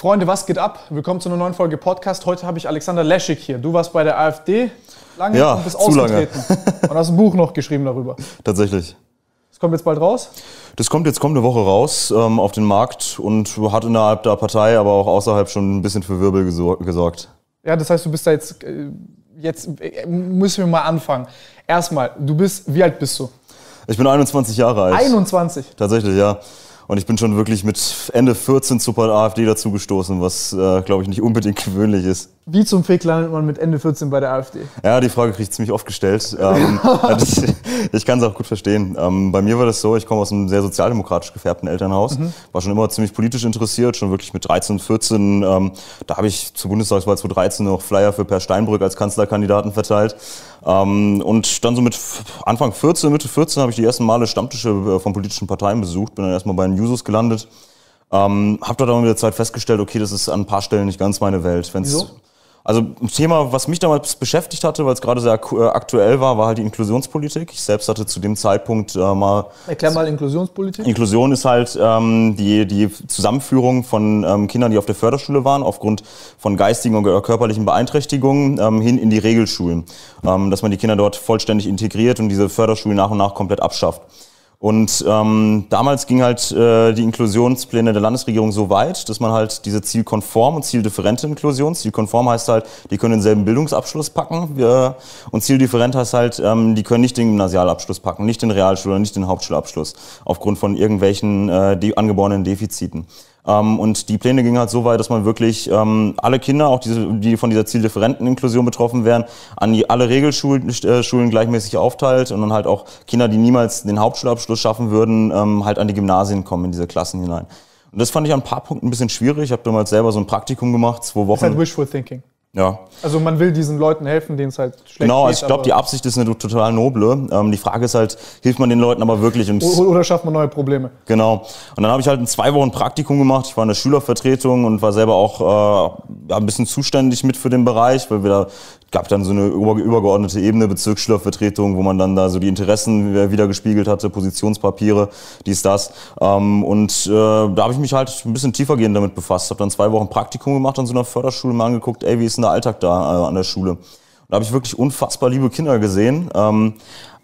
Freunde, was geht ab? Willkommen zu einer neuen Folge Podcast. Heute habe ich Alexander Leschik hier. Du warst bei der AfD lange ja, und bist ausgetreten. und hast ein Buch noch geschrieben darüber. Tatsächlich. Das kommt jetzt bald raus? Das kommt jetzt kommende Woche raus ähm, auf den Markt und hat innerhalb der Partei, aber auch außerhalb schon ein bisschen für Wirbel gesorgt. Ja, das heißt, du bist da jetzt. Äh, jetzt äh, müssen wir mal anfangen. Erstmal, du bist. Wie alt bist du? Ich bin 21 Jahre alt. 21? Tatsächlich, ja. Und ich bin schon wirklich mit Ende 14 zur AfD dazugestoßen, was, äh, glaube ich, nicht unbedingt gewöhnlich ist. Wie zum Fick landet man mit Ende 14 bei der AfD? Ja, die Frage kriege ich ziemlich oft gestellt. Ähm, also ich, ich kann es auch gut verstehen. Ähm, bei mir war das so, ich komme aus einem sehr sozialdemokratisch gefärbten Elternhaus, mhm. war schon immer ziemlich politisch interessiert, schon wirklich mit 13, 14. Ähm, da habe ich zur Bundestagswahl 2013 noch Flyer für Per Steinbrück als Kanzlerkandidaten verteilt. Ähm, und dann so mit Anfang 14, Mitte 14 habe ich die ersten Male Stammtische äh, von politischen Parteien besucht, bin dann erstmal bei den Jusos gelandet. Ähm, hab da dann mit der Zeit festgestellt, okay, das ist an ein paar Stellen nicht ganz meine Welt. Wenn's, Wieso? Also ein Thema, was mich damals beschäftigt hatte, weil es gerade sehr äh, aktuell war, war halt die Inklusionspolitik. Ich selbst hatte zu dem Zeitpunkt äh, mal... Erklär mal Inklusionspolitik. Inklusion ist halt ähm, die, die Zusammenführung von ähm, Kindern, die auf der Förderschule waren, aufgrund von geistigen und äh, körperlichen Beeinträchtigungen, ähm, hin in die Regelschulen. Ähm, dass man die Kinder dort vollständig integriert und diese Förderschulen nach und nach komplett abschafft. Und ähm, damals ging halt äh, die Inklusionspläne der Landesregierung so weit, dass man halt diese zielkonform und zieldifferente Inklusion, zielkonform heißt halt, die können denselben Bildungsabschluss packen äh, und zieldifferent heißt halt, ähm, die können nicht den Gymnasialabschluss packen, nicht den Realschul- oder nicht den Hauptschulabschluss aufgrund von irgendwelchen äh, de angeborenen Defiziten. Ähm, und die Pläne gingen halt so weit, dass man wirklich ähm, alle Kinder, auch diese, die von dieser zieldifferenten Inklusion betroffen wären, an die, alle Regelschulen äh, gleichmäßig aufteilt und dann halt auch Kinder, die niemals den Hauptschulabschluss schaffen würden, ähm, halt an die Gymnasien kommen in diese Klassen hinein. Und das fand ich an ein paar Punkten ein bisschen schwierig. Ich habe damals selber so ein Praktikum gemacht, zwei Wochen. Ist halt wishful thinking. Ja. Also man will diesen Leuten helfen, denen es halt schlecht Genau, also ich glaube, die Absicht ist eine total noble. Ähm, die Frage ist halt, hilft man den Leuten aber wirklich? oder schafft man neue Probleme? Genau. Und dann habe ich halt ein zwei Wochen Praktikum gemacht. Ich war in der Schülervertretung und war selber auch äh, ein bisschen zuständig mit für den Bereich, weil wir da gab dann so eine übergeordnete Ebene, Bezirksschlafvertretung, wo man dann da so die Interessen wieder gespiegelt hatte, Positionspapiere, dies, das. Ähm, und äh, da habe ich mich halt ein bisschen tiefergehend damit befasst. Habe dann zwei Wochen Praktikum gemacht an so einer Förderschule, mal angeguckt, ey, wie ist denn der Alltag da äh, an der Schule? Und da habe ich wirklich unfassbar liebe Kinder gesehen. Ähm,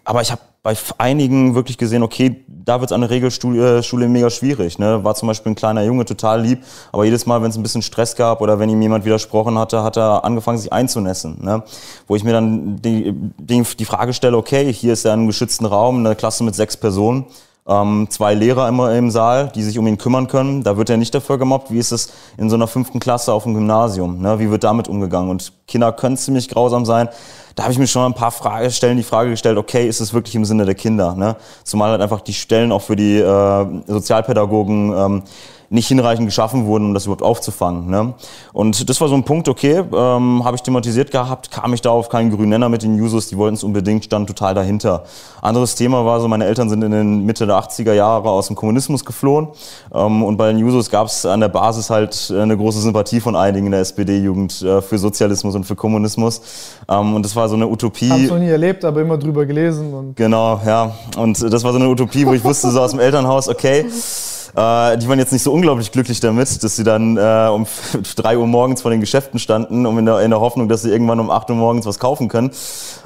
aber ich habe bei einigen wirklich gesehen, okay, da wird es an der Regelschule äh, Schule mega schwierig. Ne? War zum Beispiel ein kleiner Junge total lieb, aber jedes Mal, wenn es ein bisschen Stress gab oder wenn ihm jemand widersprochen hatte, hat er angefangen, sich einzunässen. Ne? Wo ich mir dann die, die, die Frage stelle, okay, hier ist ja ein geschützten Raum, eine Klasse mit sechs Personen ähm, zwei Lehrer immer im Saal, die sich um ihn kümmern können. Da wird er nicht dafür gemobbt. Wie ist es in so einer fünften Klasse auf dem Gymnasium? Ne? Wie wird damit umgegangen? Und Kinder können ziemlich grausam sein da habe ich mir schon ein paar Stellen die Frage gestellt, okay, ist es wirklich im Sinne der Kinder? Ne? Zumal halt einfach die Stellen auch für die äh, Sozialpädagogen ähm, nicht hinreichend geschaffen wurden, um das überhaupt aufzufangen. Ne? Und das war so ein Punkt, okay, ähm, habe ich thematisiert gehabt, kam ich da auf keinen grünen Nenner mit den Users, die wollten es unbedingt, stand total dahinter. Anderes Thema war so, meine Eltern sind in den Mitte der 80er Jahre aus dem Kommunismus geflohen ähm, und bei den Users gab es an der Basis halt äh, eine große Sympathie von einigen in der SPD-Jugend äh, für Sozialismus und für Kommunismus ähm, und das war so eine Utopie. Hab's noch nie erlebt, aber immer drüber gelesen. Und genau, ja. Und das war so eine Utopie, wo ich wusste so aus dem Elternhaus, okay, äh, die waren jetzt nicht so unglaublich glücklich damit, dass sie dann äh, um 3 Uhr morgens vor den Geschäften standen, um in der, in der, Hoffnung, dass sie irgendwann um 8 Uhr morgens was kaufen können.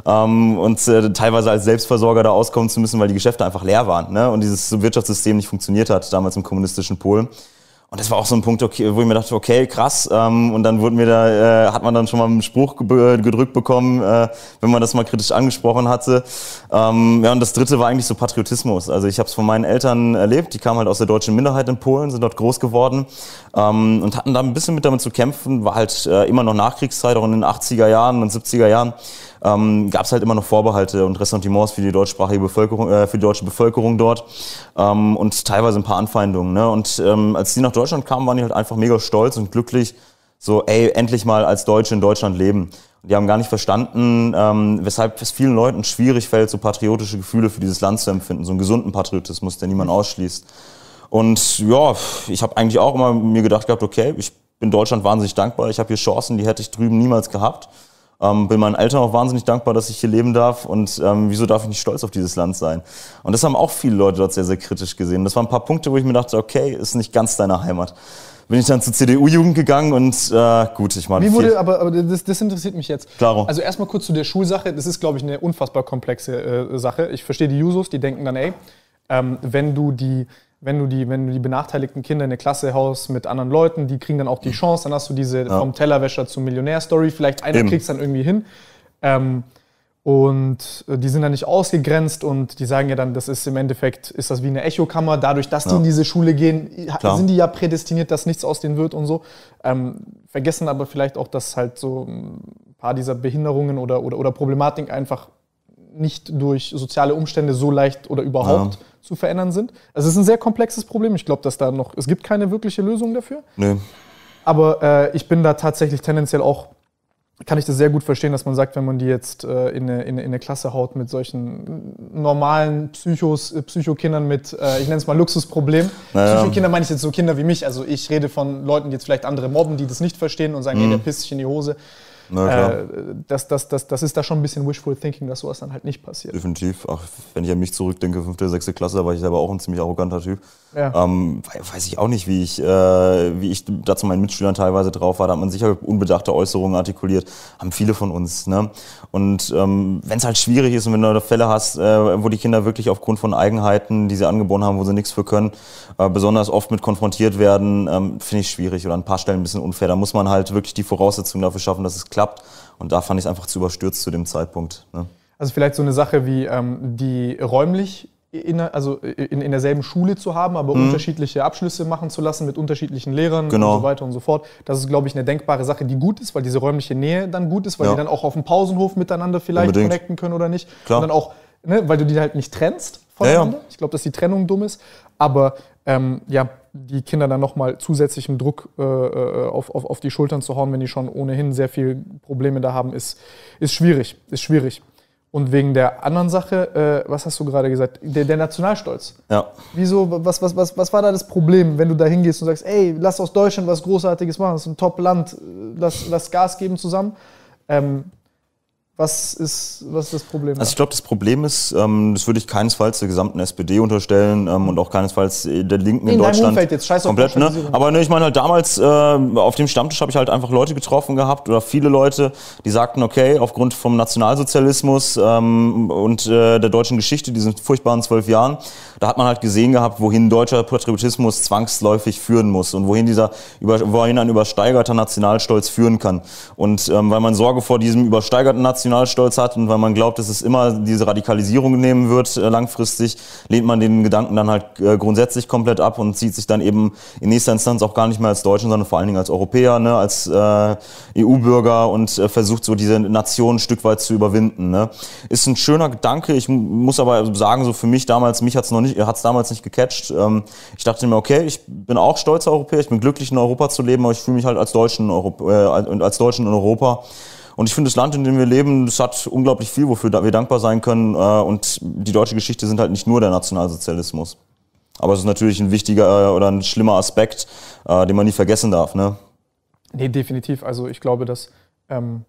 Ähm, und äh, teilweise als Selbstversorger da auskommen zu müssen, weil die Geschäfte einfach leer waren ne? und dieses Wirtschaftssystem nicht funktioniert hat, damals im kommunistischen Polen. Und das war auch so ein Punkt, okay, wo ich mir dachte, okay, krass. Ähm, und dann wurden mir da, äh, hat man dann schon mal einen Spruch äh, gedrückt bekommen, äh, wenn man das mal kritisch angesprochen hatte. Ähm, ja, und das dritte war eigentlich so Patriotismus. Also ich habe es von meinen Eltern erlebt, die kamen halt aus der deutschen Minderheit in Polen, sind dort groß geworden ähm, und hatten da ein bisschen mit damit zu kämpfen, war halt äh, immer noch Nachkriegszeit, auch in den 80er Jahren und 70er Jahren ähm, gab es halt immer noch Vorbehalte und Ressentiments für die deutschsprachige Bevölkerung, äh, für die deutsche Bevölkerung dort ähm, und teilweise ein paar Anfeindungen. Ne? Und ähm, als die nach Deutschland kamen, waren die halt einfach mega stolz und glücklich, so ey, endlich mal als Deutsche in Deutschland leben. die haben gar nicht verstanden, ähm, weshalb es vielen Leuten schwierig fällt, so patriotische Gefühle für dieses Land zu empfinden, so einen gesunden Patriotismus, der niemand ausschließt. Und ja, ich habe eigentlich auch immer mir gedacht gehabt, okay, ich bin Deutschland wahnsinnig dankbar, ich habe hier Chancen, die hätte ich drüben niemals gehabt. Ähm, bin meinen Eltern auch wahnsinnig dankbar, dass ich hier leben darf und ähm, wieso darf ich nicht stolz auf dieses Land sein? Und das haben auch viele Leute dort sehr, sehr kritisch gesehen. Das waren ein paar Punkte, wo ich mir dachte, okay, ist nicht ganz deine Heimat bin ich dann zur CDU-Jugend gegangen und äh, gut, ich meine. Wie wurde, aber, aber das, das, interessiert mich jetzt. Klaro. Also erstmal kurz zu der Schulsache. Das ist, glaube ich, eine unfassbar komplexe äh, Sache. Ich verstehe die Jusos, die denken dann, ey, ähm, wenn du die wenn du die, wenn du die benachteiligten Kinder in eine Klasse haust mit anderen Leuten, die kriegen dann auch die mhm. Chance, dann hast du diese ja. vom Tellerwäscher zum Millionär-Story, vielleicht einer kriegt es dann irgendwie hin. Ähm, und äh, die sind dann nicht ausgegrenzt und die sagen ja dann, das ist im Endeffekt, ist das wie eine Echokammer. Dadurch, dass ja. die in diese Schule gehen, Klar. sind die ja prädestiniert, dass nichts aus denen wird und so. Ähm, vergessen aber vielleicht auch, dass halt so ein paar dieser Behinderungen oder, oder, oder Problematik einfach nicht durch soziale Umstände so leicht oder überhaupt ja. zu verändern sind. Also es ist ein sehr komplexes Problem. Ich glaube, dass da noch, es gibt keine wirkliche Lösung dafür. Nee. Aber äh, ich bin da tatsächlich tendenziell auch, kann ich das sehr gut verstehen, dass man sagt, wenn man die jetzt äh, in, eine, in, eine, Klasse haut mit solchen normalen Psychos, äh, Psychokindern mit, äh, ich nenne es mal Luxusproblem. Naja. Psychokinder meine ich jetzt so Kinder wie mich. Also ich rede von Leuten, die jetzt vielleicht andere mobben, die das nicht verstehen und sagen, mhm. hey, der mhm. pisst sich in die Hose. Na, äh, das, das, das, das ist da schon ein bisschen wishful thinking, dass sowas dann halt nicht passiert. Definitiv. Ach, wenn ich an mich zurückdenke, fünfte, sechste Klasse, da war ich selber auch ein ziemlich arroganter Typ. Ja. Ähm, weiß ich auch nicht, wie ich, äh, wie ich dazu meinen Mitschülern teilweise drauf war. Da hat man sicher unbedachte Äußerungen artikuliert. Haben viele von uns. Ne? Und ähm, wenn es halt schwierig ist und wenn du da Fälle hast, äh, wo die Kinder wirklich aufgrund von Eigenheiten, die sie angeboren haben, wo sie nichts für können, äh, besonders oft mit konfrontiert werden, ähm, finde ich schwierig oder an ein paar Stellen ein bisschen unfair. Da muss man halt wirklich die Voraussetzungen dafür schaffen, dass es klappt. Und da fand ich es einfach zu überstürzt zu dem Zeitpunkt. Ne? Also vielleicht so eine Sache wie ähm, die räumlich in, also in, in derselben Schule zu haben, aber mhm. unterschiedliche Abschlüsse machen zu lassen mit unterschiedlichen Lehrern genau. und so weiter und so fort. Das ist, glaube ich, eine denkbare Sache, die gut ist, weil diese räumliche Nähe dann gut ist, weil ja. die dann auch auf dem Pausenhof miteinander vielleicht Unbedingt. connecten können oder nicht. Klar. Und dann auch, ne, weil du die halt nicht trennst voneinander. Ja, ja. Ich glaube, dass die Trennung dumm ist. Aber ähm, ja, die Kinder dann nochmal zusätzlichen Druck äh, äh, auf, auf, auf die Schultern zu hauen, wenn die schon ohnehin sehr viele Probleme da haben, ist, ist schwierig. Ist schwierig. Und wegen der anderen Sache, äh, was hast du gerade gesagt? Der, der, Nationalstolz. Ja. Wieso, was, was, was, was war da das Problem, wenn du da hingehst und sagst, ey, lass aus Deutschland was Großartiges machen, das ist ein Top-Land, äh, lass, lass Gas geben zusammen? Ähm, was ist, was ist das Problem? Also ich glaube, das Problem ist, ähm, das würde ich keinesfalls der gesamten SPD unterstellen ähm, und auch keinesfalls äh, der Linken nee, in, in Deutschland. Umfeld jetzt. Scheiß auf komplett, ne? Aber ne, ich meine halt damals äh, auf dem Stammtisch habe ich halt einfach Leute getroffen gehabt oder viele Leute, die sagten, okay, aufgrund vom Nationalsozialismus ähm, und äh, der deutschen Geschichte, diesen furchtbaren zwölf Jahren, da hat man halt gesehen gehabt, wohin deutscher Patriotismus zwangsläufig führen muss und wohin dieser wohin ein übersteigerter Nationalstolz führen kann. Und ähm, weil man Sorge vor diesem übersteigerten Nationalstolz Nationalstolz hat und weil man glaubt, dass es immer diese Radikalisierung nehmen wird, äh, langfristig, lehnt man den Gedanken dann halt äh, grundsätzlich komplett ab und zieht sich dann eben in nächster Instanz auch gar nicht mehr als Deutschen, sondern vor allen Dingen als Europäer, ne, als äh, EU-Bürger und äh, versucht so diese Nation ein Stück weit zu überwinden. Ne. Ist ein schöner Gedanke, ich muss aber sagen, so für mich damals, mich hat es noch nicht, hat es damals nicht gecatcht. Ähm, ich dachte mir, okay, ich bin auch stolzer Europäer, ich bin glücklich in Europa zu leben, aber ich fühle mich halt als Deutschen in Europa, äh, als Deutschen in Europa und ich finde, das Land, in dem wir leben, das hat unglaublich viel, wofür wir dankbar sein können. Äh, und die deutsche Geschichte sind halt nicht nur der Nationalsozialismus. Aber es ist natürlich ein wichtiger äh, oder ein schlimmer Aspekt, äh, den man nie vergessen darf. Ne? Nee, definitiv. Also ich glaube, dass ähm,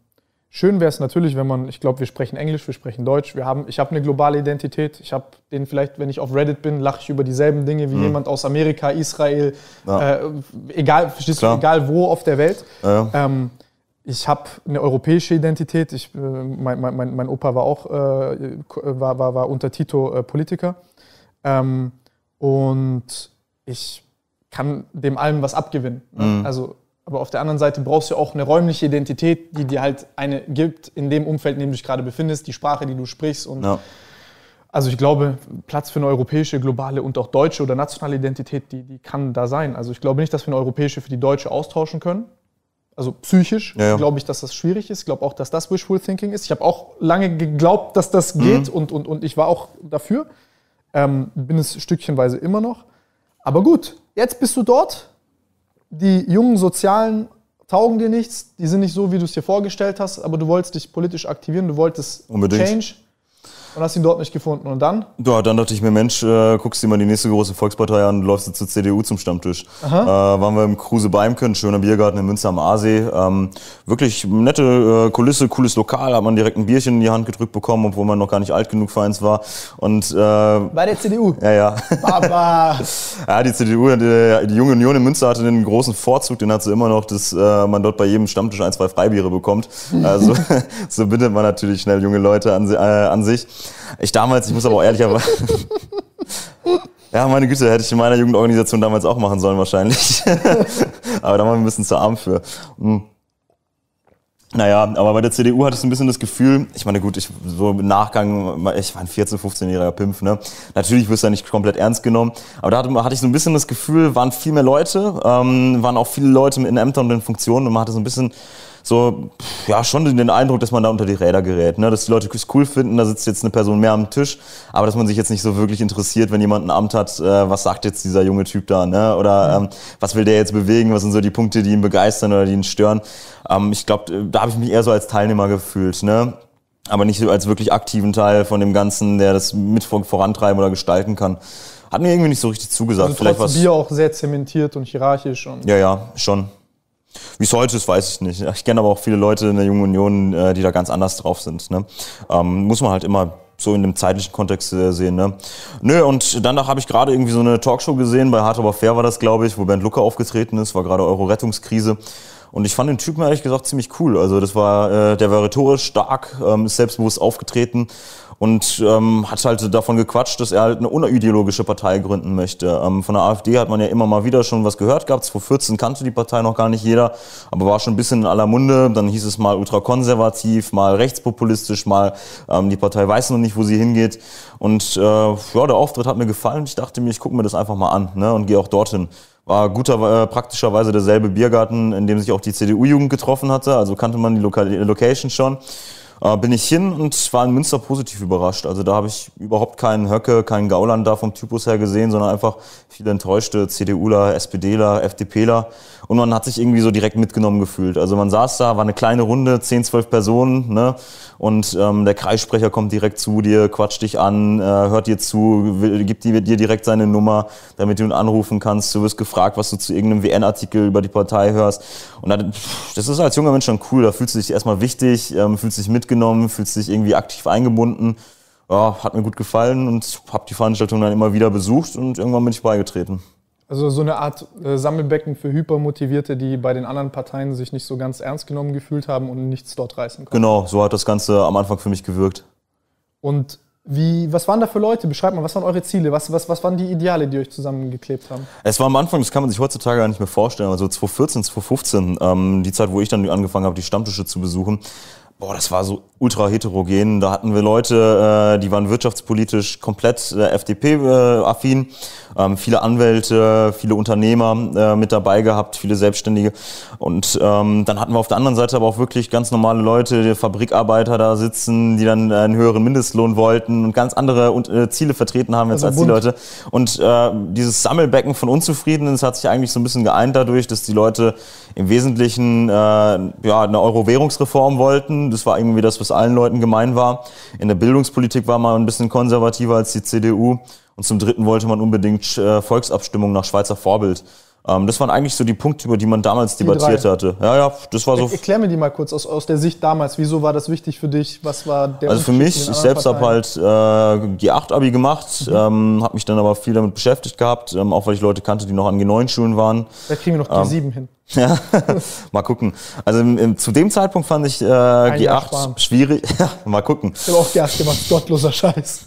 schön wäre es natürlich, wenn man, ich glaube, wir sprechen Englisch, wir sprechen Deutsch, wir haben, ich habe eine globale Identität, ich habe den vielleicht, wenn ich auf Reddit bin, lache ich über dieselben Dinge wie mhm. jemand aus Amerika, Israel, ja. äh, egal, verstehst du, egal wo auf der Welt. Ja. Ähm, ich habe eine europäische Identität. Ich, äh, mein, mein, mein, Opa war auch äh, äh, war, war, war unter Tito äh, Politiker. Ähm, und ich kann dem allem was abgewinnen. Ne? Mhm. Also, aber auf der anderen Seite brauchst du auch eine räumliche Identität, die dir halt eine gibt in dem Umfeld, in dem du dich gerade befindest, die Sprache, die du sprichst. Und no. Also ich glaube, Platz für eine europäische, globale und auch deutsche oder nationale Identität, die, die kann da sein. Also ich glaube nicht, dass wir eine europäische für die deutsche austauschen können also psychisch ja, ja. glaube ich, dass das schwierig ist. Ich glaube auch, dass das Wishful Thinking ist. Ich habe auch lange geglaubt, dass das mhm. geht mhm. und, und, und ich war auch dafür. Ähm, bin es stückchenweise immer noch. Aber gut, jetzt bist du dort. Die jungen Sozialen taugen dir nichts. Die sind nicht so, wie du es dir vorgestellt hast, aber du wolltest dich politisch aktivieren, du wolltest Unbedingt. Change und hast ihn dort nicht gefunden. Und dann? Ja, dann dachte ich mir, Mensch, äh, guckst dir mal die nächste große Volkspartei an, läufst du zur CDU zum Stammtisch. Aha. Äh, waren wir im Kruse Beimken, schöner Biergarten in Münster am Aasee. Ähm, wirklich nette äh, Kulisse, cooles Lokal, hat man direkt ein Bierchen in die Hand gedrückt bekommen, obwohl man noch gar nicht alt genug für eins war. Und, äh, Bei der CDU? Ja, ja. Baba. ja, die CDU, die, äh, die, Junge Union in Münster hatte den großen Vorzug, den hat sie immer noch, dass äh, man dort bei jedem Stammtisch ein, zwei Freibiere bekommt. Also so bindet man natürlich schnell junge Leute an, äh, an sich. Ich damals, ich muss aber auch ehrlicherweise. ja, meine Güte, hätte ich in meiner Jugendorganisation damals auch machen sollen, wahrscheinlich. aber da waren wir ein bisschen zu arm für. Hm. Naja, aber bei der CDU hatte ich ein bisschen das Gefühl, ich meine, gut, ich, so im Nachgang, ich war ein 14-, 15-jähriger Pimpf, ne? Natürlich wirst du ja nicht komplett ernst genommen, aber da hatte, hatte ich so ein bisschen das Gefühl, waren viel mehr Leute, ähm, waren auch viele Leute in Ämtern und in Funktionen und man hatte so ein bisschen so, ja, schon den Eindruck, dass man da unter die Räder gerät. Ne? Dass die Leute es cool finden, da sitzt jetzt eine Person mehr am Tisch, aber dass man sich jetzt nicht so wirklich interessiert, wenn jemand ein Amt hat, äh, was sagt jetzt dieser junge Typ da, ne? Oder mhm. ähm, was will der jetzt bewegen, was sind so die Punkte, die ihn begeistern oder die ihn stören. Ähm, ich glaube, da habe ich mich eher so als Teilnehmer gefühlt, ne? Aber nicht so als wirklich aktiven Teil von dem Ganzen, der das mit vorantreiben oder gestalten kann. Hat mir irgendwie nicht so richtig zugesagt. Also Vielleicht was Bier auch sehr zementiert und hierarchisch. Und ja, ja, schon. Wie es heute ist, weiß ich nicht. Ich kenne aber auch viele Leute in der Jungen Union, äh, die da ganz anders drauf sind. Ne? Ähm, muss man halt immer so in dem zeitlichen Kontext äh, sehen. Ne? Nö, und dann habe ich gerade irgendwie so eine Talkshow gesehen, bei Hard Aber Fair war das, glaube ich, wo Bernd Lucke aufgetreten ist, war gerade Euro-Rettungskrise. Und ich fand den Typen ehrlich gesagt ziemlich cool. Also das war, äh, der war rhetorisch stark, ähm, ist selbstbewusst aufgetreten und ähm, hat halt davon gequatscht, dass er halt eine unideologische Partei gründen möchte. Ähm, von der AfD hat man ja immer mal wieder schon was gehört gehabt. 2014 kannte die Partei noch gar nicht jeder, aber war schon ein bisschen in aller Munde. Dann hieß es mal ultrakonservativ, mal rechtspopulistisch, mal ähm, die Partei weiß noch nicht, wo sie hingeht. Und äh, ja, der Auftritt hat mir gefallen. Ich dachte mir, ich gucke mir das einfach mal an ne, und gehe auch dorthin war guter, äh, praktischerweise derselbe Biergarten, in dem sich auch die CDU-Jugend getroffen hatte, also kannte man die Loka Location schon äh, bin ich hin und war in Münster positiv überrascht. Also da habe ich überhaupt keinen Höcke, keinen Gauland da vom Typus her gesehen, sondern einfach viele enttäuschte CDUler, SPDler, FDPler. Und man hat sich irgendwie so direkt mitgenommen gefühlt. Also man saß da, war eine kleine Runde, 10, 12 Personen, ne? und ähm, der Kreissprecher kommt direkt zu dir, quatscht dich an, äh, hört dir zu, will, gibt dir, direkt seine Nummer, damit du ihn anrufen kannst. Du wirst gefragt, was du zu irgendeinem WN-Artikel über die Partei hörst. Und dann, das ist als junger Mensch schon cool. Da fühlst du dich erstmal wichtig, ähm, fühlst dich mitgenommen, fühlst dich irgendwie aktiv eingebunden. Ja, hat mir gut gefallen und habe die Veranstaltung dann immer wieder besucht und irgendwann bin ich beigetreten. Also so eine Art äh, Sammelbecken für Hypermotivierte, die bei den anderen Parteien sich nicht so ganz ernst genommen gefühlt haben und nichts dort reißen konnten. Genau, so hat das Ganze am Anfang für mich gewirkt. Und wie, was waren da für Leute? Beschreibt mal, was waren eure Ziele? Was, was, was waren die Ideale, die euch zusammengeklebt haben? Es war am Anfang, das kann man sich heutzutage gar nicht mehr vorstellen, also 2014, 2015, ähm, die Zeit, wo ich dann angefangen habe, die Stammtische zu besuchen. Boah, das war so ultra heterogen. Da hatten wir Leute, äh, die waren wirtschaftspolitisch komplett äh, FDP-affin, äh, ähm, viele Anwälte, viele Unternehmer mit dabei gehabt, viele Selbstständige. Und ähm, dann hatten wir auf der anderen Seite aber auch wirklich ganz normale Leute, die Fabrikarbeiter da sitzen, die dann einen höheren Mindestlohn wollten und ganz andere Ziele vertreten haben jetzt also als bunt. die Leute. Und dieses Sammelbecken von Unzufriedenen, das hat sich eigentlich so ein bisschen geeint dadurch, dass die Leute im Wesentlichen ja, eine Euro-Währungsreform wollten. Das war irgendwie das, was es allen Leuten gemein war. In der Bildungspolitik war man ein bisschen konservativer als die CDU. Und zum Dritten wollte man unbedingt äh, Volksabstimmung nach Schweizer Vorbild. Ähm, das waren eigentlich so die Punkte, über die man damals die debattiert drei. hatte. Ja, ja, das war so. Ich e-, erklär mir die mal kurz aus, aus der Sicht damals. Wieso war das wichtig für dich? Was war der Also für mich, ich selbst habe halt äh, g 8 Abi gemacht, mhm. ähm, habe mich dann aber viel damit beschäftigt gehabt, ähm, auch weil ich Leute kannte, die noch an G9 Schulen waren. Da kriegen wir noch g 7 ähm, hin. Ja, mal gucken. Also im, im, zu dem Zeitpunkt fand ich äh, G8 schwierig. mal gucken. Ich habe auch G8 gemacht, gottloser Scheiß.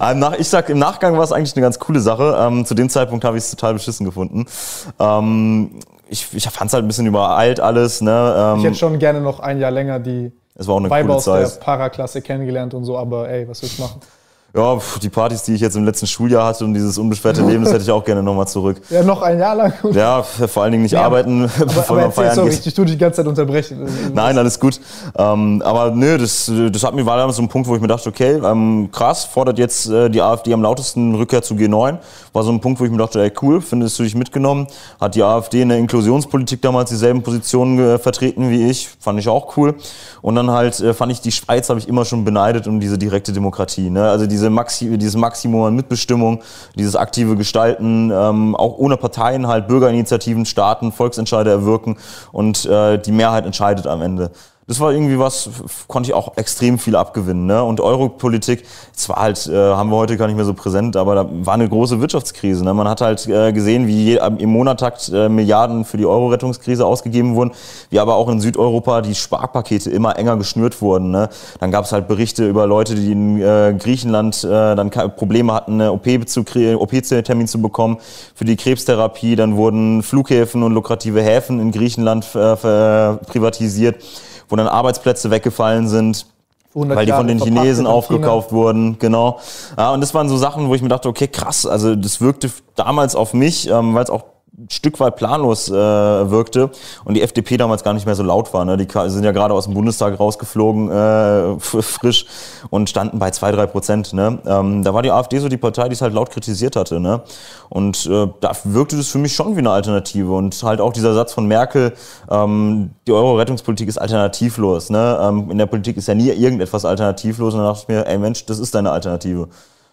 Äh, ich sag, im Nachgang war es eigentlich eine ganz coole Sache. Ähm, zu dem Zeitpunkt habe ich es total beschissen gefunden. Ähm, ich ich fand es halt ein bisschen übereilt alles. Ne? Ähm, ich hätte schon gerne noch ein Jahr länger die es war auch eine coole Zeit. der Paraklasse kennengelernt und so, aber ey, was willst du machen? ja, pf, die Partys, die ich jetzt im letzten Schuljahr hatte und dieses unbeschwerte Leben, das hätte ich auch gerne nochmal zurück. Ja, noch ein Jahr lang. Ja, vor allen Dingen nicht ja, arbeiten, aber, bevor aber man feiern sorry, geht. Ich tue dich die ganze Zeit unterbrechen. Nein, alles gut. Ähm, aber nö, das, das hat mir war damals so ein Punkt, wo ich mir dachte, okay, ähm, krass, fordert jetzt äh, die AfD am lautesten Rückkehr zu G9. War so ein Punkt, wo ich mir dachte, ey, cool, findest du dich mitgenommen? Hat die AfD in der Inklusionspolitik damals dieselben Positionen äh, vertreten wie ich? Fand ich auch cool. Und dann halt äh, fand ich die Schweiz habe ich immer schon beneidet um diese direkte Demokratie. Ne? Also diese diese Maxi dieses Maximum an Mitbestimmung, dieses aktive Gestalten, ähm, auch ohne Parteien halt Bürgerinitiativen starten, Volksentscheide erwirken und äh, die Mehrheit entscheidet am Ende das war irgendwie was, konnte ich auch extrem viel abgewinnen. Ne? Und Europolitik, zwar halt, äh, haben wir heute gar nicht mehr so präsent, aber da war eine große Wirtschaftskrise. Ne? Man hat halt äh, gesehen, wie je, im Monatakt äh, Milliarden für die Euro-Rettungskrise ausgegeben wurden, wie aber auch in Südeuropa die Sparpakete immer enger geschnürt wurden. Ne? Dann gab es halt Berichte über Leute, die in äh, Griechenland äh, dann Probleme hatten, eine OP zu kriegen, OP-Termin zu bekommen für die Krebstherapie. Dann wurden Flughäfen und lukrative Häfen in Griechenland äh, privatisiert wo dann Arbeitsplätze weggefallen sind. Weil die von den Chinesen aufgekauft China. wurden, genau. und das waren so Sachen, wo ich mir dachte, okay, krass, also das wirkte damals auf mich, ähm, weil es auch Stück weit planlos äh, wirkte und die FDP damals gar nicht mehr so laut war. Ne? Die sind ja gerade aus dem Bundestag rausgeflogen, äh, frisch und standen bei zwei drei Prozent. Ne? Ähm, da war die AfD so die Partei, die es halt laut kritisiert hatte. Ne? Und äh, da wirkte das für mich schon wie eine Alternative. Und halt auch dieser Satz von Merkel, ähm, die Euro-Rettungspolitik ist alternativlos. Ne? Ähm, in der Politik ist ja nie irgendetwas alternativlos. Und da dachte ich mir, ey Mensch, das ist deine Alternative.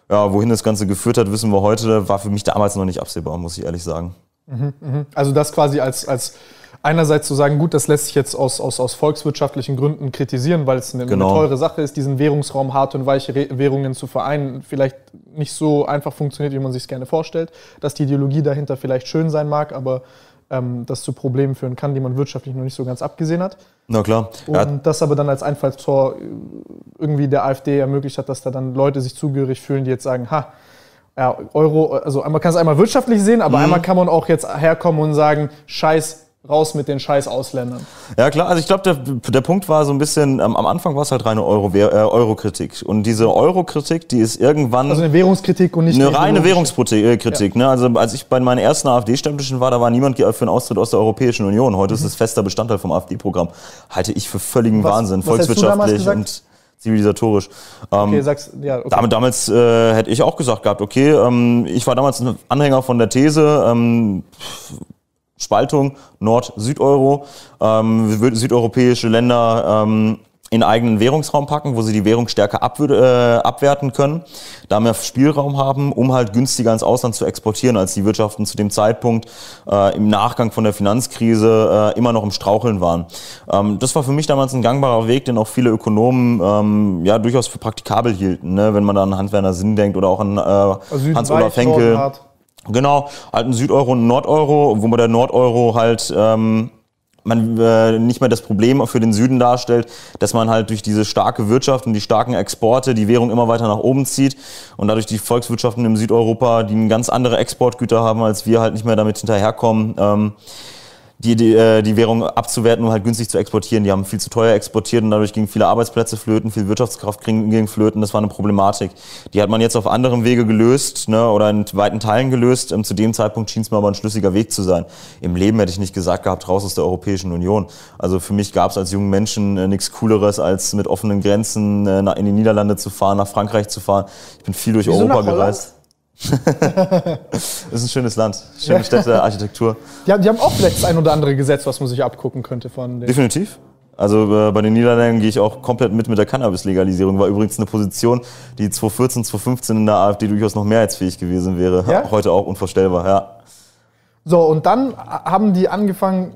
Ja, wohin das Ganze geführt hat, wissen wir heute. War für mich damals noch nicht absehbar, muss ich ehrlich sagen. Mhm, mhm. Also das quasi als, als einerseits zu sagen, gut, das lässt sich jetzt aus, aus, aus volkswirtschaftlichen Gründen kritisieren, weil es eine, genau. teure Sache ist, diesen Währungsraum harte und weiche Währungen zu vereinen, vielleicht nicht so einfach funktioniert, wie man sich es gerne vorstellt, dass die Ideologie dahinter vielleicht schön sein mag, aber ähm, das zu Problemen führen kann, die man wirtschaftlich noch nicht so ganz abgesehen hat. Na klar. Und ja. das aber dann als Einfallstor irgendwie der AfD ermöglicht hat, dass da dann Leute sich zugehörig fühlen, die jetzt sagen, ha, ja, Euro, also man kann es einmal wirtschaftlich sehen, aber mhm. einmal kann man auch jetzt herkommen und sagen, scheiß raus mit den scheiß Ausländern. Ja klar, also ich glaube, der, der Punkt war so ein bisschen, ähm, am Anfang war es halt reine Euro, äh, Euro-Kritik. Und diese Euro-Kritik, die ist irgendwann... Also eine Währungskritik und nicht... Eine reine Währungskritik. Ja. Ne? Also als ich bei meinen ersten AfD-Stammtischen war, da war niemand für einen Austritt aus der Europäischen Union. Heute mhm. ist es fester Bestandteil vom AfD-Programm. Halte ich für völligen was, Wahnsinn, was volkswirtschaftlich und zivilisatorisch. Ähm, okay, ähm, ja, okay. Damit, damals äh, hätte ich auch gesagt gehabt, okay, ähm, ich war damals ein Anhänger von der These, ähm, Spaltung nord südeuro ähm, euro südeuropäische Länder ähm, in eigenen Währungsraum packen, wo sie die Währung stärker äh, abwerten können, da mehr Spielraum haben, um halt günstiger ins Ausland zu exportieren, als die Wirtschaften zu dem Zeitpunkt äh, im Nachgang von der Finanzkrise äh, immer noch im Straucheln waren. Ähm, das war für mich damals ein gangbarer Weg, den auch viele Ökonomen ähm, ja durchaus für praktikabel hielten, ne? wenn man da an Hans-Werner Sinn denkt oder auch an äh, also Hans-Olaf Henkel. Genau, halt ein Südeuro und ein Nordeuro, wo man der Nordeuro halt... Ähm, man äh, nicht mehr das Problem für den Süden darstellt, dass man halt durch diese starke Wirtschaft und die starken Exporte die Währung immer weiter nach oben zieht und dadurch die Volkswirtschaften im Südeuropa, die ganz andere Exportgüter haben als wir, halt nicht mehr damit hinterherkommen. Ähm, die, die, äh, die Währung abzuwerten, um halt günstig zu exportieren. Die haben viel zu teuer exportiert und dadurch gingen viele Arbeitsplätze flöten, viel Wirtschaftskraft ging flöten. Das war eine Problematik. Die hat man jetzt auf anderem Wege gelöst ne, oder in weiten Teilen gelöst. Ähm, zu dem Zeitpunkt schien es mir aber ein schlüssiger Weg zu sein. Im Leben hätte ich nicht gesagt gehabt, raus aus der Europäischen Union. Also für mich gab es als jungen Menschen äh, nichts Cooleres, als mit offenen Grenzen äh, in die Niederlande zu fahren, nach Frankreich zu fahren. Ich bin viel durch Wieso Europa gereist das ist ein schönes Land, schöne Städte, Architektur. Die haben, die haben auch vielleicht das ein oder andere Gesetz, was man sich abgucken könnte von denen. Definitiv. Also äh, bei den Niederlanden gehe ich auch komplett mit mit der Cannabis-Legalisierung. War übrigens eine Position, die 2014, 2015 in der AfD durchaus noch mehrheitsfähig gewesen wäre. Ja? Heute auch unvorstellbar, ja. So, und dann haben die angefangen,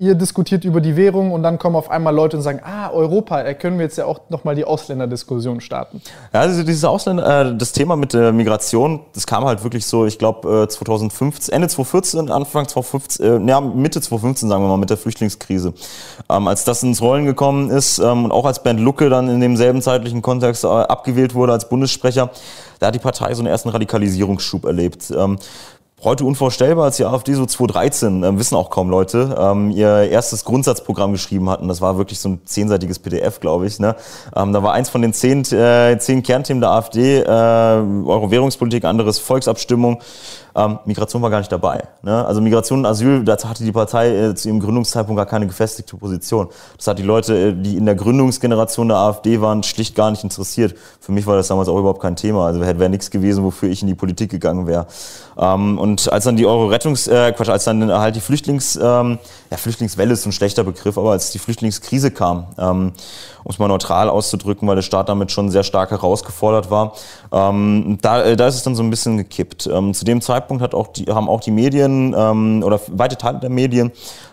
ihr diskutiert über die Währung und dann kommen auf einmal Leute und sagen, ah, Europa, da können wir jetzt ja auch nochmal die Ausländerdiskussion starten. Ja, also dieses Ausländer, äh, das Thema mit der Migration, das kam halt wirklich so, ich glaube, äh, 2015, Ende 2014, Anfang 2015, äh, ja, Mitte 2015, sagen wir mal, mit der Flüchtlingskrise. Ähm, als das ins Rollen gekommen ist ähm, und auch als Bernd Lucke dann in demselben zeitlichen Kontext äh, abgewählt wurde als Bundessprecher, da hat die Partei so einen ersten Radikalisierungsschub erlebt. Ähm, Heute unvorstellbar als die AfD so 2013, ähm, wissen auch kaum Leute, ähm, ihr erstes Grundsatzprogramm geschrieben hatten. Das war wirklich so ein zehnseitiges PDF, glaube ich. Ne? Ähm, da war eins von den zehn, äh, zehn Kernthemen der AfD, äh, Euro Währungspolitik, anderes Volksabstimmung, ähm, Migration war gar nicht dabei. Ne? Also Migration und Asyl, da hatte die Partei äh, zu ihrem Gründungszeitpunkt gar keine gefestigte Position. Das hat die Leute, äh, die in der Gründungsgeneration der AfD waren, schlicht gar nicht interessiert. Für mich war das damals auch überhaupt kein Thema. Also wäre wär nichts gewesen, wofür ich in die Politik gegangen wäre. Ähm, und als dann die Euro-Rettungs, äh, Quatsch, als dann halt die Flüchtlings, ähm, ja, Flüchtlingswelle ist ein schlechter Begriff, aber als die Flüchtlingskrise kam, ähm, um es mal neutral auszudrücken, weil der Staat damit schon sehr stark herausgefordert war, ähm, da, äh, da ist es dann so ein bisschen gekippt. Ähm, zu dem Zeitpunkt Zeitpunkt hat auch die, haben auch die Medien ähm, oder weite Teile der Medien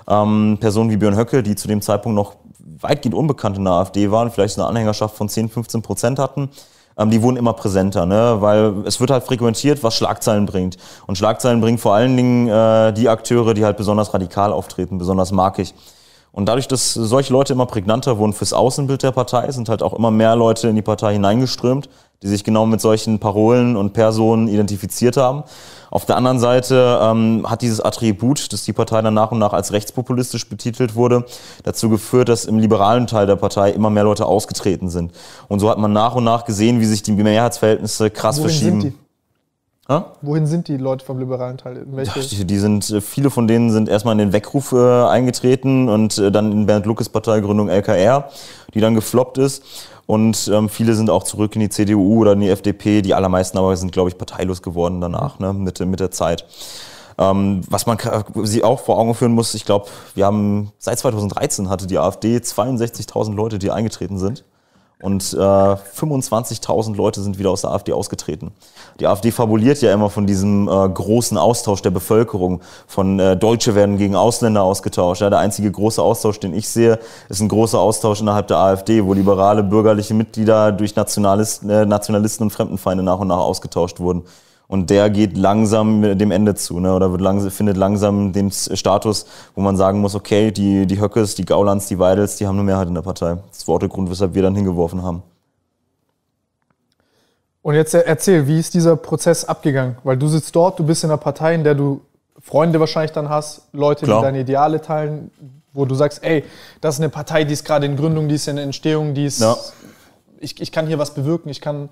ähm, Personen wie Björn Höcke, die zu dem Zeitpunkt noch weitgehend unbekannt in der AfD waren, vielleicht eine Anhängerschaft von 10, 15 Prozent hatten, ähm, die wurden immer präsenter, ne? weil es wird halt frequentiert, was Schlagzeilen bringt. Und Schlagzeilen bringen vor allen Dingen äh, die Akteure, die halt besonders radikal auftreten, besonders markig. Und dadurch, dass solche Leute immer prägnanter wurden fürs Außenbild der Partei, sind halt auch immer mehr Leute in die Partei hineingeströmt, die sich genau mit solchen Parolen und Personen identifiziert haben. Auf der anderen Seite ähm, hat dieses Attribut, dass die Partei dann nach und nach als rechtspopulistisch betitelt wurde, dazu geführt, dass im liberalen Teil der Partei immer mehr Leute ausgetreten sind. Und so hat man nach und nach gesehen, wie sich die Mehrheitsverhältnisse krass Wohin verschieben. Ha? Wohin sind die Leute vom liberalen Teil? Welche? Die sind, äh, viele von denen sind erstmal in den Weckruf äh, eingetreten und äh, dann in Bernd Luckes Parteigründung LKR, die dann gefloppt ist. Und ähm, viele sind auch zurück in die CDU oder in die FDP. Die allermeisten aber sind, glaube ich, parteilos geworden danach, ne? mit, mit der Zeit. Ähm, was man sie auch vor Augen führen muss, ich glaube, wir haben seit 2013 hatte die AfD 62.000 Leute, die eingetreten sind. Und äh, 25.000 Leute sind wieder aus der AfD ausgetreten. Die AfD fabuliert ja immer von diesem äh, großen Austausch der Bevölkerung. Von äh, Deutsche werden gegen Ausländer ausgetauscht. Ja, der einzige große Austausch, den ich sehe, ist ein großer Austausch innerhalb der AfD, wo liberale bürgerliche Mitglieder durch Nationalisten, äh, Nationalisten und Fremdenfeinde nach und nach ausgetauscht wurden. Und der geht langsam dem Ende zu, ne? oder wird langsam, findet langsam den Status, wo man sagen muss, okay, die, die Höckes, die Gaulands, die Weidels, die haben eine Mehrheit in der Partei. Das ist der Grund, weshalb wir dann hingeworfen haben. Und jetzt erzähl, wie ist dieser Prozess abgegangen? Weil du sitzt dort, du bist in einer Partei, in der du Freunde wahrscheinlich dann hast, Leute, Klar. die deine Ideale teilen, wo du sagst, ey, das ist eine Partei, die ist gerade in Gründung, die ist in Entstehung, die ist. Ja. Ich, ich kann hier was bewirken, ich kann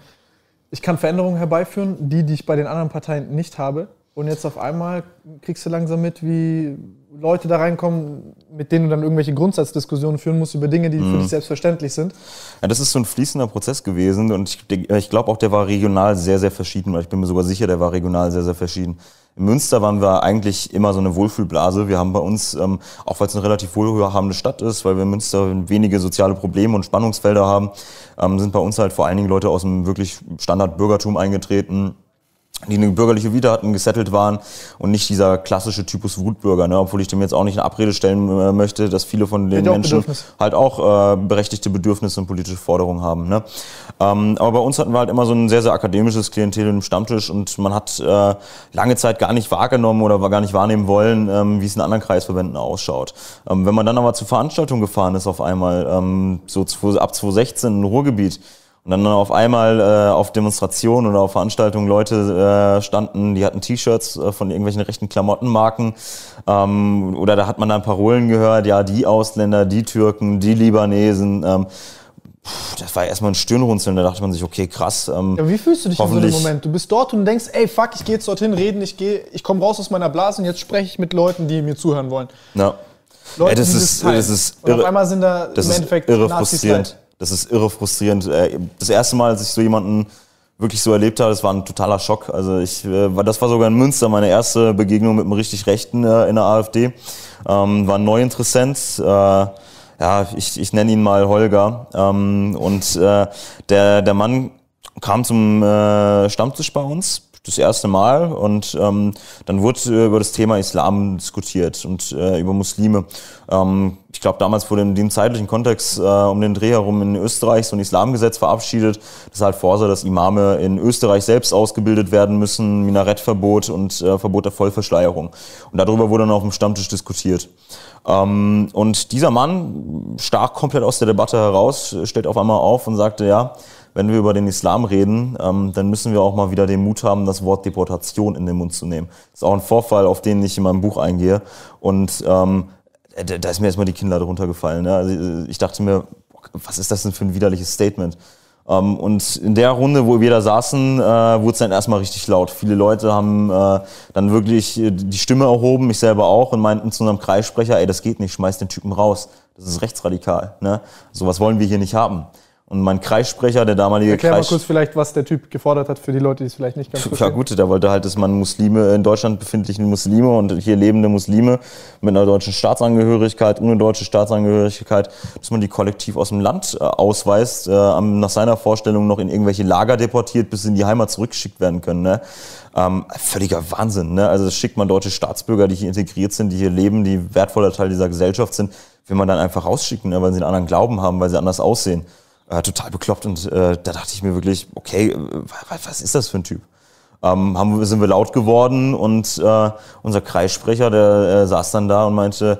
ich kann Veränderungen herbeiführen, die, die ich bei den anderen Parteien nicht habe. Und jetzt auf einmal kriegst du langsam mit, wie Leute da reinkommen, mit denen du dann irgendwelche Grundsatzdiskussionen führen musst über Dinge, die mhm. für dich selbstverständlich sind. Ja, das ist so ein fließender Prozess gewesen und ich, ich glaube auch, der war regional sehr, sehr verschieden, ich bin mir sogar sicher, der war regional sehr, sehr verschieden. In Münster waren wir eigentlich immer so eine Wohlfühlblase. Wir haben bei uns, ähm, auch weil es eine relativ wohlhabende Stadt ist, weil wir in Münster wenige soziale Probleme und Spannungsfelder haben, ähm, sind bei uns halt vor allen Dingen Leute aus dem wirklich Standardbürgertum eingetreten die eine die bürgerliche Widerhatten gesettelt waren und nicht dieser klassische Typus Wutbürger, ne? obwohl ich dem jetzt auch nicht eine Abrede stellen äh, möchte, dass viele von den Menschen Bedürfnis. halt auch äh, berechtigte Bedürfnisse und politische Forderungen haben. Ne? Ähm, aber bei uns hatten wir halt immer so ein sehr, sehr akademisches Klientel im Stammtisch und man hat äh, lange Zeit gar nicht wahrgenommen oder gar nicht wahrnehmen wollen, ähm, wie es in anderen Kreisverbänden ausschaut. Ähm, wenn man dann aber zu Veranstaltungen gefahren ist auf einmal, ähm, so ab 2016 im Ruhrgebiet, und dann auf einmal äh, auf Demonstrationen oder auf Veranstaltungen Leute äh, standen, die hatten T-Shirts äh, von irgendwelchen rechten Klamottenmarken. Ähm, oder da hat man dann Parolen gehört, ja, die Ausländer, die Türken, die Libanesen. Ähm, das war erstmal ein Stirnrunzeln, da dachte man sich, okay, krass. Ähm, ja, wie fühlst du dich in so einem Moment? Du bist dort und denkst, ey, fuck, ich gehe jetzt dorthin reden, ich gehe, ich komme raus aus meiner Blase und jetzt spreche ich mit Leuten, die mir zuhören wollen. Ja. Leute, ey, das, ist, das ist irre. Und auf einmal sind da das im Endeffekt irre frustrierend das ist irre frustrierend. Äh, das erste Mal, als ich so jemanden wirklich so erlebt habe, das war ein totaler Schock. Also ich, äh, das war sogar in Münster meine erste Begegnung mit einem richtig Rechten äh, in der AfD. Ähm, war ein Neuinteressent. ja, ich, ich nenne ihn mal Holger. Ähm, und der, der Mann kam zum Stammtisch bei uns, das erste Mal und ähm, dann wurde über das Thema Islam diskutiert und äh, über Muslime. Ähm, ich glaube, damals wurde in dem zeitlichen Kontext äh, um den Dreh herum in Österreich so ein Islamgesetz verabschiedet, das halt vorsah, dass Imame in Österreich selbst ausgebildet werden müssen, Minarettverbot und äh, Verbot der Vollverschleierung. Und darüber wurde dann auf dem Stammtisch diskutiert. Ähm, und dieser Mann, stark komplett aus der Debatte heraus, stellt auf einmal auf und sagte, ja, wenn wir über den Islam reden, ähm, dann müssen wir auch mal wieder den Mut haben, das Wort Deportation in den Mund zu nehmen. Das ist auch ein Vorfall, auf den ich in meinem Buch eingehe. Und ähm, äh, da, da ist mir erstmal die Kinnlade runtergefallen. Ne? Also äh, ich dachte mir, was ist das denn für ein widerliches Statement? Um, ähm, und in der Runde, wo wir da saßen, äh, wurde es dann erstmal richtig laut. Viele Leute haben äh, dann wirklich äh, die Stimme erhoben, mich selber auch, und meinten zu unserem Kreissprecher, ey, das geht nicht, schmeiß den Typen raus. Das ist rechtsradikal. Ne? Sowas wollen wir hier nicht haben. Und mein Kreissprecher, der damalige Erklär Kreis... Erklär mal kurz vielleicht, was der Typ gefordert hat für die Leute, die es vielleicht nicht ganz verstehen. Ja gut, der wollte halt, dass man Muslime, äh, in Deutschland befindlichen Muslime und hier lebende Muslime mit einer deutschen Staatsangehörigkeit, ohne deutsche Staatsangehörigkeit, dass man die kollektiv aus dem Land äh, ausweist, äh, nach seiner Vorstellung noch in irgendwelche Lager deportiert, bis sie in die Heimat zurückgeschickt werden können. Ne? Ähm, völliger Wahnsinn. Ne? Also das schickt man deutsche Staatsbürger, die hier integriert sind, die hier leben, die wertvoller Teil dieser Gesellschaft sind, will man dann einfach rausschicken, ne? weil sie einen anderen Glauben haben, weil sie anders aussehen äh, total bekloppt und äh, da dachte ich mir wirklich, okay, äh, was ist das für ein Typ? Ähm, haben, sind wir laut geworden und äh, unser Kreissprecher, der äh, saß dann da und meinte,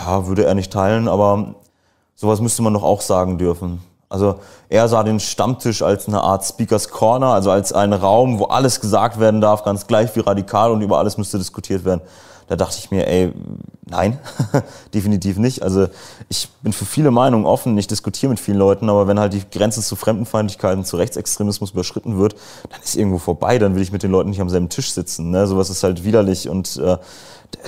ja, würde er nicht teilen, aber sowas müsste man doch auch sagen dürfen. Also er sah den Stammtisch als eine Art Speakers Corner, also als einen Raum, wo alles gesagt werden darf, ganz gleich wie radikal und über alles müsste diskutiert werden da dachte ich mir, ey, nein, definitiv nicht. Also ich bin für viele Meinungen offen, ich diskutiere mit vielen Leuten, aber wenn halt die Grenze zu Fremdenfeindlichkeiten, zu Rechtsextremismus überschritten wird, dann ist irgendwo vorbei, dann will ich mit den Leuten nicht am selben Tisch sitzen. Ne? Sowas ist halt widerlich und äh,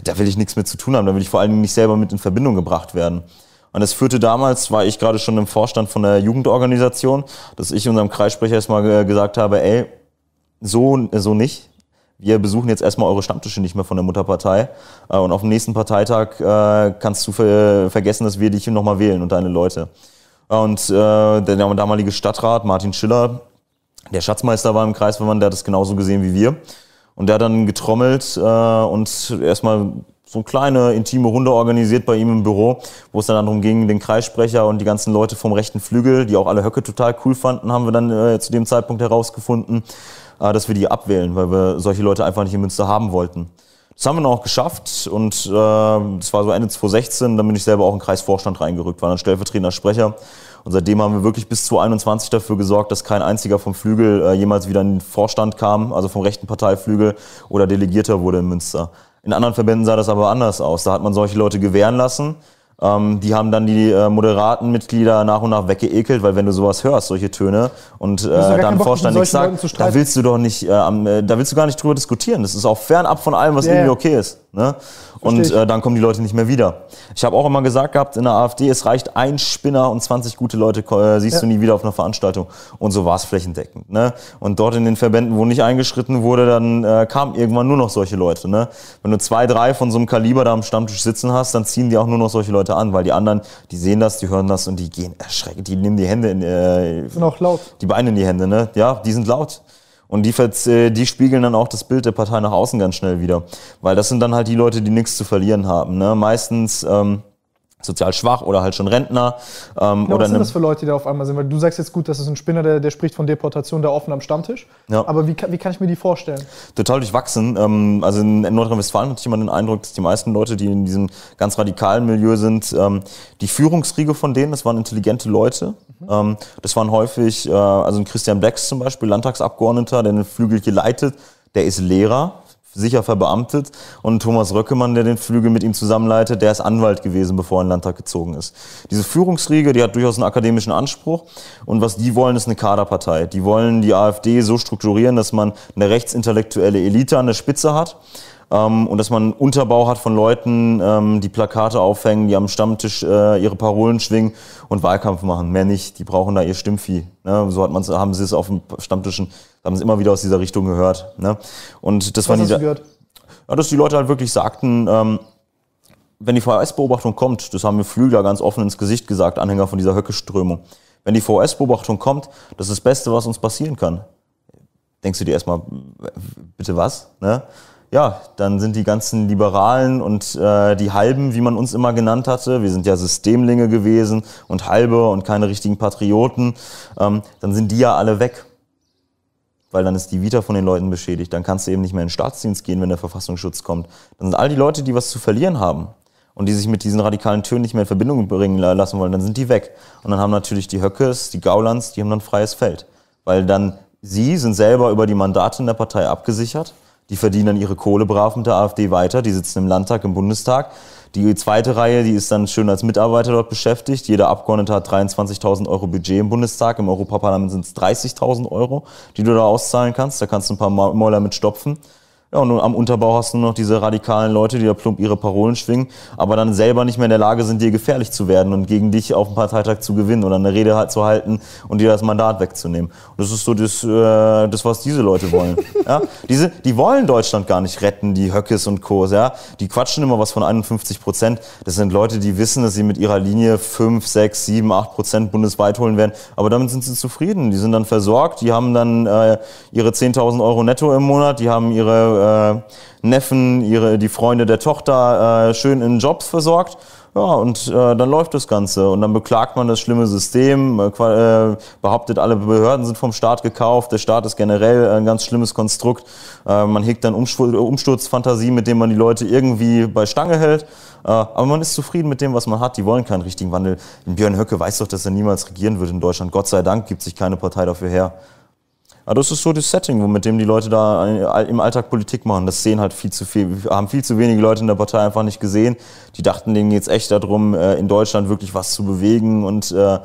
da will ich nichts mit zu tun haben, da will ich vor allen Dingen nicht selber mit in Verbindung gebracht werden. Und das führte damals, war ich gerade schon im Vorstand von der Jugendorganisation, dass ich unserem Kreissprecher erstmal gesagt habe, ey, so, so nicht wir besuchen jetzt erstmal eure Stammtische nicht mehr von der Mutterpartei. Äh, und auf dem nächsten Parteitag äh, kannst du ver vergessen, dass wir dich hier nochmal wählen und deine Leute. Äh, und äh, der damalige Stadtrat Martin Schiller, der Schatzmeister war im Kreisverband, der hat das genauso gesehen wie wir. Und der hat dann getrommelt äh, und erstmal so eine kleine intime Runde organisiert bei ihm im Büro, wo es dann darum ging, den Kreissprecher und die ganzen Leute vom rechten Flügel, die auch alle Höcke total cool fanden, haben wir dann äh, zu dem Zeitpunkt herausgefunden, äh, dass wir die abwählen, weil wir solche Leute einfach nicht in Münster haben wollten. Das haben wir noch geschafft und äh, das war so Ende 2016, dann bin ich selber auch in den Kreisvorstand reingerückt, war dann stellvertretender Sprecher und seitdem haben wir wirklich bis zu 21 dafür gesorgt, dass kein einziger vom Flügel äh, jemals wieder in den Vorstand kam, also vom rechten Parteiflügel oder Delegierter wurde in Münster. In anderen Verbänden sah das aber anders aus. Da hat man solche Leute gewähren lassen ähm, die haben dann die äh, moderaten Mitglieder nach und nach weggeekelt, weil wenn du sowas hörst, solche Töne und äh, dann Vorstand nichts sagt, da willst du doch nicht, äh, äh, da willst du gar nicht drüber diskutieren. Das ist auch fernab von allem, was yeah. irgendwie okay ist. Ne? Und äh, dann kommen die Leute nicht mehr wieder. Ich habe auch immer gesagt gehabt in der AfD, es reicht ein Spinner und 20 gute Leute äh, siehst ja. du nie wieder auf einer Veranstaltung. Und so war es flächendeckend. Ne? Und dort in den Verbänden, wo nicht eingeschritten wurde, dann äh, kamen irgendwann nur noch solche Leute. Ne? Wenn du zwei, drei von so einem Kaliber da am Stammtisch sitzen hast, dann ziehen die auch nur noch solche Leute an, weil die anderen, die sehen das, die hören das und die gehen erschreckend, die nehmen die Hände in äh, sind auch laut. die Beine in die Hände. Ne? Ja, die sind laut. Und die, äh, die spiegeln dann auch das Bild der Partei nach außen ganz schnell wieder. Weil das sind dann halt die Leute, die nichts zu verlieren haben. Ne? Meistens ähm, sozial schwach oder halt schon Rentner. Ähm, ja, oder was sind das für Leute, die da auf einmal sind? Weil du sagst jetzt gut, das ist ein Spinner, der, der spricht von Deportation da offen am Stammtisch. Ja. Aber wie, wie kann ich mir die vorstellen? Total durchwachsen. Ähm, also in Nordrhein-Westfalen hat sich immer den Eindruck, dass die meisten Leute, die in diesem ganz radikalen Milieu sind, ähm, die Führungsriege von denen, das waren intelligente Leute. Mhm. Ähm, das waren häufig, äh, also ein Christian Blacks zum Beispiel, Landtagsabgeordneter, der den Flügel geleitet, der ist Lehrer sicher verbeamtet. Und Thomas Röckemann, der den Flügel mit ihm zusammenleitet, der ist Anwalt gewesen, bevor er in den Landtag gezogen ist. Diese Führungsriege, die hat durchaus einen akademischen Anspruch. Und was die wollen, ist eine Kaderpartei. Die wollen die AfD so strukturieren, dass man eine rechtsintellektuelle Elite an der Spitze hat ähm, und dass man einen Unterbau hat von Leuten, ähm, die Plakate aufhängen, die am Stammtisch äh, ihre Parolen schwingen und Wahlkampf machen. Mehr nicht, die brauchen da ihr Stimmvieh. Ne? So hat man's, haben sie es auf dem Stammtischen, haben sie immer wieder aus dieser Richtung gehört. Ne? Und das Was waren die, gehört? Ja, dass die Leute halt wirklich sagten, ähm, wenn die VHS-Beobachtung kommt, das haben mir Flügler ganz offen ins Gesicht gesagt, Anhänger von dieser Höcke-Strömung. Wenn die VHS-Beobachtung kommt, das ist das Beste, was uns passieren kann. Denkst du dir erstmal, bitte was? Ne? ja, dann sind die ganzen Liberalen und äh, die Halben, wie man uns immer genannt hatte, wir sind ja Systemlinge gewesen und Halbe und keine richtigen Patrioten, ähm, dann sind die ja alle weg. Weil dann ist die Vita von den Leuten beschädigt. Dann kannst du eben nicht mehr in den Staatsdienst gehen, wenn der Verfassungsschutz kommt. Dann sind all die Leute, die was zu verlieren haben und die sich mit diesen radikalen Tönen nicht mehr in Verbindung bringen lassen wollen, dann sind die weg. Und dann haben natürlich die Höckes, die Gaulands, die haben dann freies Feld. Weil dann sie sind selber über die Mandate in der Partei abgesichert die verdienen dann ihre Kohle brav mit der AfD weiter. Die sitzen im Landtag, im Bundestag. Die zweite Reihe, die ist dann schön als Mitarbeiter dort beschäftigt. Jeder Abgeordnete hat 23.000 Euro Budget im Bundestag. Im Europaparlament sind es 30.000 Euro, die du da auszahlen kannst. Da kannst du ein paar Mäuler mit stopfen. Ja, und am Unterbau hast du nur noch diese radikalen Leute, die da plump ihre Parolen schwingen, aber dann selber nicht mehr in der Lage sind, dir gefährlich zu werden und gegen dich auf dem Parteitag zu gewinnen oder eine Rede halt zu halten und dir das Mandat wegzunehmen. Und das ist so das, äh, das was diese Leute wollen. ja? diese, die wollen Deutschland gar nicht retten, die Höckes und Co. Ja? Die quatschen immer was von 51 Prozent. Das sind Leute, die wissen, dass sie mit ihrer Linie 5, 6, 7, 8 Prozent bundesweit holen werden. Aber damit sind sie zufrieden. Die sind dann versorgt, die haben dann äh, ihre 10.000 Euro netto im Monat, die haben ihre äh, Neffen, ihre, die Freunde der Tochter äh, schön in Jobs versorgt. Ja, und äh, dann läuft das Ganze. Und dann beklagt man das schlimme System, äh, äh behauptet, alle Behörden sind vom Staat gekauft, der Staat ist generell äh, ein ganz schlimmes Konstrukt. Äh, man hegt dann Umsturzfantasie, mit dem man die Leute irgendwie bei Stange hält. Äh, aber man ist zufrieden mit dem, was man hat. Die wollen keinen richtigen Wandel. Björn Höcke weiß doch, dass er niemals regieren wird in Deutschland. Gott sei Dank gibt sich keine Partei dafür her. Aber das ist so das Setting, mit dem die Leute da äh, im Alltag Politik machen. Das sehen halt viel zu viel, haben viel zu wenige Leute in der Partei einfach nicht gesehen. Die dachten, denen geht's echt darum, äh, in Deutschland wirklich was zu bewegen und äh,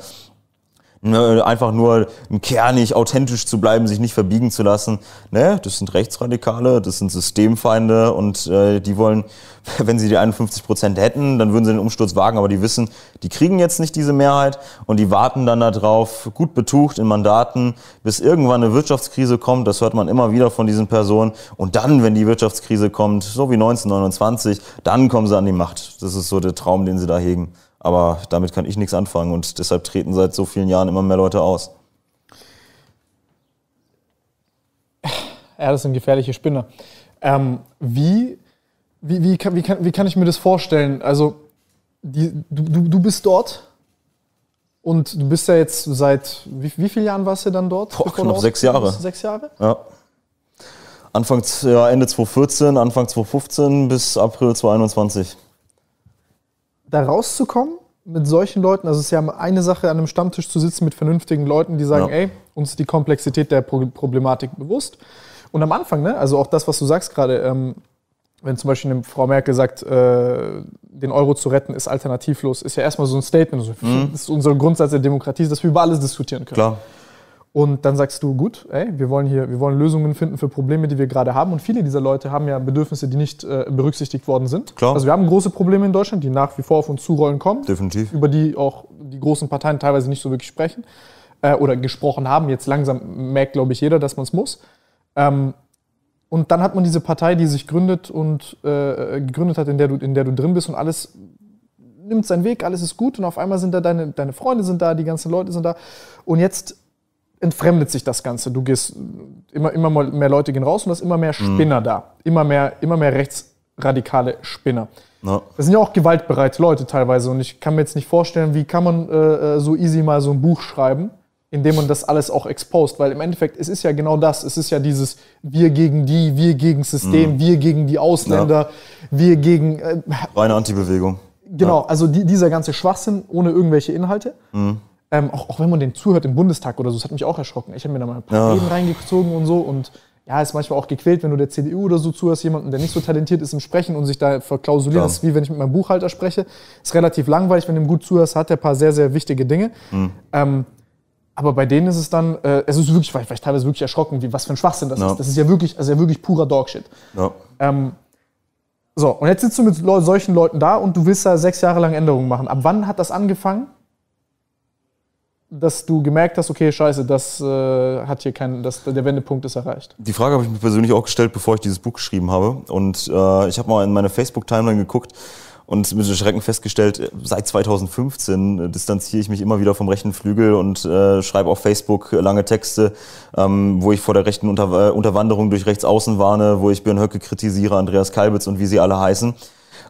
ne, einfach nur kernig, authentisch zu bleiben, sich nicht verbiegen zu lassen. Ne, das sind Rechtsradikale, das sind Systemfeinde und äh, die wollen, wenn sie die 51 Prozent hätten, dann würden sie den Umsturz wagen, aber die wissen, die kriegen jetzt nicht diese Mehrheit und die warten dann darauf, gut betucht in Mandaten, bis irgendwann eine Wirtschaftskrise kommt. Das hört man immer wieder von diesen Personen. Und dann, wenn die Wirtschaftskrise kommt, so wie 1929, dann kommen sie an die Macht. Das ist so der Traum, den sie da hegen. Aber damit kann ich nichts anfangen und deshalb treten seit so vielen Jahren immer mehr Leute aus. Ja, das sind gefährliche Spinner. Ähm, wie, wie, wie, kann, wie, kann, wie kann ich mir das vorstellen? Also, die, du, du, du bist dort und du bist ja jetzt seit wie, wie vielen Jahren warst du dann dort? Boah, knapp sechs Jahre. Sechs Jahre? Ja. Anfang, ja, Ende 2014, Anfang 2015 bis April 2021 da rauszukommen mit solchen Leuten, also es ist ja eine Sache, an einem Stammtisch zu sitzen mit vernünftigen Leuten, die sagen, ja. ey, uns ist die Komplexität der Problematik bewusst. Und am Anfang, ne, also auch das, was du sagst gerade, ähm, wenn zum Beispiel eine Frau Merkel sagt, äh, den Euro zu retten ist alternativlos, ist ja erstmal so ein Statement. Mhm. Das ist unser Grundsatz der Demokratie, dass wir über alles diskutieren können. Klar. Und dann sagst du, gut, ey, wir wollen hier, wir wollen Lösungen finden für Probleme, die wir gerade haben. Und viele dieser Leute haben ja Bedürfnisse, die nicht äh, berücksichtigt worden sind. Klar. Also wir haben große Probleme in Deutschland, die nach wie vor auf uns zurollen kommen. Definitiv. Über die auch die großen Parteien teilweise nicht so wirklich sprechen äh, oder gesprochen haben. Jetzt langsam merkt, glaube ich, jeder, dass man es muss. Ähm, und dann hat man diese Partei, die sich gründet und äh, äh, gegründet hat, in der, du, in der du drin bist und alles nimmt seinen Weg, alles ist gut und auf einmal sind da deine, deine Freunde sind da, die ganzen Leute sind da. Und jetzt entfremdet sich das Ganze. Du gehst, immer, immer mehr Leute gehen raus und da ist immer mehr mhm. Spinner mhm. da. Immer mehr, immer mehr rechtsradikale Spinner. No. Das sind ja auch gewaltbereite Leute teilweise und ich kann mir jetzt nicht vorstellen, wie kann man äh, äh, so easy mal so ein Buch schreiben, in dem man das alles auch exposed, weil im Endeffekt es ist ja genau das, es ist ja dieses wir gegen die, wir gegen System, mm. wir gegen die Ausländer, ja. wir gegen äh, reine Antibewegung. Genau, ja. also die, dieser ganze Schwachsinn ohne irgendwelche Inhalte. Mm. Ähm, auch, auch, wenn man den zuhört im Bundestag oder so, das hat mich auch erschrocken. Ich habe mir da mal ein paar Reden reingezogen und so und ja, ist manchmal auch gequält, wenn du der CDU oder so zuhörst, jemanden, der nicht so talentiert ist im Sprechen und sich da verklausuliert, ist wie wenn ich mit meinem Buchhalter spreche. Ist relativ langweilig, wenn du ihm gut zuhörst, hat er ein paar sehr, sehr wichtige Dinge. Mhm. Ähm, aber bei denen ist es dann, äh, es ist wirklich, weil ich teilweise wirklich erschrocken, wie, was für ein Schwachsinn das no. ist. Das ist ja wirklich, also ja wirklich purer Dogshit. No. Ähm, so, und jetzt sitzt du mit solchen Leuten da und du willst da sechs Jahre lang Änderungen machen. Ab wann hat das angefangen? dass du gemerkt hast, okay, scheiße, das äh, hat hier keinen, das, der Wendepunkt ist erreicht? Die Frage habe ich mir persönlich auch gestellt, bevor ich dieses Buch geschrieben habe. Und äh, ich habe mal in meine Facebook-Timeline geguckt und mit Schrecken festgestellt, seit 2015 äh, distanziere ich mich immer wieder vom rechten Flügel und äh, schreibe auf Facebook lange Texte, ähm, wo ich vor der rechten Unter äh, Unterwanderung durch Rechtsaußen warne, wo ich Björn Höcke kritisiere, Andreas Kalbitz und wie sie alle heißen.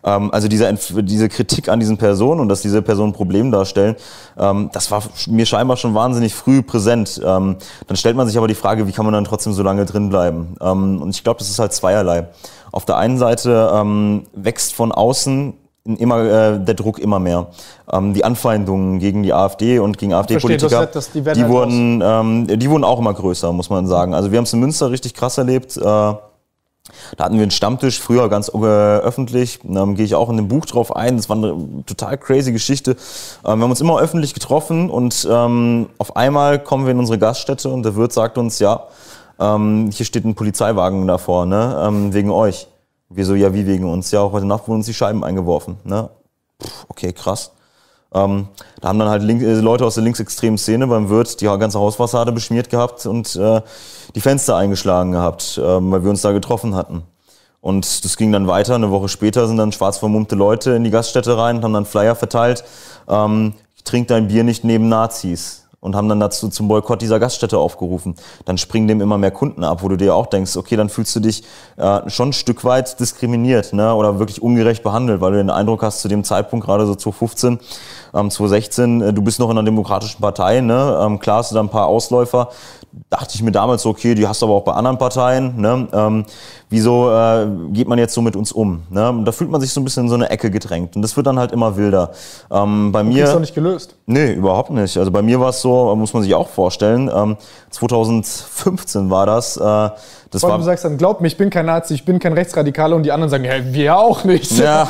Ähm, also diese, diese Kritik an diesen Personen und dass diese Personen ein Problem darstellen, ähm, das war mir scheinbar schon wahnsinnig früh präsent. Ähm, dann stellt man sich aber die Frage, wie kann man dann trotzdem so lange drinbleiben? bleiben? und ich glaube, das ist halt zweierlei. Auf der einen Seite wächst von außen immer äh, der Druck immer mehr. Ähm, die Anfeindungen gegen die AfD und gegen AfD-Politiker, die, die, halt wurden, ähm, die wurden auch immer größer, muss man sagen. Also wir haben es in Münster richtig krass erlebt. Äh da hatten wir einen Stammtisch, früher ganz äh, öffentlich. Ähm, Gehe ich auch in dem Buch drauf ein. Das war eine total crazy Geschichte. Ähm, wir haben uns immer öffentlich getroffen und ähm, auf einmal kommen wir in unsere Gaststätte und der Wirt sagt uns, ja, ähm, hier steht ein Polizeiwagen davor, ne? Ähm, wegen euch. Wir so, ja, wie wegen uns? Ja, auch heute Nacht wurden uns die Scheiben eingeworfen. Ne? Pff, okay, krass. Ähm, da haben dann halt Link, äh, Leute aus der linksextremen Szene beim Wirt die ganze Hausfassade beschmiert gehabt und äh, die Fenster eingeschlagen gehabt, äh, weil wir uns da getroffen hatten. Und das ging dann weiter. Eine Woche später sind dann schwarz vermummte Leute in die Gaststätte rein und haben dann Flyer verteilt. Ähm, trink dein Bier nicht neben Nazis und haben dann dazu zum Boykott dieser Gaststätte aufgerufen. Dann springen dem immer mehr Kunden ab, wo du dir auch denkst, okay, dann fühlst du dich äh, schon ein Stück weit diskriminiert ne? oder wirklich ungerecht behandelt, weil du den Eindruck hast, zu dem Zeitpunkt, gerade so 2015, ähm, 2016, äh, du bist noch in einer demokratischen Partei, ne? ähm, klar hast du da ein paar Ausläufer, dachte ich mir damals so, okay, die hast du aber auch bei anderen Parteien, ne? ähm, wieso äh, geht man jetzt so mit uns um? Ne? Da fühlt man sich so ein bisschen in so eine Ecke gedrängt. Und das wird dann halt immer wilder. Ähm, bei mir. Ist doch nicht gelöst. Nee, überhaupt nicht. Also bei mir war es so, muss man sich auch vorstellen. Ähm, 2015 war das. Äh, das Vor allem war, du sagst dann, glaub mir, ich bin kein Nazi, ich bin kein Rechtsradikaler und die anderen sagen, ja, wir auch nicht. Ja.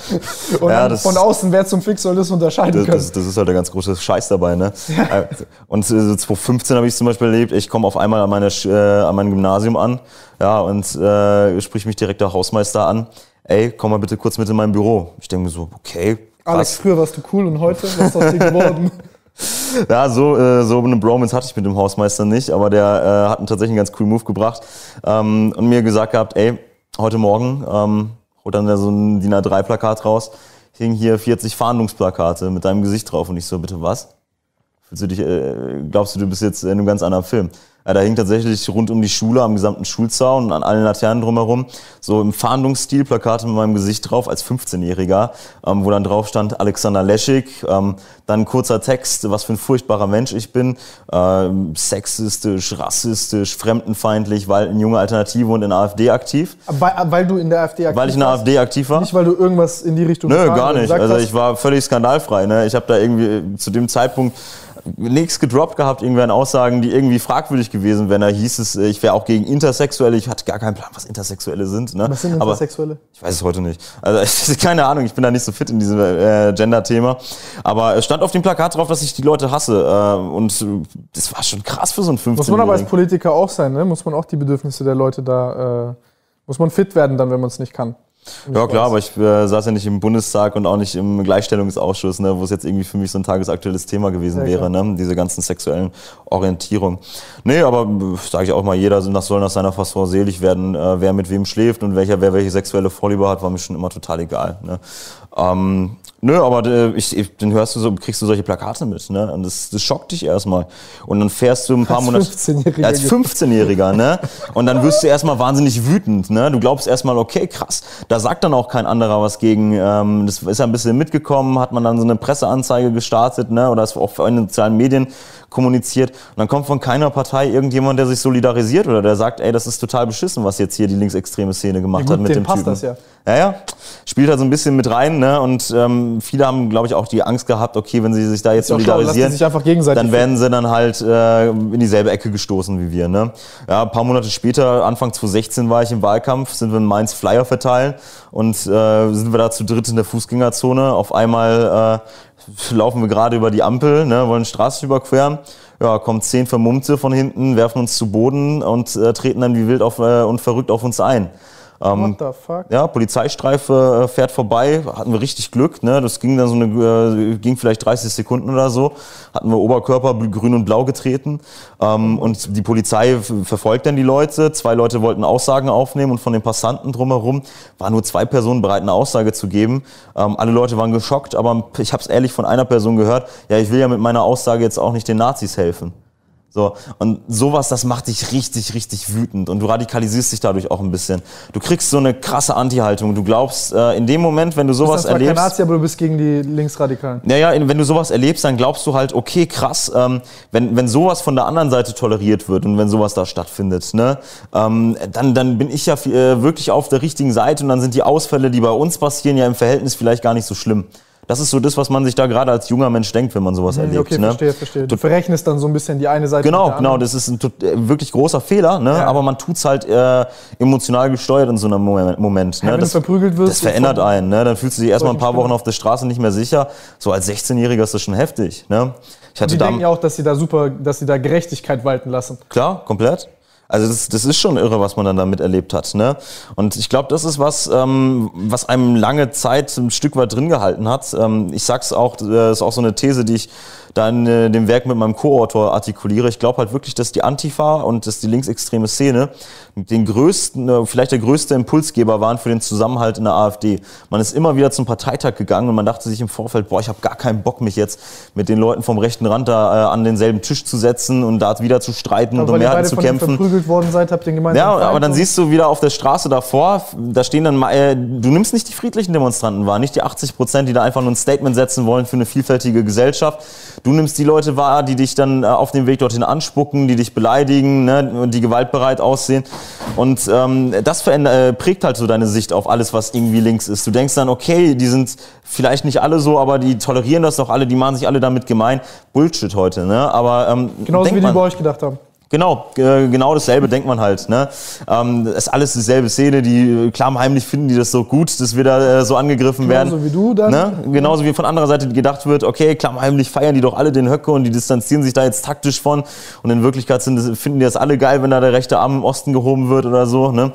und ja, das, von außen, wer zum Fix soll das unterscheiden das, können? Das, das, ist halt der ganz große Scheiß dabei, ne? Äh, und 2015 äh, habe ich es zum Beispiel erlebt, ich komme auf einmal an, meine, äh, an mein Gymnasium an ja, und äh, sprich mich direkt der Hausmeister an. Ey, komm mal bitte kurz mit in mein Büro. Ich denke mir so, okay. Krass. Alex, früher warst du cool und heute, was ist aus dir geworden? Ja, so, äh, so eine Bromance hatte ich mit dem Hausmeister nicht, aber der äh, hat einen tatsächlich einen ganz coolen Move gebracht ähm, und mir gesagt gehabt, ey, heute Morgen ähm, holt dann so ein DIN A3-Plakat raus, hing hier 40 Fahndungsplakate mit deinem Gesicht drauf und ich so, bitte was? Dich, äh, glaubst du, du bist jetzt in einem ganz anderen Film? Ja, äh, da hing tatsächlich rund um die Schule, am gesamten Schulzaun und an allen Laternen drumherum, so im Fahndungsstil Plakate mit meinem Gesicht drauf als 15-Jähriger, ähm, wo dann drauf stand Alexander Leschig, ähm, dann kurzer Text, was für ein furchtbarer Mensch ich bin, ähm, sexistisch, rassistisch, fremdenfeindlich, weil in Junge Alternative und in AfD aktiv. Weil, weil du in der AfD aktiv Weil ich in der AfD aktiv war. Nicht, weil du irgendwas in die Richtung Nö, gar nicht. Also ich war völlig skandalfrei. Ne? Ich habe da irgendwie zu dem Zeitpunkt nichts gedroppt gehabt, irgendwelchen Aussagen, die irgendwie fragwürdig gewesen wären. Da hieß es, äh, ich wäre auch gegen Intersexuelle. Ich hatte gar keinen Plan, was Intersexuelle sind. Ne? Was sind Intersexuelle? Aber ich weiß es heute nicht. Also ich, keine Ahnung, ich bin da nicht so fit in diesem äh, Gender-Thema. Aber es stand auf dem Plakat drauf, dass ich die Leute hasse. Äh, und das war schon krass für so ein 15 Muss man aber als Politiker auch sein, ne? Muss man auch die Bedürfnisse der Leute da, äh, muss man fit werden dann, wenn man es nicht kann. Ja klar, aber ich äh, saß ja nicht im Bundestag und auch nicht im Gleichstellungsausschuss, ne, wo es jetzt irgendwie für mich so ein tagesaktuelles Thema gewesen ja, wäre, ne, diese ganzen sexuellen Orientierungen. Nee, aber sage ich auch mal, jeder das soll nach seiner Fassung selig werden, äh, wer mit wem schläft und welcher, wer welche sexuelle Vorliebe hat, war mir schon immer total egal. Ne. Ähm, Nö, aber äh, ich, ich, dann hörst du so, kriegst du solche Plakate mit, ne? Und das, das schockt dich erstmal. Und dann fährst du ein paar als Monate. 15 als 15-Jähriger, ne? Und dann wirst du erstmal wahnsinnig wütend, ne? Du glaubst erstmal, okay, krass, da sagt dann auch kein anderer was gegen. Ähm, das ist ja ein bisschen mitgekommen, hat man dann so eine Presseanzeige gestartet, ne? Oder ist auch in den sozialen Medien kommuniziert. Und dann kommt von keiner Partei irgendjemand, der sich solidarisiert oder der sagt, ey, das ist total beschissen, was jetzt hier die linksextreme Szene gemacht ja, gut, hat mit dem passt Typen. Das ja. ja, ja. Spielt halt so ein bisschen mit rein, ne? Und ähm, viele haben, glaube ich, auch die Angst gehabt, okay, wenn sie sich da jetzt solidarisieren, klar, dann werden sie dann halt äh, in dieselbe Ecke gestoßen wie wir. Ne? Ja, ein paar Monate später, Anfang 2016 war ich im Wahlkampf, sind wir in Mainz Flyer verteilen und äh, sind wir da zu dritt in der Fußgängerzone. Auf einmal äh, laufen wir gerade über die Ampel, ne, wollen Straße überqueren ja, kommen zehn Vermummte von hinten, werfen uns zu Boden und äh, treten dann wie wild auf, äh, und verrückt auf uns ein. Ähm, What the fuck? Ja, Polizeistreife äh, fährt vorbei, hatten wir richtig Glück. Ne? Das ging dann so eine, äh, ging vielleicht 30 Sekunden oder so. Hatten wir Oberkörper grün und blau getreten. Ähm, und die Polizei verfolgt dann die Leute. Zwei Leute wollten Aussagen aufnehmen und von den Passanten drumherum waren nur zwei Personen bereit, eine Aussage zu geben. Ähm, alle Leute waren geschockt, aber ich habe es ehrlich von einer Person gehört. Ja, ich will ja mit meiner Aussage jetzt auch nicht den Nazis helfen. So, und sowas, das macht dich richtig, richtig wütend und du radikalisierst dich dadurch auch ein bisschen. Du kriegst so eine krasse Anti-Haltung. Du glaubst, äh, in dem Moment, wenn du sowas du bist erlebst. Kein Nazi, aber du bist gegen die Linksradikalen. Naja, wenn du sowas erlebst, dann glaubst du halt, okay, krass, ähm, wenn, wenn sowas von der anderen Seite toleriert wird und wenn sowas da stattfindet, ne, ähm, dann, dann bin ich ja äh, wirklich auf der richtigen Seite und dann sind die Ausfälle, die bei uns passieren, ja im Verhältnis vielleicht gar nicht so schlimm. Das ist so das, was man sich da gerade als junger Mensch denkt, wenn man sowas mhm, erlebt. Okay, ne? verstehe, verstehe. Du verrechnest dann so ein bisschen die eine Seite. Genau, genau. Das ist ein äh, wirklich großer Fehler, ne? Ja. aber man tut's halt äh, emotional gesteuert in so einem Moment. Ne? Ja, wenn das, du verprügelt wirst. Das verändert einen. Ne? Dann fühlst du dich erstmal ein paar Wochen auf der Straße nicht mehr sicher. So als 16-Jähriger ist das schon heftig. Ne? Ich hatte und die denken ja auch, dass sie da super, dass sie da Gerechtigkeit walten lassen. Klar, komplett. Also das, das ist schon irre, was man dann damit erlebt hat. Ne? Und ich glaube, das ist was, ähm, was einem lange Zeit ein Stück weit drin gehalten hat. Ähm, ich sag's auch, das äh, ist auch so eine These, die ich da in äh, dem Werk mit meinem Co-Autor artikuliere. Ich glaube halt wirklich, dass die Antifa und dass die linksextreme Szene den größten, äh, vielleicht der größte Impulsgeber waren für den Zusammenhalt in der AfD. Man ist immer wieder zum Parteitag gegangen und man dachte sich im Vorfeld, boah, ich habe gar keinen Bock, mich jetzt mit den Leuten vom rechten Rand da äh, an denselben Tisch zu setzen und da wieder zu streiten aber und um Mehrheiten zu kämpfen. verprügelt worden seid, habt ihr gemeinsam. Ja, aber dann siehst du wieder auf der Straße davor, da stehen dann, äh, du nimmst nicht die friedlichen Demonstranten wahr, nicht die 80 Prozent, die da einfach nur ein Statement setzen wollen für eine vielfältige Gesellschaft. Du nimmst die Leute wahr, die dich dann äh, auf dem Weg dorthin anspucken, die dich beleidigen, ne, die gewaltbereit aussehen. Und ähm, das äh, prägt halt so deine Sicht auf alles, was irgendwie links ist. Du denkst dann, okay, die sind vielleicht nicht alle so, aber die tolerieren das doch alle, die machen sich alle damit gemein. Bullshit heute, ne? Aber ähm, genauso wie die bei euch gedacht haben. Genau, äh, genau dasselbe denkt man halt. Ne? Ähm, das ist alles dieselbe Szene, die äh, klammheimlich finden die das so gut, dass wir da äh, so angegriffen werden. Genauso wie du dann. Ne? Genauso wie von anderer Seite gedacht wird, okay, klammheimlich feiern die doch alle den Höcke und die distanzieren sich da jetzt taktisch von. Und in Wirklichkeit sind, finden die das alle geil, wenn da der rechte Arm im Osten gehoben wird oder so. Ne?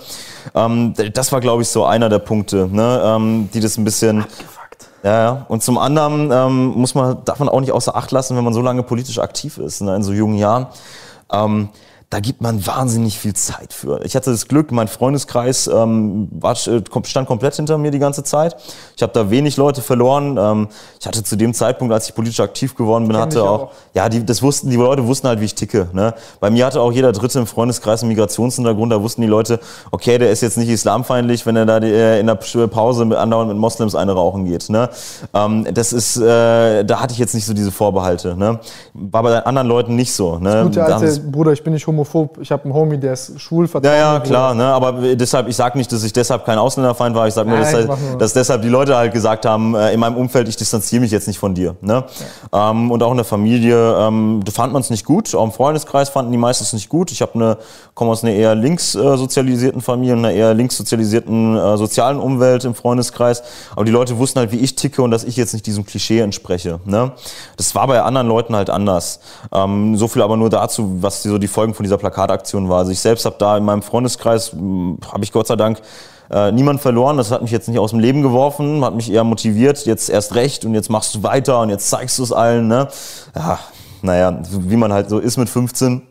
Ähm, das war, glaube ich, so einer der Punkte, ne? Ähm, die das ein bisschen. Ja, ja. Und zum anderen ähm, muss man, darf man auch nicht außer Acht lassen, wenn man so lange politisch aktiv ist, ne, in so jungen Jahren, Um, da gibt man wahnsinnig viel Zeit für. Ich hatte das Glück, mein Freundeskreis ähm, war, stand komplett hinter mir die ganze Zeit. Ich habe da wenig Leute verloren. Ähm, ich hatte zu dem Zeitpunkt, als ich politisch aktiv geworden bin, hatte auch, auch, ja, die, das wussten, die Leute wussten halt, wie ich ticke. Ne? Bei mir hatte auch jeder Dritte im Freundeskreis einen Migrationshintergrund. Da wussten die Leute, okay, der ist jetzt nicht islamfeindlich, wenn er da die, äh, in der Pause mit andauernd mit Moslems eine rauchen geht. Ne? Ähm, das ist, äh, da hatte ich jetzt nicht so diese Vorbehalte. Ne? War bei anderen Leuten nicht so. Ne? Das Gute alte, Bruder, ich bin nicht homo homophob. Ich habe einen Homie, der ist schwul. Ja, ja, klar. Ne? Aber deshalb, ich sage nicht, dass ich deshalb kein Ausländerfeind war. Ich sage nur, dass, halt, dass, deshalb die Leute halt gesagt haben, äh, in meinem Umfeld, ich distanziere mich jetzt nicht von dir. Ne? Ja. Ähm, und auch in der Familie ähm, fand man es nicht gut. Auch im Freundeskreis fanden die meistens nicht gut. Ich habe ne, komme aus einer eher links äh, sozialisierten Familie, einer eher links sozialisierten äh, sozialen Umwelt im Freundeskreis. Aber die Leute wussten halt, wie ich ticke und dass ich jetzt nicht diesem Klischee entspreche. Ne? Das war bei anderen Leuten halt anders. Ähm, so viel aber nur dazu, was die, so die Folgen von dieser Plakataktion war. Also ich selbst habe da in meinem Freundeskreis, hm, habe ich Gott sei Dank äh, niemand verloren. Das hat mich jetzt nicht aus dem Leben geworfen, hat mich eher motiviert. Jetzt erst recht und jetzt machst du weiter und jetzt zeigst du es allen. Ne? Ja, naja, wie man halt so ist mit 15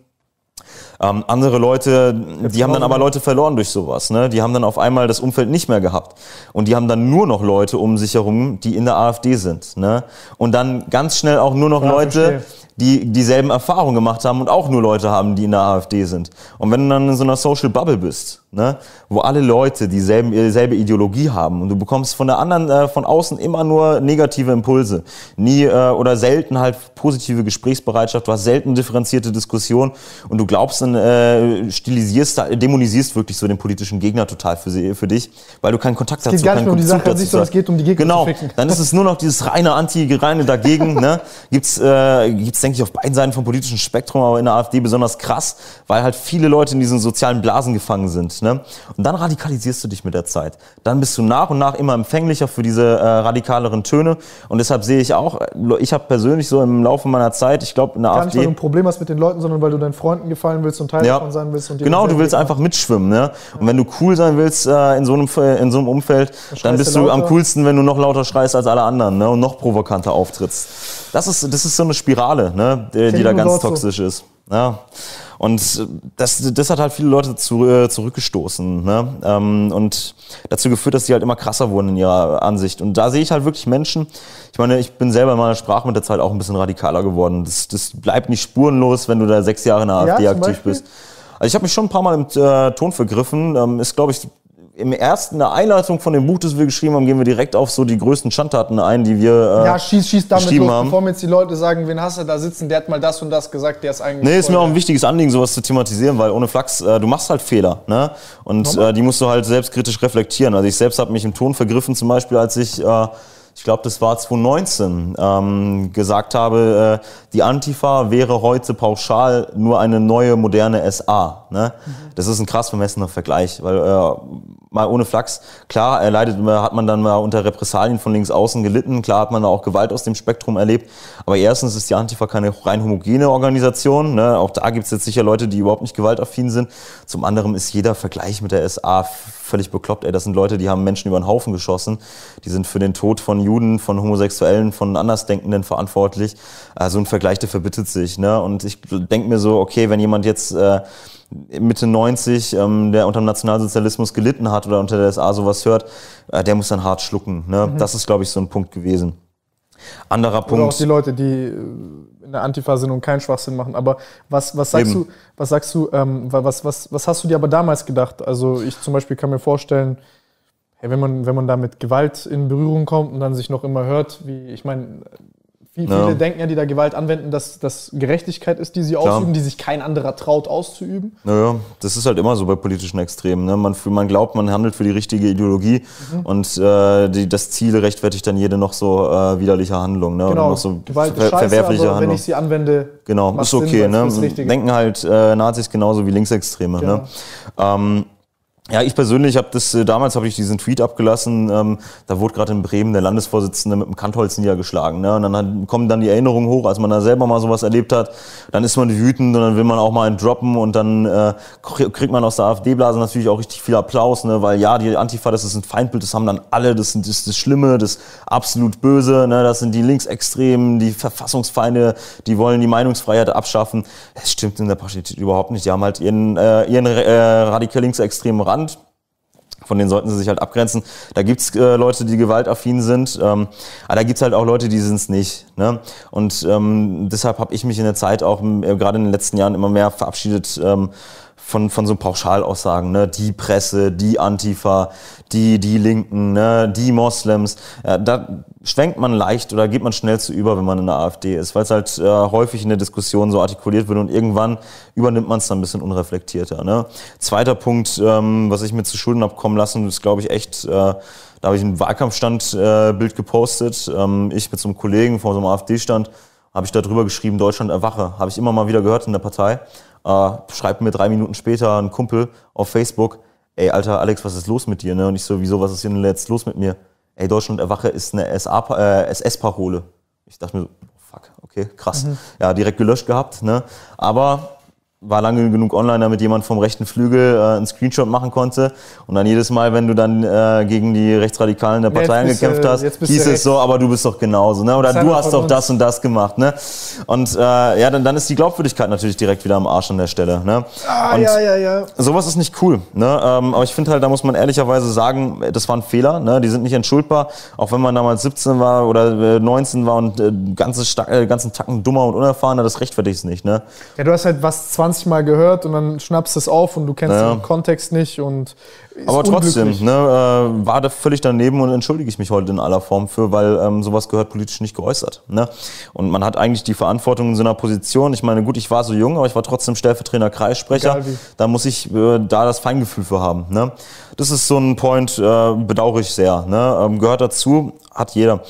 ähm, andere Leute, die haben dann aber Leute verloren durch sowas. Ne? Die haben dann auf einmal das Umfeld nicht mehr gehabt. Und die haben dann nur noch Leute um sich herum, die in der AfD sind. Ne? Und dann ganz schnell auch nur noch ja, Leute, die dieselben Erfahrungen gemacht haben und auch nur Leute haben, die in der AfD sind. Und wenn du dann in so einer Social Bubble bist, Ne? wo alle Leute dieselben, dieselbe Ideologie haben und du bekommst von der anderen, äh, von außen immer nur negative Impulse, nie äh, oder selten halt positive Gesprächsbereitschaft, du hast selten differenzierte Diskussion und du glaubst dann, äh, stilisierst, dämonisierst wirklich so den politischen Gegner total für, sie, für dich, weil du keinen Kontakt dazu, keinen Kontakt um die Sache dazu sich, sondern es geht um die Gegner Genau, dann ist es nur noch dieses reine Anti, reine dagegen, ne? gibt's, äh, gibt's denke ich auf beiden Seiten vom politischen Spektrum, aber in der AfD besonders krass, weil halt viele Leute in diesen sozialen Blasen gefangen sind, ne? Ne? Und dann radikalisierst du dich mit der Zeit. Dann bist du nach und nach immer empfänglicher für diese äh, radikaleren Töne. Und deshalb sehe ich auch, äh, ich habe persönlich so im Laufe meiner Zeit, ich glaube, in der Gar AfD... Nicht, weil du ein Problem hast mit den Leuten, sondern weil du deinen Freunden gefallen willst und Teil ja. davon sein willst. Und genau, du willst einfach mitschwimmen. Ne? Und wenn du cool sein willst äh, in, so einem, äh, in so einem Umfeld, dann, dann bist du lauter. am coolsten, wenn du noch lauter schreist als alle anderen ne? und noch provokanter auftrittst. Das ist, das ist so eine Spirale, ne? die, die da ganz toxisch so. ist. Ja. Und das, das hat halt viele Leute zu, äh, zurückgestoßen ne? Ähm, und dazu geführt, dass sie halt immer krasser wurden in ihrer Ansicht. Und da sehe ich halt wirklich Menschen, ich meine, ich bin selber in meiner Sprache mit der Zeit auch ein bisschen radikaler geworden. Das, das bleibt nicht spurenlos, wenn du da sechs Jahre in der AfD aktiv Beispiel? bist. Also ich habe mich schon ein paar Mal im äh, Ton vergriffen. Ähm, ist, glaube ich, im ersten der Einleitung von dem Buch, das wir geschrieben haben, gehen wir direkt auf so die größten Schandtaten ein, die wir äh, Ja, schieß, schieß damit los, haben. bevor mir jetzt die Leute sagen, wen hast du da sitzen, der hat mal das und das gesagt, der ist eigentlich Nee, ist mir auch ein wichtiges Anliegen, sowas zu thematisieren, weil ohne Flachs, äh, du machst halt Fehler, ne? Und äh, die musst du halt selbstkritisch reflektieren. Also ich selbst habe mich im Ton vergriffen, zum Beispiel, als ich... Äh, ich glaube, das war 2019, ähm, gesagt habe, äh, die Antifa wäre heute pauschal nur eine neue moderne SA. Ne? Mhm. Das ist ein krass vermessener Vergleich, weil äh, mal ohne Flachs. Klar, er leidet, hat man dann mal unter Repressalien von links außen gelitten. Klar hat man auch Gewalt aus dem Spektrum erlebt. Aber erstens ist die Antifa keine rein homogene Organisation. Ne? Auch da gibt es jetzt sicher Leute, die überhaupt nicht gewaltaffin sind. Zum anderen ist jeder Vergleich mit der SA völlig bekloppt. Ey, das sind Leute, die haben Menschen über den Haufen geschossen. Die sind für den Tod von Juden, von Homosexuellen, von Andersdenkenden verantwortlich. Also ein Vergleich, der verbittet sich. Ne? Und ich denke mir so, okay, wenn jemand jetzt... Äh, Mitte 90, ähm, der unter dem Nationalsozialismus gelitten hat oder unter der SA sowas hört, äh, der muss dann hart schlucken. Ne? Mhm. Das ist, glaube ich, so ein Punkt gewesen. Anderer Punkt. Oder auch die Leute, die äh, in der antifa sind und keinen Schwachsinn machen. Aber was, was sagst Eben. du, was sagst du, ähm, was, was, was hast du dir aber damals gedacht? Also ich zum Beispiel kann mir vorstellen, hey, wenn man, wenn man da mit Gewalt in Berührung kommt und dann sich noch immer hört, wie, ich meine, Viele, ja. viele denken ja, die da Gewalt anwenden, dass das Gerechtigkeit ist, die sie Klar. ausüben, die sich kein anderer traut auszuüben. Naja, das ist halt immer so bei politischen Extremen. Ne? Man, man glaubt, man handelt für die richtige Ideologie mhm. und äh, die, das Ziel rechtfertigt dann jede noch so äh, widerliche Handlung. Ne? Genau, Oder noch so Gewalt ver ist scheiße, verwerfliche Handlung. wenn ich sie anwende, genau, ist okay. Sinn, ne? Denken halt äh, Nazis genauso wie Linksextreme. Ne? Genau. Ne? Ähm, ja, ich persönlich habe das, äh, damals habe ich diesen Tweet abgelassen, ähm, da wurde gerade in Bremen der Landesvorsitzende mit dem Kantholz niedergeschlagen. Ne? Und dann kommen dann die Erinnerungen hoch, als man da selber mal sowas erlebt hat, dann ist man wütend und dann will man auch mal einen droppen und dann äh, kriegt man aus der AfD-Blase natürlich auch richtig viel Applaus, ne? weil ja, die Antifa, das ist ein Feindbild, das haben dann alle, das sind das, das Schlimme, das absolut Böse, ne? das sind die Linksextremen, die Verfassungsfeinde, die wollen die Meinungsfreiheit abschaffen. Das stimmt in der Praxis überhaupt nicht, die haben halt ihren, äh, ihren äh, radikal linksextremen Rand Land. Von denen sollten sie sich halt abgrenzen. Da gibt's äh, Leute, die gewaltaffin sind, ähm, aber da gibt es halt auch Leute, die es nicht. Ne? Und ähm, deshalb habe ich mich in der Zeit auch, ähm, äh, gerade in den letzten Jahren, immer mehr verabschiedet ähm, von, von so Pauschalaussagen, ne? die Presse, die Antifa, die, die Linken, ne? die Moslems. Äh, schwenkt man leicht oder geht man schnell zu über, wenn man in der AfD ist, weil es halt äh, häufig in der Diskussion so artikuliert wird und irgendwann übernimmt man es dann ein bisschen unreflektierter. Ne? Zweiter Punkt, ähm, was ich mir zu Schulden abkommen lassen, ist, glaube ich, echt, äh, da habe ich ein Wahlkampfstandbild äh, gepostet, ähm, ich mit so einem Kollegen vor so einem AfD-Stand, habe ich da drüber geschrieben, Deutschland erwache, habe ich immer mal wieder gehört in der Partei, Äh, schreibt mir drei Minuten später ein Kumpel auf Facebook, ey, Alter, Alex, was ist los mit dir? Ne? Und ich so, wieso, was ist denn jetzt los mit mir? ey, Deutschland erwache ist eine äh, SS-Parole. Ich dachte mir so, oh, fuck, okay, krass. Mhm. Ja, direkt gelöscht gehabt. Ne? Aber war lange genug online, damit jemand vom rechten Flügel äh, einen Screenshot machen konnte. Und dann jedes Mal, wenn du dann äh, gegen die Rechtsradikalen der Partei angekämpft hast, hieß es so, aber du bist doch genauso, ne? Oder du hast doch uns. das und das gemacht, ne? Und äh, ja, dann, dann ist die Glaubwürdigkeit natürlich direkt wieder am Arsch an der Stelle, ne? Ah, und ja, ja, ja. Sowas ist nicht cool, ne? Ähm, aber ich finde halt, da muss man ehrlicherweise sagen, das waren Fehler, ne? Die sind nicht entschuldbar, auch wenn man damals 17 war oder 19 äh, war und äh, ganze, äh, ganzen Tacken dummer und unerfahrener, das rechtfertigt es nicht, ne? Ja, du hast halt was 20 20 Mal gehört und dann schnappst du es auf und du kennst ja. den Kontext nicht und aber trotzdem, ne, äh, war da völlig daneben und entschuldige ich mich heute in aller Form für, weil ähm, sowas gehört politisch nicht geäußert. Ne? Und man hat eigentlich die Verantwortung in so einer Position. Ich meine, gut, ich war so jung, aber ich war trotzdem Stellvertreter Kreissprecher. Da muss ich äh, da das Feingefühl für haben. Ne? das ist so ein Point, äh, bedauere ich sehr. Ne? Ähm, gehört dazu, hat jeder.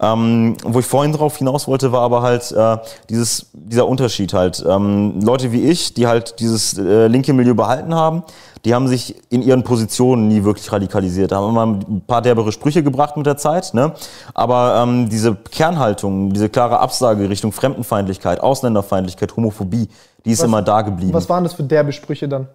Ähm, wo ich vorhin drauf hinaus wollte, war aber halt äh, dieses, dieser Unterschied halt. Ähm, Leute wie ich, die halt dieses äh, linke Milieu behalten haben, die haben sich in ihren Positionen nie wirklich radikalisiert. Da haben immer ein paar derbere Sprüche gebracht mit der Zeit. Ne? Aber ähm, diese Kernhaltung, diese klare Absage Richtung Fremdenfeindlichkeit, Ausländerfeindlichkeit, Homophobie, die ist was, immer da geblieben. Was waren das für derbe Sprüche dann?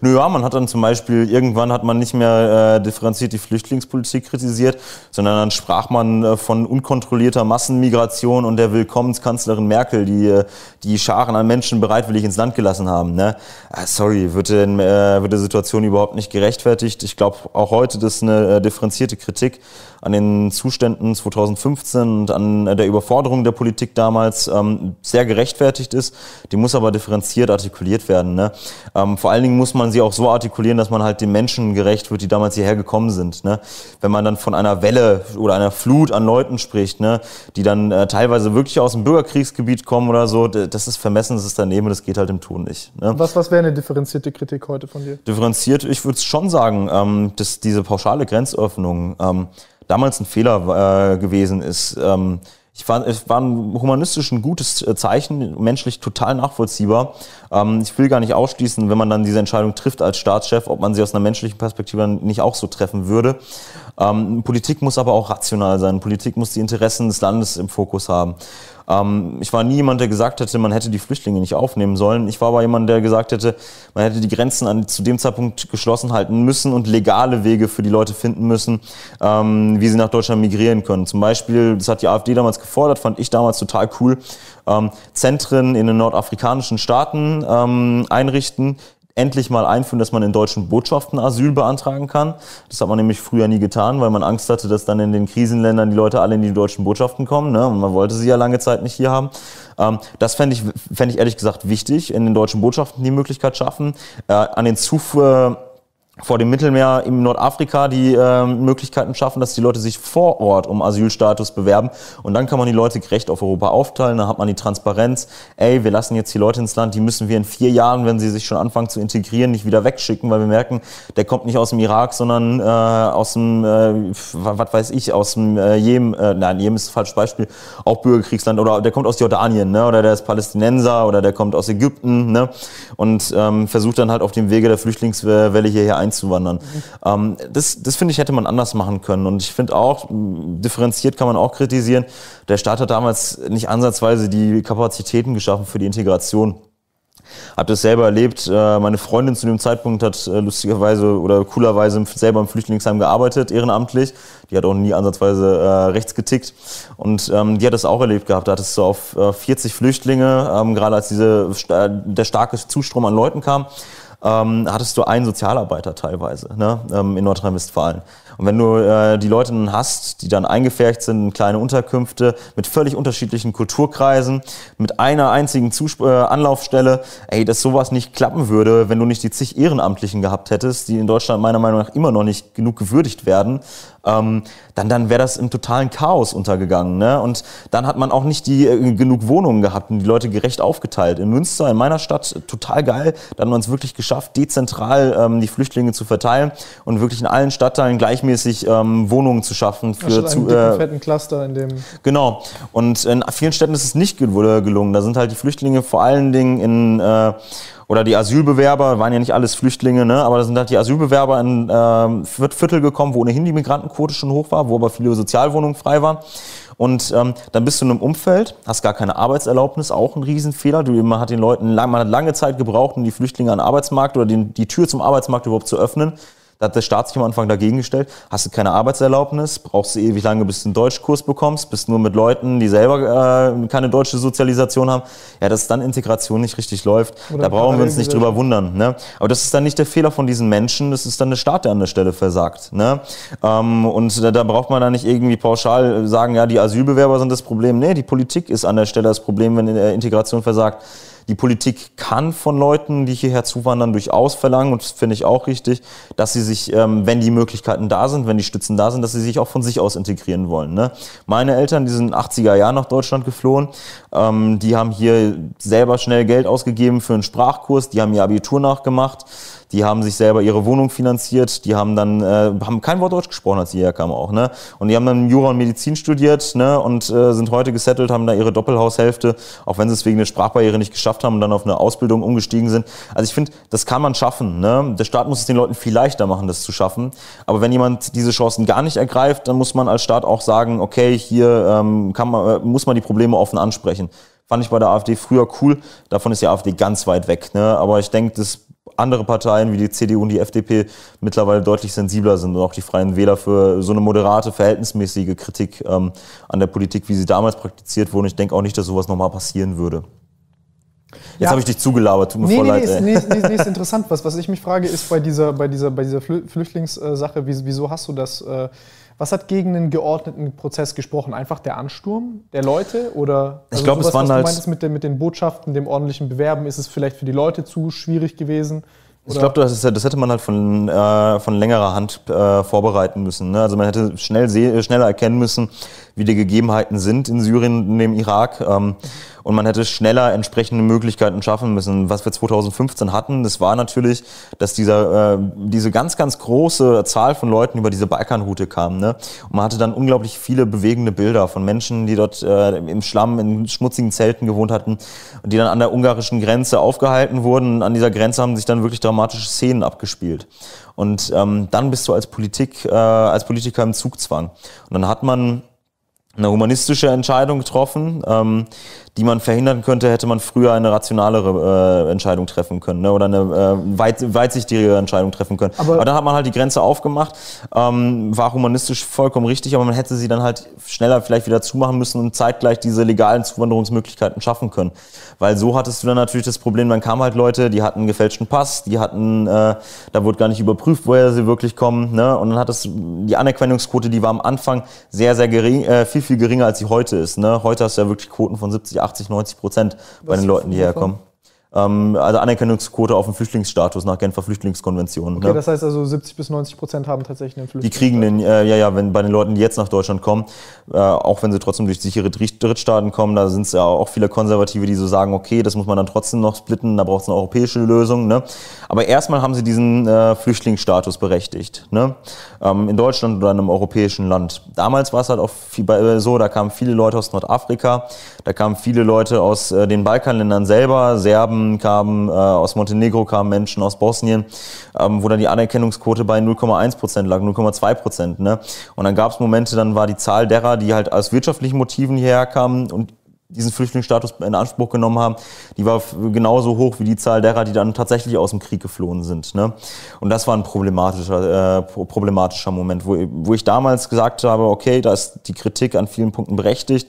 Naja, man hat dann zum Beispiel, irgendwann hat man nicht mehr äh, differenziert die Flüchtlingspolitik kritisiert, sondern dann sprach man äh, von unkontrollierter Massenmigration und der Willkommenskanzlerin Merkel, die äh, die Scharen an Menschen bereitwillig ins Land gelassen haben. Ne? Ah, sorry, wird, denn, äh, wird der Situation überhaupt nicht gerechtfertigt. Ich glaube auch heute, dass eine äh, differenzierte Kritik an den Zuständen 2015 und an äh, der Überforderung der Politik damals ähm, sehr gerechtfertigt ist. Die muss aber differenziert artikuliert werden. Ne? Ähm, vor allen Dingen muss muss man sie auch so artikulieren, dass man halt den Menschen gerecht wird, die damals hierher gekommen sind. Ne? Wenn man dann von einer Welle oder einer Flut an Leuten spricht, ne? die dann äh, teilweise wirklich aus dem Bürgerkriegsgebiet kommen oder so, das ist vermessen, das ist daneben, das geht halt im Ton nicht. Ne? Was, was wäre eine differenzierte Kritik heute von dir? Differenziert, ich würde schon sagen, ähm, dass diese pauschale Grenzöffnung ähm, damals ein Fehler äh, gewesen ist. Ähm, ich fand, es war ein humanistisch ein gutes äh, Zeichen, menschlich total nachvollziehbar. Ähm, ich will gar nicht ausschließen, wenn man dann diese Entscheidung trifft als Staatschef, ob man sie aus einer menschlichen Perspektive nicht auch so treffen würde. Ähm, Politik muss aber auch rational sein. Politik muss die Interessen des Landes im Fokus haben. Ähm, ich war nie jemand, der gesagt hätte, man hätte die Flüchtlinge nicht aufnehmen sollen. Ich war aber jemand, der gesagt hätte, man hätte die Grenzen an, zu dem Zeitpunkt geschlossen halten müssen und legale Wege für die Leute finden müssen, ähm, wie sie nach Deutschland migrieren können. Zum Beispiel, das hat die AfD damals gefordert, fand ich damals total cool, ähm, Zentren in den nordafrikanischen Staaten ähm, einrichten, endlich mal einführen, dass man in deutschen Botschaften Asyl beantragen kann. Das hat man nämlich früher nie getan, weil man Angst hatte, dass dann in den Krisenländern die Leute alle in die deutschen Botschaften kommen. Ne? Und man wollte sie ja lange Zeit nicht hier haben. Ähm, das fände ich, fänd ich ehrlich gesagt wichtig, in den deutschen Botschaften die Möglichkeit schaffen. Äh, an den Zufuhr äh, vor dem Mittelmeer im Nordafrika die äh, Möglichkeiten schaffen, dass die Leute sich vor Ort um Asylstatus bewerben. Und dann kann man die Leute gerecht auf Europa aufteilen. Da hat man die Transparenz. Ey, wir lassen jetzt die Leute ins Land, die müssen wir in vier Jahren, wenn sie sich schon anfangen zu integrieren, nicht wieder wegschicken, weil wir merken, der kommt nicht aus dem Irak, sondern äh, aus dem, äh, was weiß ich, aus dem äh, Jemen, äh, nein, Jemen ist falsches Beispiel, auch Bürgerkriegsland. Oder der kommt aus Jordanien, ne? oder der ist Palästinenser, oder der kommt aus Ägypten. Ne? Und ähm, versucht dann halt auf dem Wege der Flüchtlingswelle hierher einzuwandern. Mhm. das das finde ich, hätte man anders machen können. Und ich finde auch, differenziert kann man auch kritisieren, der Staat hat damals nicht ansatzweise die Kapazitäten geschaffen für die Integration. Hab das selber erlebt. Äh, meine Freundin zu dem Zeitpunkt hat äh, lustigerweise oder coolerweise selber im Flüchtlingsheim gearbeitet, ehrenamtlich. Die hat auch nie ansatzweise äh, rechts getickt. Und ähm, die hat das auch erlebt gehabt. Da hattest du so auf 40 Flüchtlinge, ähm, gerade als diese, der starke Zustrom an Leuten kam ähm, hattest du einen Sozialarbeiter teilweise ne, ähm, in Nordrhein-Westfalen. Und wenn du äh, die Leute hast, die dann eingefärbt sind in kleine Unterkünfte mit völlig unterschiedlichen Kulturkreisen, mit einer einzigen Zusp äh, Anlaufstelle, ey, dass sowas nicht klappen würde, wenn du nicht die zig Ehrenamtlichen gehabt hättest, die in Deutschland meiner Meinung nach immer noch nicht genug gewürdigt werden, ähm, dann, dann wäre das im totalen Chaos untergegangen. Ne? Und dann hat man auch nicht die, äh, genug Wohnungen gehabt und die Leute gerecht aufgeteilt. In Münster, in meiner Stadt, äh, total geil. Da haben wir uns wirklich geschafft, dezentral ähm, die Flüchtlinge zu verteilen und wirklich in allen Stadtteilen gleichmäßig ähm, Wohnungen zu schaffen. Für also zu, äh, fetten Cluster in dem. Genau. Und in vielen Städten ist es nicht gelungen. Da sind halt die Flüchtlinge vor allen Dingen in äh, oder die Asylbewerber, waren ja nicht alles Flüchtlinge, ne? aber da sind halt die Asylbewerber in ähm, Viertel gekommen, wo ohnehin die Migrantenquote schon hoch war, wo aber viele Sozialwohnungen frei waren. Und ähm, dann bist du in einem Umfeld, hast gar keine Arbeitserlaubnis, auch ein Riesenfehler. Du, man hat den Leuten, man hat lange Zeit gebraucht, um die Flüchtlinge an den Arbeitsmarkt oder den, die Tür zum Arbeitsmarkt überhaupt zu öffnen. Da hat der Staat sich am Anfang dagegen gestellt. Hast du keine Arbeitserlaubnis, brauchst du ewig lange, bis du einen Deutschkurs bekommst, bist nur mit Leuten, die selber äh, keine deutsche Sozialisation haben. Ja, dass dann Integration nicht richtig läuft, Oder da brauchen wir uns nicht drüber wundern. Ne? Aber das ist dann nicht der Fehler von diesen Menschen, das ist dann der Staat, der an der Stelle versagt. Ne? Ähm, und da, da braucht man dann nicht irgendwie pauschal sagen, ja, die Asylbewerber sind das Problem. Nee, die Politik ist an der Stelle das Problem, wenn äh, Integration versagt. Die Politik kann von Leuten, die hierher zuwandern, durchaus verlangen, und das finde ich auch richtig, dass sie sich, ähm, wenn die Möglichkeiten da sind, wenn die Stützen da sind, dass sie sich auch von sich aus integrieren wollen. Ne? Meine Eltern, die sind in den 80er Jahren nach Deutschland geflohen, ähm, die haben hier selber schnell Geld ausgegeben für einen Sprachkurs, die haben ihr Abitur nachgemacht die haben sich selber ihre Wohnung finanziert, die haben dann, äh, haben kein Wort Deutsch gesprochen, als sie herkamen auch, ne? Und die haben dann Jura und Medizin studiert, ne? Und äh, sind heute gesettelt, haben da ihre Doppelhaushälfte, auch wenn sie es wegen der Sprachbarriere nicht geschafft haben und dann auf eine Ausbildung umgestiegen sind. Also ich finde, das kann man schaffen, ne? Der Staat muss es den Leuten viel leichter machen, das zu schaffen. Aber wenn jemand diese Chancen gar nicht ergreift, dann muss man als Staat auch sagen, okay, hier ähm, kann man, äh, muss man die Probleme offen ansprechen fand ich bei der AfD früher cool. Davon ist die AfD ganz weit weg. Ne? Aber ich denke, das andere Parteien wie die CDU und die FDP mittlerweile deutlich sensibler sind und auch die Freien Wähler für so eine moderate, verhältnismäßige Kritik ähm, an der Politik, wie sie damals praktiziert wurde. Ich denke auch nicht, dass sowas nochmal passieren würde. Jetzt ja. habe ich dich zugelabert, tut mir nee, voll nee, leid. Ey. Nee, nee, nee, ist interessant. Was, was ich mich frage, ist bei dieser, bei dieser, bei dieser Flüchtlingssache, wieso hast du das? Äh, was hat gegen einen geordneten Prozess gesprochen? Einfach der Ansturm der Leute oder also ich glaube, es waren was du halt meintest mit, der, mit den Botschaften, dem ordentlichen Bewerben, ist es vielleicht für die Leute zu schwierig gewesen? Oder? Ich glaube, das, das, hätte man halt von, äh, von längerer Hand äh, vorbereiten müssen. Ne? Also man hätte schnell, äh, schnell erkennen müssen, wie die Gegebenheiten sind in Syrien und dem Irak. Ähm, und man hätte schneller entsprechende Möglichkeiten schaffen müssen. Was wir 2015 hatten, das war natürlich, dass dieser, äh, diese ganz, ganz große Zahl von Leuten über diese Balkanroute kam. Ne? Und man hatte dann unglaublich viele bewegende Bilder von Menschen, die dort äh, im Schlamm, in schmutzigen Zelten gewohnt hatten, die dann an der ungarischen Grenze aufgehalten wurden. Und an dieser Grenze haben sich dann wirklich dramatische Szenen abgespielt. Und ähm, dann bist du als Politik, äh, als Politiker im Zugzwang. Und dann hat man eine humanistische Entscheidung getroffen. Ähm, die man verhindern könnte, hätte man früher eine rationalere äh, Entscheidung treffen können ne? oder eine äh, weit, weitsichtigere Entscheidung treffen können. Aber, aber, dann hat man halt die Grenze aufgemacht, ähm, war humanistisch vollkommen richtig, aber man hätte sie dann halt schneller vielleicht wieder zumachen müssen und zeitgleich diese legalen Zuwanderungsmöglichkeiten schaffen können. Weil so hattest du dann natürlich das Problem, dann kamen halt Leute, die hatten einen gefälschten Pass, die hatten, äh, da wurde gar nicht überprüft, woher sie wirklich kommen. Ne? Und dann hat es die Anerkennungsquote, die war am Anfang sehr, sehr gering, äh, viel, viel geringer, als sie heute ist. Ne? Heute hast du ja wirklich Quoten von 70, 80, 90 Prozent bei den Leuten, die herkommen. Ähm, also Anerkennungsquote auf den Flüchtlingsstatus nach Genfer Flüchtlingskonvention. Okay, ne? das heißt also 70 bis 90 Prozent haben tatsächlich einen Flüchtlingsstatus. Die kriegen den, äh, ja, ja, wenn bei den Leuten, die jetzt nach Deutschland kommen, äh, auch wenn sie trotzdem durch sichere Drittstaaten kommen, da sind es ja auch viele Konservative, die so sagen, okay, das muss man dann trotzdem noch splitten, da braucht es eine europäische Lösung. Ne? Aber erstmal haben sie diesen äh, Flüchtlingsstatus berechtigt. Ne? Ähm, in Deutschland oder in einem europäischen Land. Damals war es halt auch viel, äh, so, da kamen viele Leute aus Nordafrika, da kamen viele Leute aus äh, den Balkanländern selber, Serben, kamen, kamen äh, aus Montenegro, kamen Menschen aus Bosnien, ähm, wo dann die Anerkennungsquote bei 0,1 Prozent lag, 0,2 Prozent. Ne? Und dann gab es Momente, dann war die Zahl derer, die halt aus wirtschaftlichen Motiven hierher kamen und diesen Flüchtlingsstatus in Anspruch genommen haben, die war genauso hoch wie die Zahl derer, die dann tatsächlich aus dem Krieg geflohen sind. Ne? Und das war ein problematischer, äh, problematischer Moment, wo, wo ich damals gesagt habe, okay, da ist die Kritik an vielen Punkten berechtigt,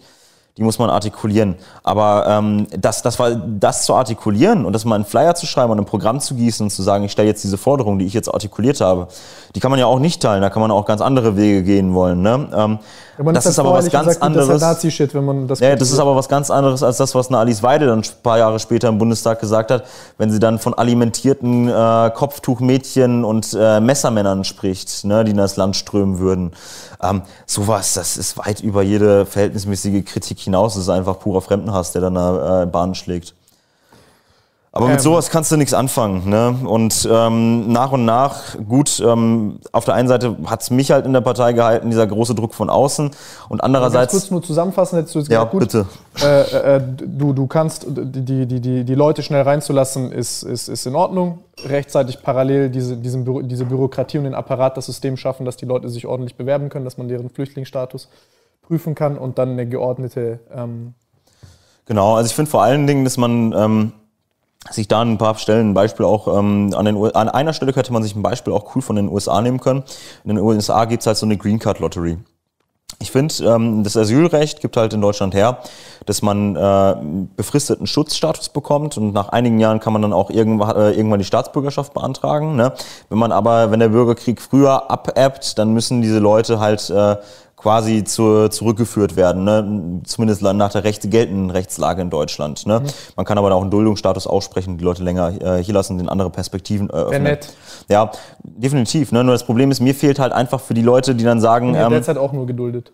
die muss man artikulieren. Aber ähm, das, das war das zu artikulieren und das mal in Flyer zu schreiben und ein Programm zu gießen und zu sagen, ich stelle jetzt diese Forderung, die ich jetzt artikuliert habe, die kann man ja auch nicht teilen, da kann man auch ganz andere Wege gehen wollen. Ne? Ähm, ja, das ist aber was ganz gesagt, anderes. Das ist, Nazi-Shit, wenn man das, ja, das ist aber was ganz anderes als das, was eine Alice Weide dann ein paar Jahre später im Bundestag gesagt hat, wenn sie dann von alimentierten äh, Kopftuchmädchen und äh, Messermännern spricht, ne, die in das Land strömen würden. Ähm, sowas, das ist weit über jede verhältnismäßige Kritik hinaus. Es ist einfach purer Fremdenhass, der dann da äh, Bahnen schlägt. Aber mit ähm. sowas kannst du nichts anfangen. Ne? Und ähm, nach und nach, gut, ähm, auf der einen Seite hat es mich halt in der Partei gehalten, dieser große Druck von außen. Und andererseits... Ganz kurz nur zusammenfassen, hättest du jetzt ja, gesagt, gut, bitte. Äh, äh, äh, du, du kannst, die, die, die, die Leute schnell reinzulassen, ist, ist, ist in Ordnung. Rechtzeitig parallel diese, diesen Büro, diese Bürokratie und den Apparat, das System schaffen, dass die Leute sich ordentlich bewerben können, dass man deren Flüchtlingsstatus prüfen kann und dann eine geordnete. Ähm genau, also ich finde vor allen Dingen, dass man ähm, sich da an ein paar Stellen ein Beispiel auch, ähm, an, den, an einer Stelle könnte man sich ein Beispiel auch cool von den USA nehmen können. In den USA gibt es halt so eine Green Card Lottery. Ich finde, ähm, das Asylrecht gibt halt in Deutschland her, dass man äh, befristeten Schutzstatus bekommt und nach einigen Jahren kann man dann auch äh, irgendwann, die Staatsbürgerschaft beantragen. Ne? Wenn man aber, wenn der Bürgerkrieg früher abebbt, dann müssen diese Leute halt äh, quasi zu, zurückgeführt werden, ne? zumindest nach der Recht, geltenden Rechtslage in Deutschland. Ne? Mhm. Man kann aber auch einen Duldungsstatus aussprechen, die Leute länger äh, hier lassen, den andere Perspektiven äh, eröffnen. Wäre nett. Ja, definitiv. Ne? Nur das Problem ist, mir fehlt halt einfach für die Leute, die dann sagen... Ich bin ähm, derzeit auch nur geduldet.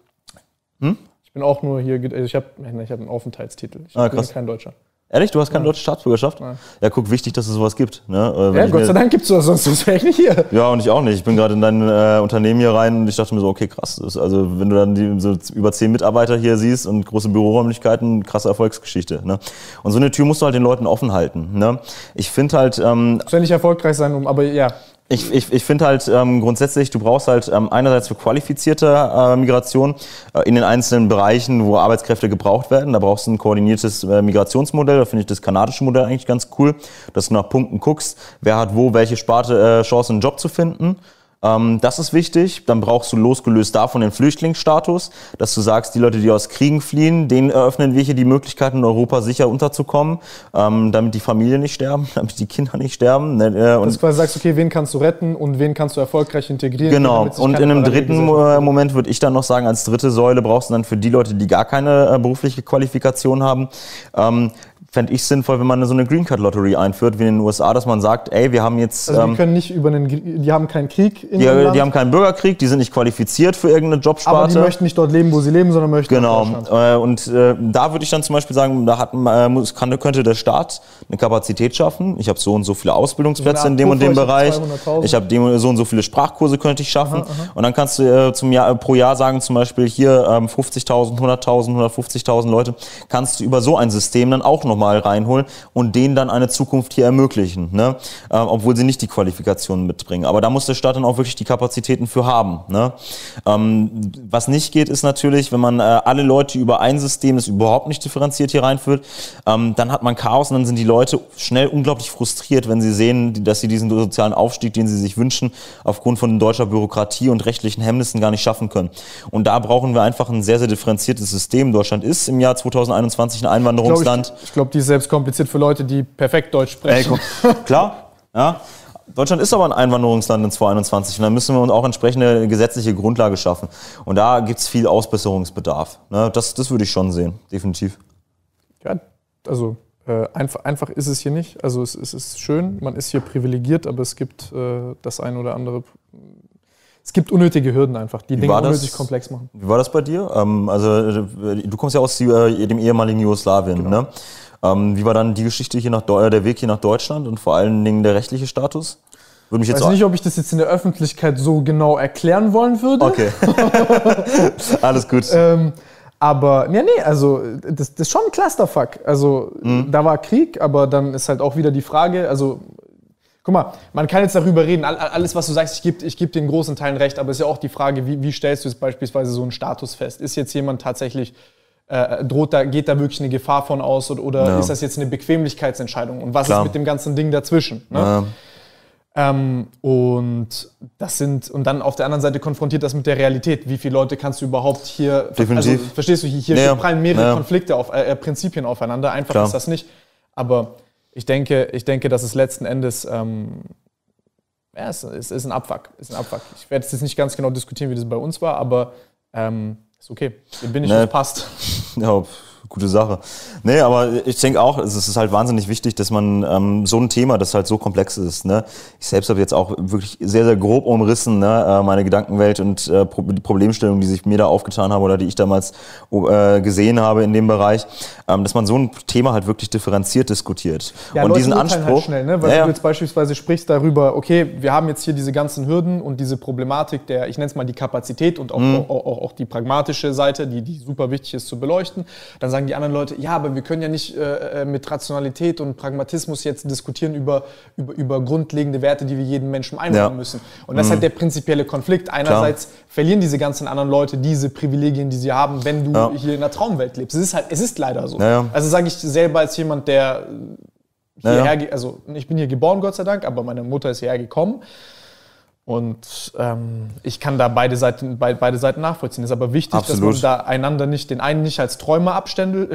Hm? Ich bin auch nur hier, also ich habe ich hab einen Aufenthaltstitel. Ich ah, bin krass. kein Deutscher. Ehrlich, du hast keine ja. deutsche Staatsbürgerschaft? Ja. ja. guck, wichtig, dass es sowas gibt. Ne? Äh, ja, Gott sei Dank gibt es sowas, sonst wäre ich nicht hier. Ja, und ich auch nicht. Ich bin gerade in dein äh, Unternehmen hier rein und ich dachte mir so, okay, krass. Ist, also wenn du dann die, so über zehn Mitarbeiter hier siehst und große Büroräumlichkeiten, krasse Erfolgsgeschichte. Ne? Und so eine Tür musst du halt den Leuten offen halten. Ne? Ich finde halt... Ähm, Muss ja nicht erfolgreich sein, um, aber ja. Ich, ich, ich finde halt ähm, grundsätzlich, du brauchst halt ähm, einerseits für qualifizierte äh, Migration äh, in den einzelnen Bereichen, wo Arbeitskräfte gebraucht werden. Da brauchst du ein koordiniertes äh, Migrationsmodell. Da finde ich das kanadische Modell eigentlich ganz cool, dass du nach Punkten guckst, wer hat wo welche Sparte, äh, Chance, einen Job zu finden. Ähm, das ist wichtig. Dann brauchst du losgelöst davon den Flüchtlingsstatus, dass du sagst, die Leute, die aus Kriegen fliehen, denen eröffnen wir hier die Möglichkeit, in Europa sicher unterzukommen, ähm, damit die Familien nicht sterben, damit die Kinder nicht sterben. Ne, äh, und du quasi sagst, okay, wen kannst du retten und wen kannst du erfolgreich integrieren. Genau. Und in einem dritten äh, Moment würde ich dann noch sagen, als dritte Säule brauchst du dann für die Leute, die gar keine äh, berufliche Qualifikation haben, ähm, fände ich sinnvoll, wenn man so eine Green Card Lottery einführt, wie in den USA, dass man sagt, ey, wir haben jetzt. Also die ähm, können nicht über einen, die haben keinen Krieg in die, ihrem Land. die haben keinen Bürgerkrieg, die sind nicht qualifiziert für irgendeine Jobsparte. Aber die möchten nicht dort leben, wo sie leben, sondern möchten. Genau. Äh, und äh, da würde ich dann zum Beispiel sagen, da hat, äh, kann, könnte der Staat eine Kapazität schaffen. Ich habe so und so viele Ausbildungsplätze in dem und dem Bereich. Ich habe so und so viele Sprachkurse könnte ich schaffen. Aha, aha. Und dann kannst du äh, zum Jahr, äh, pro Jahr sagen, zum Beispiel hier ähm, 50.000, 100.000, 150.000 Leute, kannst du über so ein System dann auch nochmal nochmal reinholen und denen dann eine Zukunft hier ermöglichen, ne? Ähm, obwohl sie nicht die Qualifikationen mitbringen. Aber da muss der Staat dann auch wirklich die Kapazitäten für haben. Ne? Ähm, was nicht geht, ist natürlich, wenn man äh, alle Leute über ein System, das überhaupt nicht differenziert hier reinführt, ähm, dann hat man Chaos und dann sind die Leute schnell unglaublich frustriert, wenn sie sehen, dass sie diesen sozialen Aufstieg, den sie sich wünschen, aufgrund von deutscher Bürokratie und rechtlichen Hemmnissen gar nicht schaffen können. Und da brauchen wir einfach ein sehr, sehr differenziertes System. Deutschland ist im Jahr 2021 ein Einwanderungsland. Ich glaube, die ist selbst kompliziert für Leute, die perfekt Deutsch sprechen. Ey, klar, ja. Deutschland ist aber ein Einwanderungsland in 2021 und da müssen wir uns auch entsprechende gesetzliche Grundlage schaffen. Und da gibt es viel Ausbesserungsbedarf. Ne? Das, das würde ich schon sehen, definitiv. Ja, also äh, einfach, einfach ist es hier nicht. Also es, es, ist schön, man ist hier privilegiert, aber es gibt äh, das ein oder andere. Es gibt unnötige Hürden einfach, die Dinge das, unnötig komplex machen. Wie war das bei dir? Ähm, also äh, du kommst ja aus äh, dem ehemaligen Jugoslawien, genau. ne? Ähm, wie war dann die Geschichte hier nach De äh, der Weg hier nach Deutschland und vor allen Dingen der rechtliche Status? Ich mich jetzt weiß nicht, ob ich das jetzt in der Öffentlichkeit so genau erklären wollen würde. Okay. Alles gut. ähm, aber, ja, nee, also das, das ist schon ein Clusterfuck. Also mhm. da war Krieg, aber dann ist halt auch wieder die Frage, also Guck mal, man kann jetzt darüber reden, alles, was du sagst, ich gebe ich geb dir in großen Teilen recht, aber es ist ja auch die Frage, wie, wie stellst du jetzt beispielsweise so einen Status fest? Ist jetzt jemand tatsächlich äh, droht da, geht da wirklich eine Gefahr von aus oder, oder ja. ist das jetzt eine Bequemlichkeitsentscheidung? Und was Klar. ist mit dem ganzen Ding dazwischen? Ne? Ja. Ähm, und das sind, und dann auf der anderen Seite konfrontiert das mit der Realität. Wie viele Leute kannst du überhaupt hier, also Definitiv. also verstehst du, hier, naja. prallen mehrere naja. Konflikte auf, äh, äh, Prinzipien aufeinander. Einfach Klar. ist das nicht. Aber ich denke, ich denke, dass es letzten Endes, ähm, ja, es, es, ist ein Abfuck, ist ein Abfuck. Ich werde es jetzt nicht ganz genau diskutieren, wie das bei uns war, aber ähm, ist okay. Bin ich, ne? passt. Ja, gute Sache. Nee, aber ich denke auch, es ist halt wahnsinnig wichtig, dass man ähm, so ein Thema, das halt so komplex ist. Ne? Ich selbst habe jetzt auch wirklich sehr, sehr grob umrissen ne? Äh, meine Gedankenwelt und äh, die Problemstellung, die sich mir da aufgetan haben oder die ich damals oh, äh, gesehen habe in dem Bereich, ähm, dass man so ein Thema halt wirklich differenziert diskutiert. Ja, und Leute diesen halt Anspruch. Halt schnell, ne? Weil ja, ja. du jetzt beispielsweise sprichst darüber, okay, wir haben jetzt hier diese ganzen Hürden und diese Problematik der, ich nenne es mal die Kapazität und auch, mhm. auch, auch, auch, die pragmatische Seite, die, die super wichtig ist zu beleuchten. Dann sagen die anderen Leute, ja, aber wir können ja nicht äh, äh, mit Rationalität und Pragmatismus jetzt diskutieren über, über, über grundlegende Werte, die wir jedem Menschen einräumen ja. müssen. Und das mhm. ist halt mhm. der prinzipielle Konflikt. Einerseits Klar. verlieren diese ganzen anderen Leute diese Privilegien, die sie haben, wenn du ja. hier in der Traumwelt lebst. Es ist halt, es ist leider so. Ja, also sage ich selber als jemand, der hierher, also ich bin hier geboren, Gott sei Dank, aber meine Mutter ist hierher gekommen. Und ähm, ich kann da beide Seiten, be beide Seiten nachvollziehen. Ist aber wichtig, Absolut. dass man da einander nicht, den einen nicht als Träumer abstempelt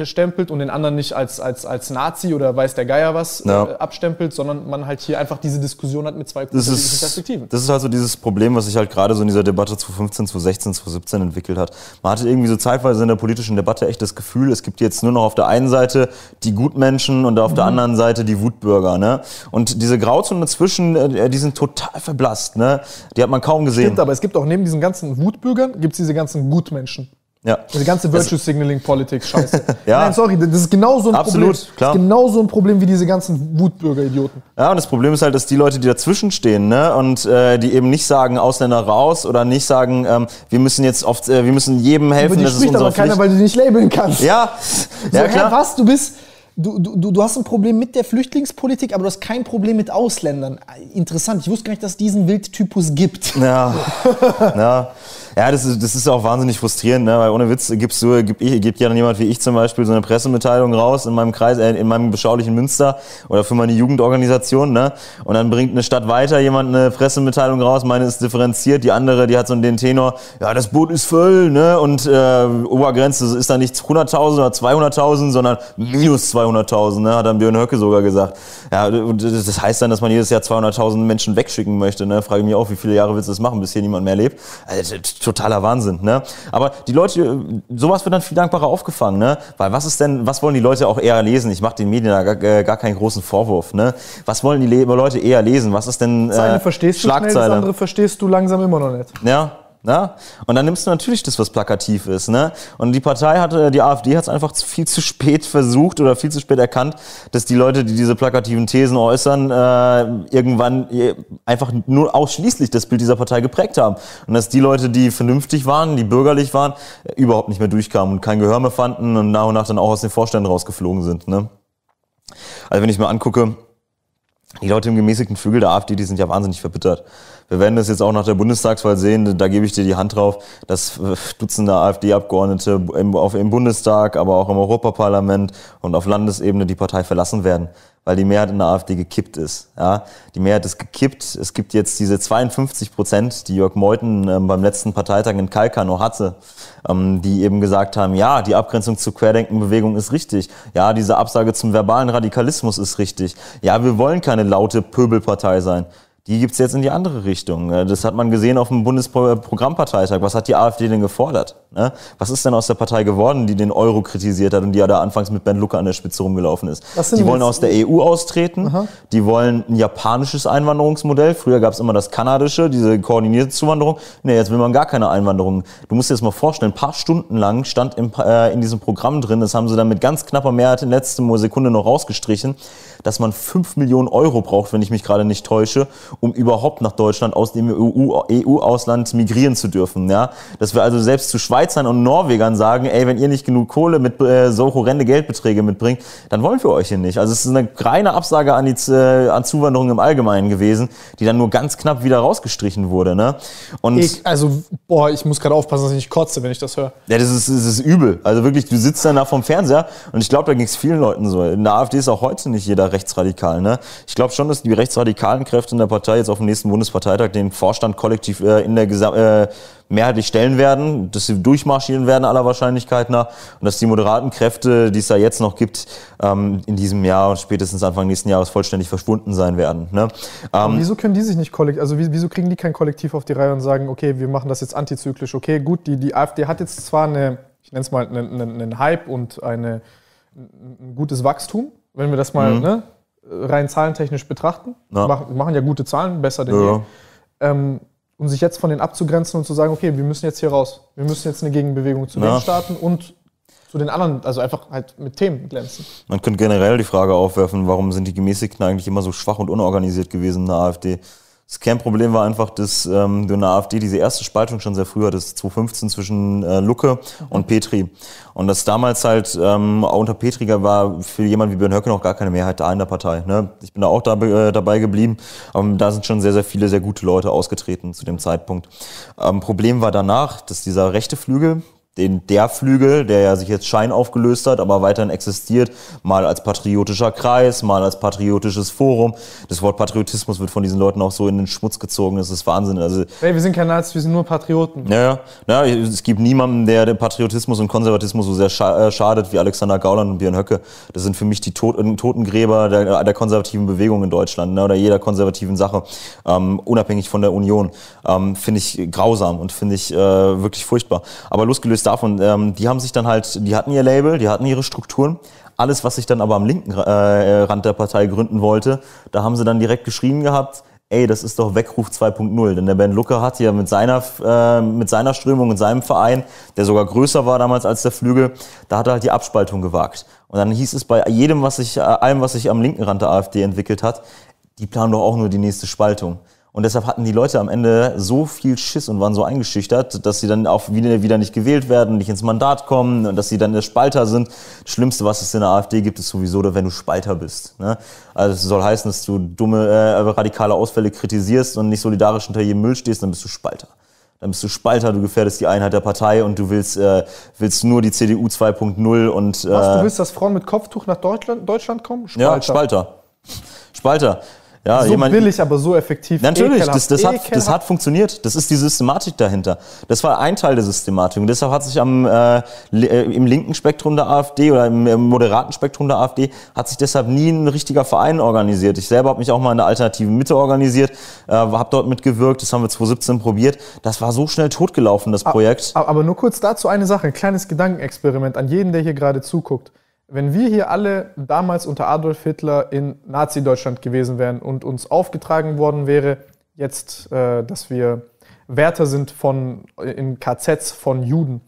äh, und den anderen nicht als, als, als Nazi oder weiß der Geier was ja. äh, abstempelt, sondern man halt hier einfach diese Diskussion hat mit zwei das ist, Perspektiven. Das ist halt so dieses Problem, was sich halt gerade so in dieser Debatte zu 15, zu 16, zu 17 entwickelt hat. Man hatte irgendwie so zeitweise in der politischen Debatte echt das Gefühl, es gibt jetzt nur noch auf der einen Seite die Gutmenschen und auf mhm. der anderen Seite die Wutbürger. Ne? Und diese Grauzonen dazwischen, äh, die sind total verblasst. Ne? Die hat man kaum gesehen. Stimmt, aber es gibt auch neben diesen ganzen Wutbürgern, gibt es diese ganzen Gutmenschen. Ja. Diese ganze Virtue Signaling Politik Scheiße. ja. Nein, sorry, das ist genau so ein Absolut, Problem. Klar. Das ist genau so ein Problem wie diese ganzen Wutbürger Idioten. Ja, und das Problem ist halt, dass die Leute, die dazwischen stehen, ne, und äh, die eben nicht sagen Ausländer raus oder nicht sagen, ähm, wir müssen jetzt oft äh, wir müssen jedem helfen, Über die das spricht ist aber keiner, Pflicht. weil du die nicht labeln kannst. Ja. So, ja klar. Hey, was du bist du, du, du hast ein Problem mit der Flüchtlingspolitik, aber du hast kein Problem mit Ausländern. Interessant, ich wusste gar nicht, dass es diesen Wildtypus gibt. Ja. ja. Ja, das ist, das ist auch wahnsinnig frustrierend, ne? weil ohne Witz gibst du, gibt, gibt ja dann jemand wie ich zum Beispiel so eine Pressemitteilung raus in meinem Kreis, äh, in meinem beschaulichen Münster oder für meine Jugendorganisation, ne? Und dann bringt eine Stadt weiter jemand eine Pressemitteilung raus, meine ist differenziert, die andere, die hat so den Tenor, ja, das Boot ist voll, ne? Und äh, Obergrenze ist dann nicht 100.000 oder 200.000, sondern minus 200.000, ne? Hat dann Björn Höcke sogar gesagt. Ja, das heißt dann, dass man jedes Jahr 200.000 Menschen wegschicken möchte, ne? Frage ich mich auch, wie viele Jahre willst du das machen, bis hier niemand mehr lebt? Also, totaler Wahnsinn. Ne? Aber die Leute, sowas wird dann viel dankbarer aufgefangen, ne? Weil was ist denn, was wollen die Leute auch eher lesen? Ich mache den Medien da gar, äh, gar, keinen großen Vorwurf, ne? Was wollen die Leute eher lesen? Was ist denn äh, das eine äh, verstehst du Schlagzeile? Schnell, das andere verstehst du langsam immer noch nicht. Ja. Ne? Und dann nimmst du natürlich das, was plakativ ist. Ne? Und die Partei hat, äh, die AfD hat es einfach viel zu spät versucht oder viel zu spät erkannt, dass die Leute, die diese plakativen Thesen äußern, äh, irgendwann äh, einfach nur ausschließlich das Bild dieser Partei geprägt haben. Und dass die Leute, die vernünftig waren, die bürgerlich waren, äh, überhaupt nicht mehr durchkamen und kein Gehör mehr fanden und nach und nach dann auch aus den Vorständen rausgeflogen sind. Ne? Also wenn ich mir angucke, die Leute im gemäßigten Flügel der AfD, die sind ja wahnsinnig verbittert. Wir werden das jetzt auch nach der Bundestagswahl sehen, da gebe ich dir die Hand drauf, dass äh, Dutzende AfD-Abgeordnete im, im Bundestag, aber auch im Europaparlament und auf Landesebene die Partei verlassen werden weil die Mehrheit in der AfD gekippt ist. Ja? Die Mehrheit ist gekippt. Es gibt jetzt diese 52 Prozent, die Jörg Meuthen ähm, beim letzten Parteitag in Kalkano hatte, ähm, die eben gesagt haben, ja, die Abgrenzung zur Querdenkenbewegung ist richtig. Ja, diese Absage zum verbalen Radikalismus ist richtig. Ja, wir wollen keine laute Pöbelpartei sein die gibt es jetzt in die andere Richtung. Äh, das hat man gesehen auf dem Bundesprogrammparteitag. Was hat die AfD denn gefordert? Ne? Was ist denn aus der Partei geworden, die den Euro kritisiert hat und die ja da anfangs mit Bernd Lucke an der Spitze rumgelaufen ist? Die wollen aus der EU austreten, Aha. die wollen ein japanisches Einwanderungsmodell. Früher gab es immer das kanadische, diese koordinierte Zuwanderung. Nee, jetzt will man gar keine Einwanderung. Du musst dir das mal vorstellen, ein paar Stunden lang stand im, äh, in diesem Programm drin, das haben sie dann mit ganz knapper Mehrheit in letzter Sekunde noch rausgestrichen, dass man 5 Millionen Euro braucht, wenn ich mich gerade nicht täusche, um überhaupt nach Deutschland aus dem EU-Ausland e migrieren zu dürfen. Ja? Dass wir also selbst zu Schweizern und Norwegern sagen, ey, wenn ihr nicht genug Kohle mit äh, so horrende Geldbeträge mitbringt, dann wollen wir euch hier nicht. Also es ist eine reine Absage an, die, äh, an Zuwanderung im Allgemeinen gewesen, die dann nur ganz knapp wieder rausgestrichen wurde. Ne? Und ich, also, boah, ich muss gerade aufpassen, dass ich nicht kotze, wenn ich das höre. Ja, das ist, das ist übel. Also wirklich, du sitzt dann da vom Fernseher und ich glaube, da ging es vielen Leuten so. In der AfD ist auch heute nicht jeder rechtsradikal. Ne? Ich glaube schon, dass die rechtsradikalen Kräfte in der Partei Partei jetzt auf dem nächsten Bundesparteitag den Vorstand kollektiv äh, in der Gesam äh, mehrheitlich stellen werden, dass sie durchmarschieren werden aller Wahrscheinlichkeit nach und dass die moderaten Kräfte, die es da jetzt noch gibt, ähm, in diesem Jahr und spätestens Anfang nächsten Jahres vollständig verschwunden sein werden. Ne? Ähm, wieso können die sich nicht kollektiv, also wieso kriegen die kein Kollektiv auf die Reihe und sagen, okay, wir machen das jetzt antizyklisch, okay, gut, die, die AfD hat jetzt zwar eine, ich nenne es mal einen, einen Hype und eine, ein gutes Wachstum, wenn wir das mal, mhm. ne, rein zahlentechnisch betrachten. Ja. Mach, machen ja gute Zahlen, besser denn ja. je. Ähm, um sich jetzt von denen abzugrenzen und zu sagen, okay, wir müssen jetzt hier raus. Wir müssen jetzt eine Gegenbewegung zu ja. denen starten und zu den anderen, also einfach halt mit Themen glänzen. Man könnte generell die Frage aufwerfen, warum sind die Gemäßigten eigentlich immer so schwach und unorganisiert gewesen in der AfD? Das Kernproblem war einfach, dass ähm, du in der AfD diese erste Spaltung schon sehr früh hattest, 2015 zwischen äh, Lucke mhm. und Petri. Und das damals halt ähm, auch unter Petriger war für jemand wie Björn Höcke noch gar keine Mehrheit da in der Partei. Ne? Ich bin da auch da, äh, dabei geblieben, ähm, da sind schon sehr, sehr viele sehr gute Leute ausgetreten zu dem Zeitpunkt. Ähm, Problem war danach, dass dieser rechte Flügel, den der Flügel, der ja sich jetzt Schein aufgelöst hat, aber weiterhin existiert, mal als patriotischer Kreis, mal als patriotisches Forum. Das Wort Patriotismus wird von diesen Leuten auch so in den Schmutz gezogen, das ist Wahnsinn. Also, hey, wir sind kein Nazis, wir sind nur Patrioten. Ja, ja, es gibt niemanden, der dem Patriotismus und Konservatismus so sehr äh, schadet wie Alexander Gauland und Björn Höcke. Das sind für mich die Totengräber der, der konservativen Bewegung in Deutschland ne, oder jeder konservativen Sache, ähm, unabhängig von der Union. Ähm, finde ich grausam und finde ich äh, wirklich furchtbar. Aber losgelöst davon, ähm, die haben sich dann halt, die hatten ihr Label, die hatten ihre Strukturen. Alles, was sich dann aber am linken äh, Rand der Partei gründen wollte, da haben sie dann direkt geschrieben gehabt, ey, das ist doch Weckruf 2.0. Denn der Ben Lucke hat hier mit seiner, äh, mit seiner Strömung und seinem Verein, der sogar größer war damals als der Flügel, da hat er halt die Abspaltung gewagt. Und dann hieß es bei jedem, was sich, äh, allem, was sich am linken Rand der AfD entwickelt hat, die planen doch auch nur die nächste Spaltung. Und deshalb hatten die Leute am Ende so viel Schiss und waren so eingeschüchtert, dass sie dann auch wieder, wieder nicht gewählt werden, nicht ins Mandat kommen und dass sie dann der Spalter sind. Das Schlimmste, was es in der AfD gibt, ist sowieso, wenn du Spalter bist. Ne? Also es soll heißen, dass du dumme, äh, radikale Ausfälle kritisierst und nicht solidarisch hinter jedem Müll stehst, dann bist du Spalter. Dann bist du Spalter, du gefährdest die Einheit der Partei und du willst, äh, willst nur die CDU 2.0 und... Äh, was, du äh, willst, dass Frauen mit Kopftuch nach Deutschland, Deutschland kommen? Spalter. Ja, Spalter. Spalter. Ja, so jemand, billig, aber so effektiv. Natürlich, das, das, Hat, das, hat, funktioniert. Das ist die Systematik dahinter. Das war ein Teil der Systematik. Und deshalb hat sich am, äh, äh im linken Spektrum der AfD oder im, im, moderaten Spektrum der AfD hat sich deshalb nie ein richtiger Verein organisiert. Ich selber habe mich auch mal in der alternativen Mitte organisiert, äh, habe dort mitgewirkt. Das haben wir 2017 probiert. Das war so schnell totgelaufen, das Projekt. Aber, aber nur kurz dazu eine Sache, ein kleines Gedankenexperiment an jeden, der hier gerade zuguckt. Wenn wir hier alle damals unter Adolf Hitler in Nazi-Deutschland gewesen wären und uns aufgetragen worden wäre, jetzt, äh, dass wir Wärter sind von, in KZs von Juden.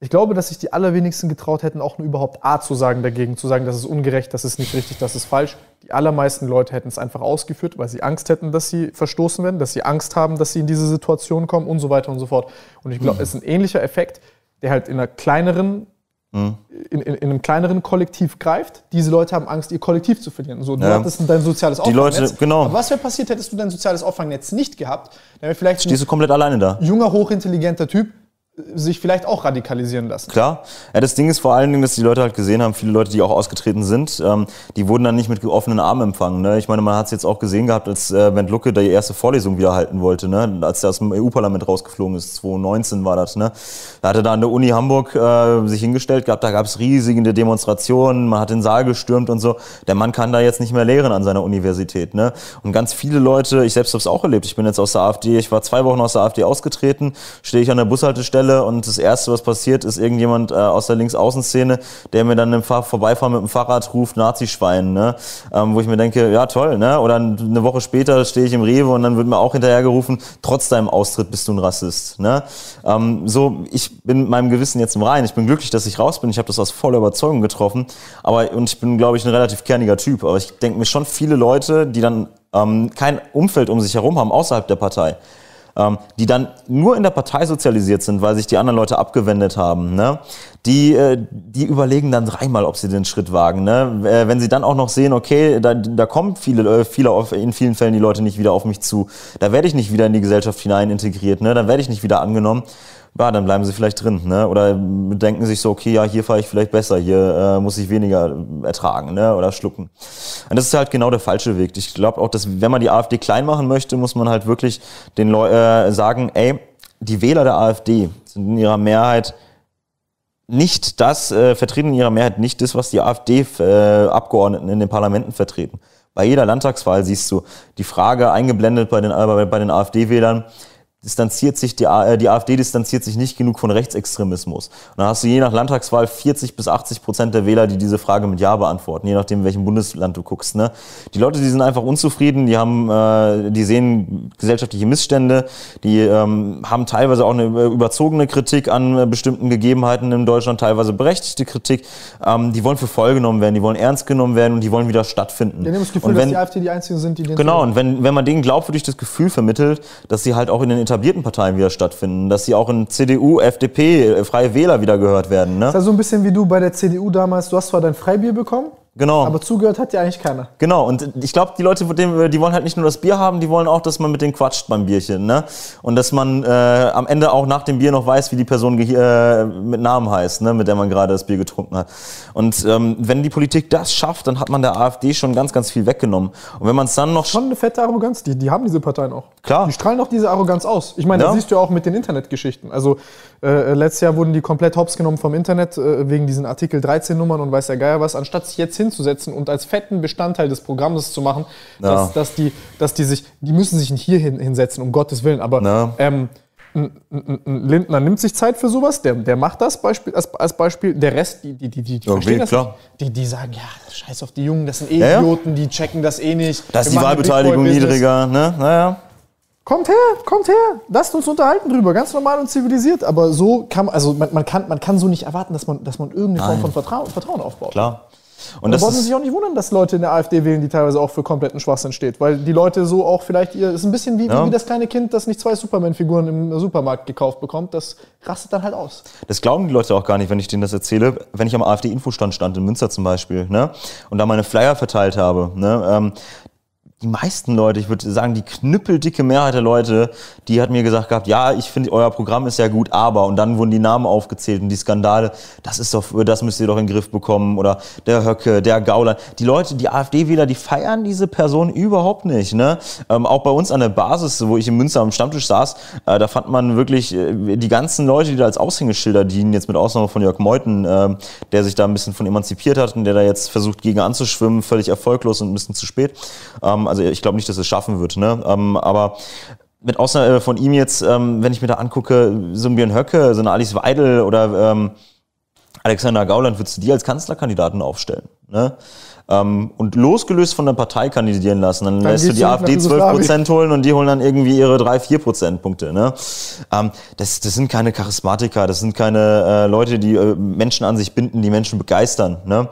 Ich glaube, dass sich die allerwenigsten getraut hätten, auch nur überhaupt A zu sagen dagegen, zu sagen, das ist ungerecht, das ist nicht richtig, das ist falsch. Die allermeisten Leute hätten es einfach ausgeführt, weil sie Angst hätten, dass sie verstoßen werden, dass sie Angst haben, dass sie in diese Situation kommen und so weiter und so fort. Und ich glaube, mhm. es ist ein ähnlicher Effekt, der halt in einer kleineren in, in, in, einem kleineren Kollektiv greift. Diese Leute haben Angst, ihr Kollektiv zu verlieren. So, du ja. hattest dein soziales Auffangnetz. Die Leute, genau. Aber was wäre passiert, hättest du dein soziales Auffangnetz nicht gehabt? Dann wäre vielleicht Stehst du komplett alleine da. junger, hochintelligenter Typ, sich vielleicht auch radikalisieren lassen. Klar. Ja, das Ding ist vor allen Dingen, dass die Leute halt gesehen haben, viele Leute, die auch ausgetreten sind, ähm, die wurden dann nicht mit offenen Armen empfangen. Ne? Ich meine, man hat es jetzt auch gesehen gehabt, als äh, Bernd Lucke die erste Vorlesung wieder halten wollte, ne? als er aus dem EU-Parlament rausgeflogen ist, 2019 war das. Ne? Da hat er da an der Uni Hamburg äh, sich hingestellt gehabt, da gab es riesige Demonstrationen, man hat den Saal gestürmt und so. Der Mann kann da jetzt nicht mehr lehren an seiner Universität. Ne? Und ganz viele Leute, ich selbst habe es auch erlebt, ich bin jetzt aus der AfD, ich war zwei Wochen aus der AfD ausgetreten, stehe ich an der Bushaltestelle, Unfälle und das Erste, was passiert, ist irgendjemand äh, aus der Linksaußenszene, der mir dann im Fahr Vorbeifahren mit dem Fahrrad ruft, Nazi-Schwein, ne? Ähm, wo ich mir denke, ja toll, ne? oder eine Woche später stehe ich im Rewe und dann wird mir auch hinterhergerufen, trotz deinem Austritt bist du ein Rassist. Ne? Ähm, so, ich bin mit meinem Gewissen jetzt im Rein. ich bin glücklich, dass ich raus bin, ich habe das aus voller Überzeugung getroffen, aber und ich bin, glaube ich, ein relativ kerniger Typ, aber ich denke mir schon viele Leute, die dann ähm, kein Umfeld um sich herum haben außerhalb der Partei, ähm, die dann nur in der Partei sozialisiert sind, weil sich die anderen Leute abgewendet haben, ne? die, äh, die überlegen dann dreimal, ob sie den Schritt wagen. Ne? Äh, wenn sie dann auch noch sehen, okay, da, da kommen viele, äh, viele auf, in vielen Fällen die Leute nicht wieder auf mich zu, da werde ich nicht wieder in die Gesellschaft hinein integriert, ne? dann werde ich nicht wieder angenommen ja, dann bleiben sie vielleicht drin. Ne? Oder denken sich so, okay, ja, hier fahre ich vielleicht besser, hier äh, muss ich weniger ertragen ne? oder schlucken. Und das ist halt genau der falsche Weg. Ich glaube auch, dass wenn man die AfD klein machen möchte, muss man halt wirklich den Leuten äh, sagen, ey, die Wähler der AfD sind in ihrer Mehrheit nicht das, äh, vertreten in ihrer Mehrheit nicht das, was die AfD-Abgeordneten äh, in den Parlamenten vertreten. Bei jeder Landtagswahl siehst du die Frage eingeblendet bei den, äh, bei den AfD-Wählern, distanziert sich, die, äh, die AfD distanziert sich nicht genug von Rechtsextremismus. Und dann hast du je nach Landtagswahl 40 bis 80 Prozent der Wähler, die diese Frage mit Ja beantworten, je nachdem, in welchem Bundesland du guckst. Ne? Die Leute, die sind einfach unzufrieden, die haben, äh, die sehen gesellschaftliche Missstände, die ähm, haben teilweise auch eine äh, überzogene Kritik an äh, bestimmten Gegebenheiten in Deutschland, teilweise berechtigte Kritik. Ähm, die wollen für voll genommen werden, die wollen ernst genommen werden und die wollen wieder stattfinden. Wir nehmen das Gefühl, wenn, dass die AfD die Einzigen sind, die den Genau, und wenn, wenn man denen glaubwürdig das Gefühl vermittelt, dass sie halt auch in den etablierten Parteien wieder stattfinden, dass sie auch in CDU, FDP, äh, Freie Wähler wieder gehört werden. Ne? Das ist ja so ein bisschen wie du bei der CDU damals. Du hast zwar dein Freibier bekommen, Genau. Aber zugehört hat ja eigentlich keiner. Genau, und ich glaube, die Leute, die wollen halt nicht nur das Bier haben, die wollen auch, dass man mit denen quatscht beim Bierchen. Ne? Und dass man äh, am Ende auch nach dem Bier noch weiß, wie die Person äh, mit Namen heißt, ne? mit der man gerade das Bier getrunken hat. Und ähm, wenn die Politik das schafft, dann hat man der AfD schon ganz, ganz viel weggenommen. Und wenn man es dann noch... Schon eine fette Arroganz, die, die haben diese Parteien auch. Klar. Die strahlen auch diese Arroganz aus. Ich meine, ja. das siehst du ja auch mit den Internetgeschichten. Also äh, letztes Jahr wurden die komplett hops genommen vom Internet äh, wegen diesen Artikel 13 Nummern und weiß der Geier was, anstatt sich jetzt hin hinzusetzen und als fetten Bestandteil des Programmes zu machen, no. dass, dass, die, dass die sich, die müssen sich nicht hier hin, hinsetzen, um Gottes Willen, aber no. ähm, ein Lindner nimmt sich Zeit für sowas, der, der macht das Beispiel, als, als Beispiel. Der Rest, die, die, die, die ja, verstehen das klar. nicht. Die, die sagen, ja, scheiß auf die Jungen, das sind eh ja, Idioten, ja. die checken das eh nicht. Da ist die Wahlbeteiligung niedriger, ne? Naja. Kommt her, kommt her, lasst uns unterhalten drüber, ganz normal und zivilisiert. Aber so kann also man, man, kann, man kann so nicht erwarten, dass man, dass man irgendeine Form Nein. von Vertrauen, Vertrauen aufbaut. Klar. Und da sollten Sie sich auch nicht wundern, dass Leute in der AfD wählen, die teilweise auch für kompletten Schwachsinn steht. Weil die Leute so auch vielleicht ihr. ist ein bisschen wie, ja. wie das kleine Kind, das nicht zwei Superman-Figuren im Supermarkt gekauft bekommt. Das rastet dann halt aus. Das glauben die Leute auch gar nicht, wenn ich denen das erzähle. Wenn ich am AfD-Infostand stand, in Münster zum Beispiel, ne? und da meine Flyer verteilt habe, ne? Ähm, die meisten Leute, ich würde sagen, die knüppeldicke Mehrheit der Leute, die hat mir gesagt gehabt, ja, ich finde, euer Programm ist ja gut, aber, und dann wurden die Namen aufgezählt und die Skandale, das ist doch, das müsst ihr doch in den Griff bekommen, oder der Höcke, der Gauland. Die Leute, die AfD-Wähler, die feiern diese Person überhaupt nicht, ne? Ähm, auch bei uns an der Basis, wo ich in Münster am Stammtisch saß, äh, da fand man wirklich äh, die ganzen Leute, die da als Aushängeschilder dienen, jetzt mit Ausnahme von Jörg Meuthen, äh, der sich da ein bisschen von emanzipiert hat und der da jetzt versucht, gegen anzuschwimmen, völlig erfolglos und ein bisschen zu spät. Ähm, also ich glaube nicht, dass es schaffen wird. Ne? Ähm, aber mit Ausnahme äh, von ihm jetzt, ähm, wenn ich mir da angucke, so ein Björn Höcke, so eine Alice Weidel oder ähm, Alexander Gauland, würdest du die als Kanzlerkandidaten aufstellen? Ne? ähm, und losgelöst von der Partei kandidieren lassen, dann, dann lässt du die AfD 12 Prozent holen und die holen dann irgendwie ihre drei, vier Prozentpunkte. Ne? Ähm, das, das sind keine Charismatiker, das sind keine äh, Leute, die äh, Menschen an sich binden, die Menschen begeistern. Ne?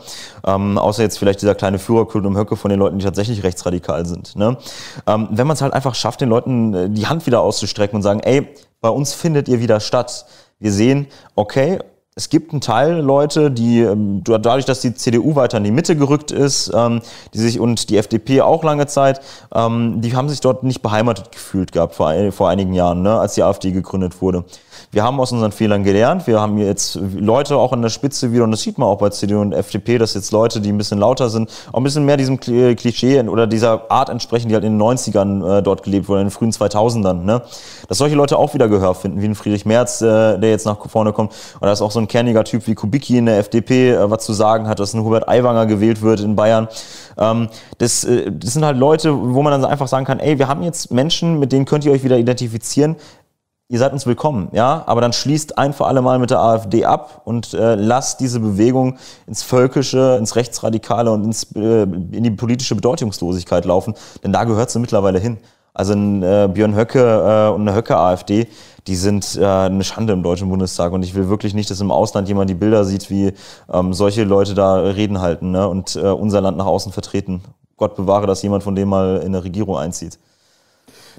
Ähm, außer jetzt vielleicht dieser kleine Führerkult um Höcke von den Leuten, die tatsächlich rechtsradikal sind. Ne? Ähm, wenn man es halt einfach schafft, den Leuten äh, die Hand wieder auszustrecken und sagen, ey, bei uns findet ihr wieder statt. Wir sehen, okay, es gibt einen Teil Leute, die ähm, dadurch, dass die CDU weiter in die Mitte gerückt ist, ähm, die sich und die FDP auch lange Zeit, ähm, die haben sich dort nicht beheimatet gefühlt gehabt vor, einigen Jahren, ne, als die AfD gegründet wurde wir haben aus unseren Fehlern gelernt. Wir haben jetzt Leute auch an der Spitze wieder, und das sieht man auch bei CDU und FDP, dass jetzt Leute, die ein bisschen lauter sind, auch ein bisschen mehr diesem äh, Klischee oder dieser Art entsprechen, die halt in den 90ern äh, dort gelebt wurden, in den frühen 2000ern. Ne? Dass solche Leute auch wieder Gehör finden, wie ein Friedrich Merz, äh, der jetzt nach vorne kommt. Oder dass auch so ein kerniger Typ wie Kubicki in der FDP äh, was zu sagen hat, dass ein Hubert Aiwanger gewählt wird in Bayern. Ähm, das, äh, das sind halt Leute, wo man dann einfach sagen kann, ey, wir haben jetzt Menschen, mit denen könnt ihr euch wieder identifizieren ihr seid uns willkommen, ja, aber dann schließt ein für alle Mal mit der AfD ab und äh, lasst diese Bewegung ins Völkische, ins Rechtsradikale und ins, äh, in die politische Bedeutungslosigkeit laufen, denn da gehört sie mittlerweile hin. Also ein äh, Björn Höcke äh, und eine Höcke-AfD, die sind äh, eine Schande im Deutschen Bundestag. Und ich will wirklich nicht, dass im Ausland jemand die Bilder sieht, wie ähm, solche Leute da Reden halten ne? und äh, unser Land nach außen vertreten. Gott bewahre, dass jemand von dem mal in eine Regierung einzieht.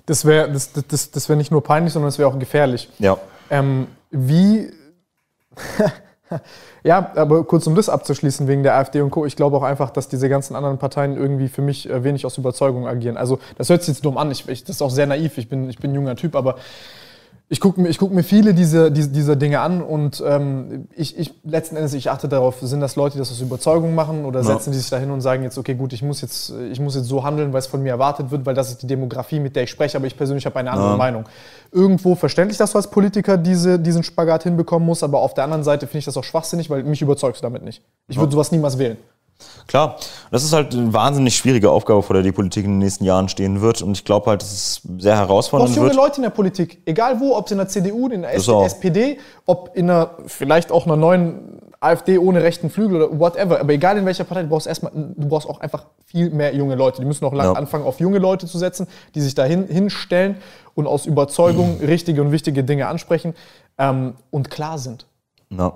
Das wäre das, das, das wär nicht nur peinlich, sondern es wäre auch gefährlich. Ja. Ähm, wie. ja, aber kurz um das abzuschließen wegen der AfD und Co. Ich glaube auch einfach, dass diese ganzen anderen Parteien irgendwie für mich äh, wenig aus Überzeugung agieren. Also das hört sich jetzt dumm an. Ich, ich, das ist auch sehr naiv. Ich bin, ich bin ein junger Typ, aber ich gucke mir, guck mir viele dieser diese, diese Dinge an und ähm, ich, ich letzten Endes, ich achte darauf, sind das Leute, die das aus Überzeugung machen oder ja. setzen die sich dahin und sagen jetzt, okay, gut, ich muss jetzt, ich muss jetzt so handeln, weil es von mir erwartet wird, weil das ist die Demografie, mit der ich spreche, aber ich persönlich habe eine andere ja. Meinung. Irgendwo verständlich, dass du als Politiker diese, diesen Spagat hinbekommen musst, aber auf der anderen Seite finde ich das auch schwachsinnig, weil mich überzeugst du damit nicht. Ich würde sowas niemals wählen. Klar, das ist halt eine wahnsinnig schwierige Aufgabe, vor der die Politik in den nächsten Jahren stehen wird. Und ich glaube halt, das ist sehr herausfordernd wird. Du hast junge Leute in der Politik, egal wo, ob es in der CDU, in der so. SPD, ob in einer vielleicht auch einer neuen AfD ohne rechten Flügel oder whatever. Aber egal in welcher Partei, du brauchst erstmal, du brauchst auch einfach viel mehr junge Leute. Die müssen auch lang ja. anfangen, auf junge Leute zu setzen, die sich dahin hinstellen und aus Überzeugung mhm. richtige und wichtige Dinge ansprechen ähm, und klar sind. Ja.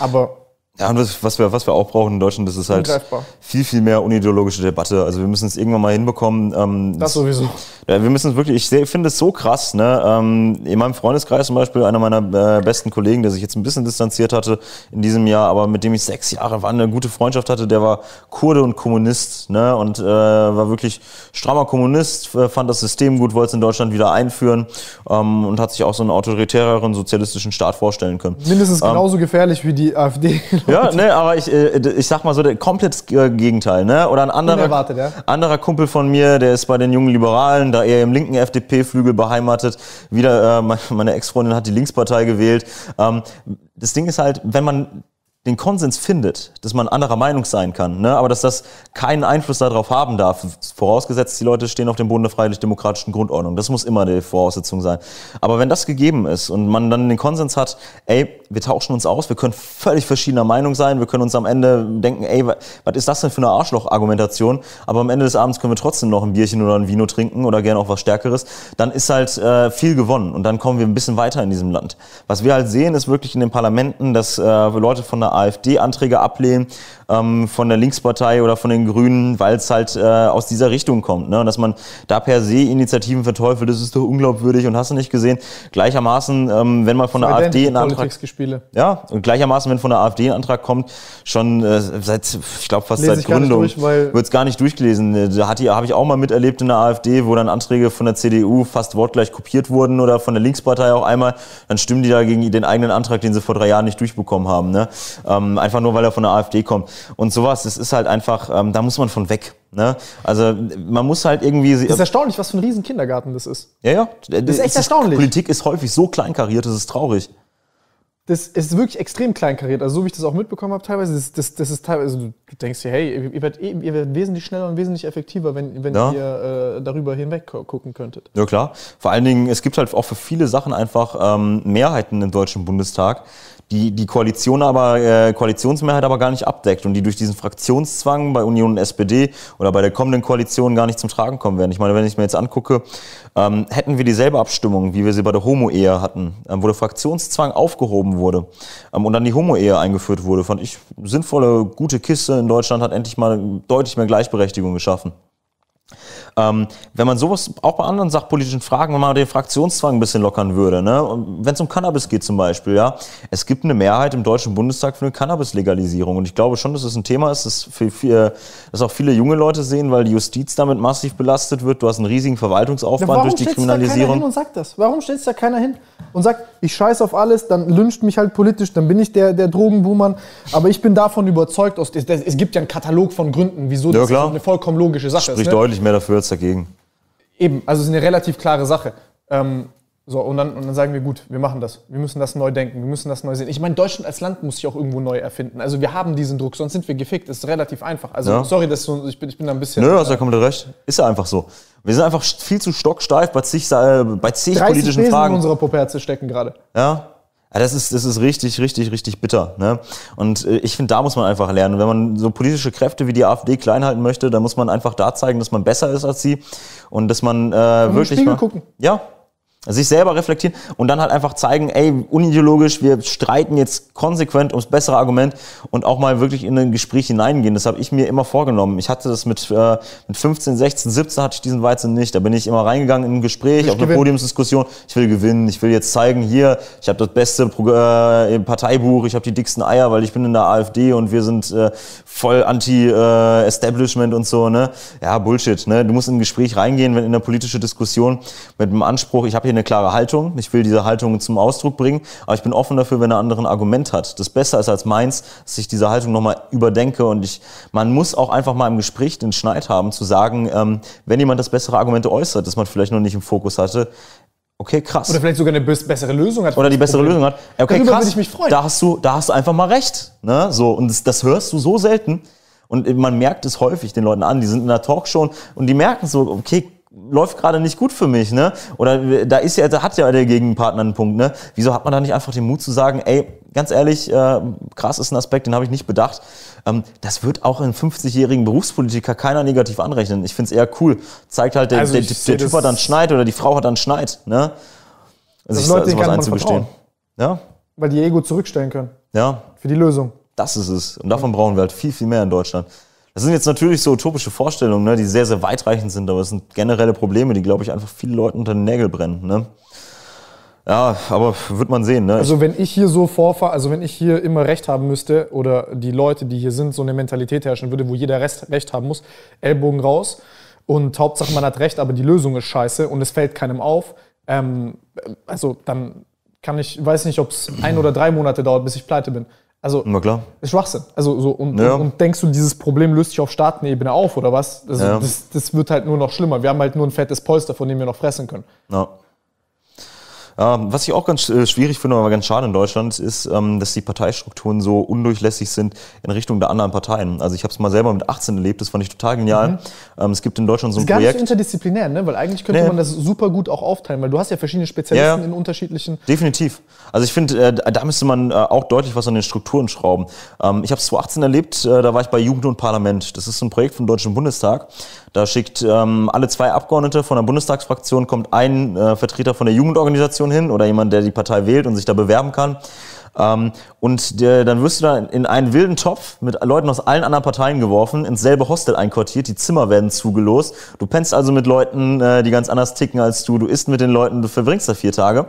Aber ja, und was, was, wir, was wir auch brauchen in Deutschland, das ist halt Ungreifbar. viel, viel mehr unideologische Debatte. Also wir müssen es irgendwann mal hinbekommen. Ähm, das sowieso. Ja, wir müssen es wirklich, ich finde es so krass. Ne? Ähm, in meinem Freundeskreis zum Beispiel, einer meiner äh, besten Kollegen, der sich jetzt ein bisschen distanziert hatte in diesem Jahr, aber mit dem ich sechs Jahre war, eine gute Freundschaft hatte, der war Kurde und Kommunist ne? und äh, war wirklich strammer Kommunist, äh, fand das System gut, wollte es in Deutschland wieder einführen ähm, und hat sich auch so einen autoritäreren sozialistischen Staat vorstellen können. Mindestens ähm, genauso gefährlich wie die AfD. Ja, ne, aber ich, äh, ich sag mal so, der komplett äh, Gegenteil, ne? Oder ein anderer, ja. anderer Kumpel von mir, der ist bei den jungen Liberalen, da eher im linken FDP-Flügel beheimatet. Wieder, äh, meine Ex-Freundin hat die Linkspartei gewählt. Ähm, das Ding ist halt, wenn man den Konsens findet, dass man anderer Meinung sein kann, ne? aber dass das keinen Einfluss darauf haben darf, vorausgesetzt, die Leute stehen auf dem Boden der freiheitlich-demokratischen Grundordnung. Das muss immer die Voraussetzung sein. Aber wenn das gegeben ist und man dann den Konsens hat, ey, wir tauschen uns aus, wir können völlig verschiedener Meinung sein, wir können uns am Ende denken, ey, was ist das denn für eine Arschloch-Argumentation, aber am Ende des Abends können wir trotzdem noch ein Bierchen oder ein Vino trinken oder gerne auch was Stärkeres, dann ist halt äh, viel gewonnen und dann kommen wir ein bisschen weiter in diesem Land. Was wir halt sehen, ist wirklich in den Parlamenten, dass äh, Leute von der AfD-Anträge ablehnen ähm, von der Linkspartei oder von den Grünen, weil es halt äh, aus dieser Richtung kommt. Ne? dass man da per se Initiativen verteufelt, das ist doch unglaubwürdig und hast du nicht gesehen. Gleichermaßen, ähm, wenn man von der AfD einen Antrag... Ja, und gleichermaßen, wenn von der AfD ein Antrag kommt, schon äh, seit, ich glaube fast Lese seit Gründung, wird es gar nicht durchgelesen. Äh, da habe ich auch mal miterlebt in der AfD, wo dann Anträge von der CDU fast wortgleich kopiert wurden oder von der Linkspartei auch einmal, dann stimmen die da gegen den eigenen Antrag, den sie vor drei Jahren nicht durchbekommen haben. Ne? ähm, einfach nur weil er von der AfD kommt. Und sowas, das ist halt einfach, ähm, da muss man von weg. Ne? Also man muss halt irgendwie. Das ist erstaunlich, was für ein Riesenkindergarten das ist. Ja, ja. Das, ist echt das erstaunlich. Politik ist häufig so kleinkariert, das ist traurig. Das ist wirklich extrem kleinkariert. Also so wie ich das auch mitbekommen habe teilweise, das, das, das ist teilweise, also, du denkst dir, hey, ihr werdet, eh, ihr werdet wesentlich schneller und wesentlich effektiver, wenn, wenn ja. ihr äh, darüber hinweg gucken könntet. Ja klar. Vor allen Dingen, es gibt halt auch für viele Sachen einfach ähm, Mehrheiten im Deutschen Bundestag die die Koalition aber äh, Koalitionsmehrheit aber gar nicht abdeckt und die durch diesen Fraktionszwang bei Union und SPD oder bei der kommenden Koalition gar nicht zum Tragen kommen werden. Ich meine, wenn ich mir jetzt angucke, ähm, hätten wir dieselbe Abstimmung, wie wir sie bei der Homo-Ehe hatten, ähm, wo der Fraktionszwang aufgehoben wurde ähm, und dann die Homo-Ehe eingeführt wurde, fand ich sinnvolle, gute Kiste in Deutschland hat endlich mal deutlich mehr Gleichberechtigung geschaffen. Ähm, wenn man sowas auch bei anderen sachpolitischen Fragen, wenn man den Fraktionszwang ein bisschen lockern würde, ne? wenn es um Cannabis geht zum Beispiel, ja, es gibt eine Mehrheit im Deutschen Bundestag für eine Cannabis-Legalisierung und ich glaube schon, dass es das ein Thema ist, das, für, für, das auch viele junge Leute sehen, weil die Justiz damit massiv belastet wird. Du hast einen riesigen Verwaltungsaufwand durch die Kriminalisierung. Warum Da keiner hin und sagt das? Warum stellt da keiner hin und sagt, ich scheiße auf alles, dann lünscht mich halt politisch, dann bin ich der, der Drogenbuhmann, aber ich bin davon überzeugt, es, gibt ja einen Katalog von Gründen, wieso ja, das eine vollkommen logische Sache Sprich ist. Spricht ne? deutlich mehr dafür als dagegen. Eben, also es ist eine relativ klare Sache. Ähm, so, und dann, und dann sagen wir, gut, wir machen das. Wir müssen das neu denken, wir müssen das neu sehen. Ich meine, Deutschland als Land muss sich auch irgendwo neu erfinden. Also wir haben diesen Druck, sonst sind wir gefickt. Das ist relativ einfach. Also ja. sorry, dass so, ich, bin, ich bin da ein bisschen... Nö, hast also, ja komplett recht. Ist ja einfach so. Wir sind einfach viel zu stocksteif bei zig, äh, bei zig politischen Fragen. in unserer Poperze stecken gerade. Ja, ja, das ist, das ist richtig, richtig, richtig bitter. Ne? Und äh, ich finde, da muss man einfach lernen. Wenn man so politische Kräfte wie die AfD klein halten möchte, dann muss man einfach da zeigen, dass man besser ist als sie und dass man äh, wirklich mal, gucken. Ja, also sich selber reflektieren und dann halt einfach zeigen, ey, unideologisch, wir streiten jetzt konsequent ums bessere Argument und auch mal wirklich in ein Gespräch hineingehen. Das habe ich mir immer vorgenommen. Ich hatte das mit, äh, mit 15, 16, 17 hatte ich diesen Weizen nicht. Da bin ich immer reingegangen in ein Gespräch, ich auf eine Podiumsdiskussion. Ich will gewinnen, ich will jetzt zeigen, hier, ich habe das beste Pro äh, Parteibuch, ich habe die dicksten Eier, weil ich bin in der AfD und wir sind äh, voll anti-Establishment und so. Ne? Ja, Bullshit. Ne? Du musst in ein Gespräch reingehen, wenn in eine politische Diskussion mit dem Anspruch, ich habe hier eine klare Haltung. Ich will diese Haltung zum Ausdruck bringen, aber ich bin offen dafür, wenn er anderen ein Argument hat, das besser ist als meins, dass ich diese Haltung nochmal überdenke. Und ich, man muss auch einfach mal im Gespräch den Schneid haben, zu sagen, ähm, wenn jemand das bessere Argument äußert, das man vielleicht noch nicht im Fokus hatte, okay, krass. Oder vielleicht sogar eine bessere Lösung hat. Oder die bessere Problem. Lösung hat. Okay, Darüber krass. Ich mich freuen. Da hast du, da hast du einfach mal recht. Ne? So, und das, das hörst du so selten. Und man merkt es häufig den Leuten an, die sind in der Talkshow und die merken so, okay, läuft gerade nicht gut für mich, ne? Oder da ist ja, da hat ja der Gegenpartner einen Punkt, ne? Wieso hat man da nicht einfach den Mut zu sagen, ey, ganz ehrlich, äh, krass ist ein Aspekt, den habe ich nicht bedacht. Ähm, das wird auch in 50-jährigen Berufspolitiker keiner negativ anrechnen. Ich finde es eher cool. Zeigt halt, der, also der, der Typ hat dann Schneid oder die Frau hat dann Schneid, ne? sich Leute, sowas einzugestehen. Ja? Weil die Ego zurückstellen können. Ja. Für die Lösung. Das ist es. Und davon brauchen wir halt viel, viel mehr in Deutschland. Das sind jetzt natürlich so utopische Vorstellungen, ne, die sehr, sehr weitreichend sind, aber es sind generelle Probleme, die, glaube ich, einfach vielen Leuten unter den Nägeln brennen. Ne? Ja, aber wird man sehen. Ne? Also wenn ich hier so vorfahre, also wenn ich hier immer Recht haben müsste oder die Leute, die hier sind, so eine Mentalität herrschen würde, wo jeder Rest Recht haben muss, Ellbogen raus und Hauptsache man hat Recht, aber die Lösung ist scheiße und es fällt keinem auf, ähm, also dann kann ich, weiß nicht, ob es ein oder drei Monate dauert, bis ich pleite bin. Also Na klar. ist Schwachsinn. Also so und, ja. und, denkst du, dieses Problem löst sich auf Staatenebene auf oder was? Also, ja. das, das, wird halt nur noch schlimmer. Wir haben halt nur ein fettes Polster, von dem wir noch fressen können. Ja. Ähm, was ich auch ganz äh, schwierig finde, aber ganz schade in Deutschland, ist, ähm, dass die Parteistrukturen so undurchlässig sind in Richtung der anderen Parteien. Also ich habe es mal selber mit 18 erlebt, das fand ich total genial. Mhm. Ähm, es gibt in Deutschland so ein ist Projekt. Gar nicht interdisziplinär, ne? Weil eigentlich könnte nee. man das super gut auch aufteilen, weil du hast ja verschiedene Spezialisten ja, in unterschiedlichen. Definitiv. Also ich finde, äh, da müsste man äh, auch deutlich was an den Strukturen schrauben. ich habe es 2018 erlebt, da war ich bei Jugend und Parlament. Das ist so ein Projekt vom Deutschen Bundestag. Da schickt ähm, alle zwei Abgeordnete von der Bundestagsfraktion kommt ein äh, Vertreter von der Jugendorganisation hin oder jemand, der die Partei wählt und sich da bewerben kann. Ähm, und der, äh, dann wirst du da in einen wilden Topf mit Leuten aus allen anderen Parteien geworfen, ins selbe Hostel einquartiert, die Zimmer werden zugelost. Du pennst also mit Leuten, äh, die ganz anders ticken als du, du isst mit den Leuten, du verbringst da vier Tage.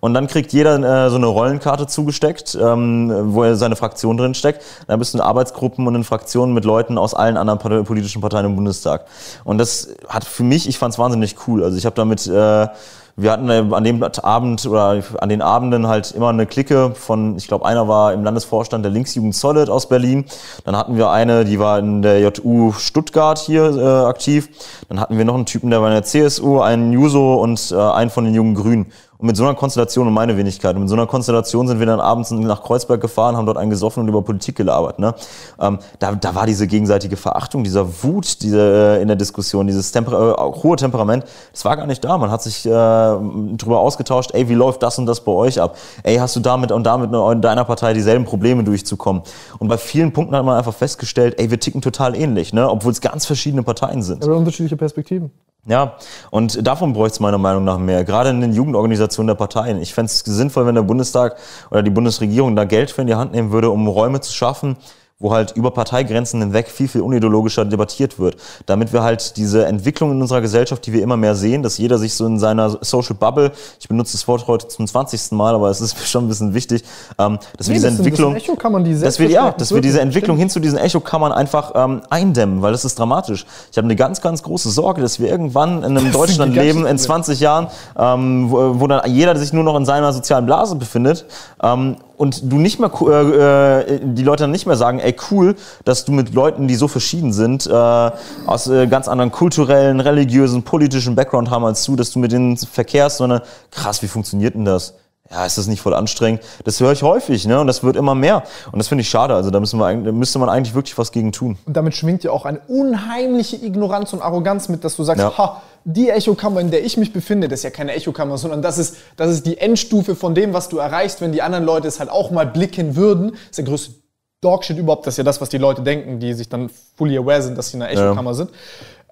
Und dann kriegt jeder äh, so eine Rollenkarte zugesteckt, ähm, wo er seine Fraktion drin steckt. Dann bist du in Arbeitsgruppen und in Fraktionen mit Leuten aus allen anderen Part politischen Parteien im Bundestag. Und das hat für mich, ich fand es wahnsinnig cool. Also ich habe damit äh, wir hatten äh, an dem Abend oder an den Abenden halt immer eine Clique von, ich glaube, einer war im Landesvorstand der Linksjugend Solid aus Berlin. Dann hatten wir eine, die war in der JU Stuttgart hier äh, aktiv. Dann hatten wir noch einen Typen, der war in der CSU, einen Juso und äh, einen von den jungen Grünen. Und mit so einer Konstellation und meine Wenigkeit, und mit so einer Konstellation sind wir dann abends nach Kreuzberg gefahren, haben dort einen gesoffen und über Politik gelabert. Ne? Ähm, da, da war diese gegenseitige Verachtung, dieser Wut diese, äh, in der Diskussion, dieses Temper äh, hohe Temperament, das war gar nicht da. Man hat sich äh, drüber ausgetauscht, ey, wie läuft das und das bei euch ab? Ey, hast du damit und damit in deiner Partei dieselben Probleme durchzukommen? Und bei vielen Punkten hat man einfach festgestellt, ey, wir ticken total ähnlich, ne? obwohl es ganz verschiedene Parteien sind. Aber unterschiedliche Perspektiven. Ja, und davon bräuchte es meiner Meinung nach mehr, gerade in den Jugendorganisationen der Parteien. Ich fände es sinnvoll, wenn der Bundestag oder die Bundesregierung da Geld für in die Hand nehmen würde, um Räume zu schaffen, wo halt über Parteigrenzen hinweg viel, viel unideologischer debattiert wird. Damit wir halt diese Entwicklung in unserer Gesellschaft, die wir immer mehr sehen, dass jeder sich so in seiner Social Bubble, ich benutze das Wort heute zum 20. Mal, aber es ist schon ein bisschen wichtig, ähm, dass nee, wir diese das Entwicklung, die dass wir, ja, dass wir diese Entwicklung stimmt. hin zu diesen Echokammern einfach ähm, eindämmen, weil das ist dramatisch. Ich habe eine ganz, ganz große Sorge, dass wir irgendwann in einem das Deutschland leben, in 20 Jahren, ähm, wo, wo, dann jeder sich nur noch in seiner sozialen Blase befindet ähm, und du nicht mehr äh, äh, die Leute dann nicht mehr sagen, ey cool, dass du mit Leuten, die so verschieden sind, äh, aus äh, ganz anderen kulturellen, religiösen, politischen Background haben als du, dass du mit denen verkehrst, sondern krass, wie funktioniert denn das? ja, ist das nicht voll anstrengend? Das höre ich häufig, ne? Und das wird immer mehr. Und das finde ich schade. Also da, müssen wir, da müsste man eigentlich wirklich was gegen tun. Und damit schwingt ja auch eine unheimliche Ignoranz und Arroganz mit, dass du sagst, ja. ha, die Echokammer, in der ich mich befinde, das ist ja keine Echokammer, sondern das ist, das ist die Endstufe von dem, was du erreichst, wenn die anderen Leute es halt auch mal blicken würden. Das ist der größte Dogshit überhaupt. Das ist ja das, was die Leute denken, die sich dann fully aware sind, dass sie in einer Echokammer ja. sind.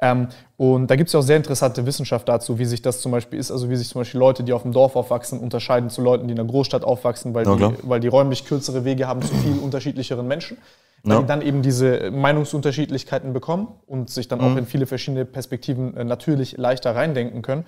Ähm, und da gibt es ja auch sehr interessante Wissenschaft dazu, wie sich das zum Beispiel ist, also wie sich zum Beispiel Leute, die auf dem Dorf aufwachsen, unterscheiden zu Leuten, die in der Großstadt aufwachsen, weil, ja, die, weil die räumlich kürzere Wege haben zu viel unterschiedlicheren Menschen. Ja. Die dann eben diese Meinungsunterschiedlichkeiten bekommen und sich dann mhm. auch in viele verschiedene Perspektiven äh, natürlich leichter reindenken können.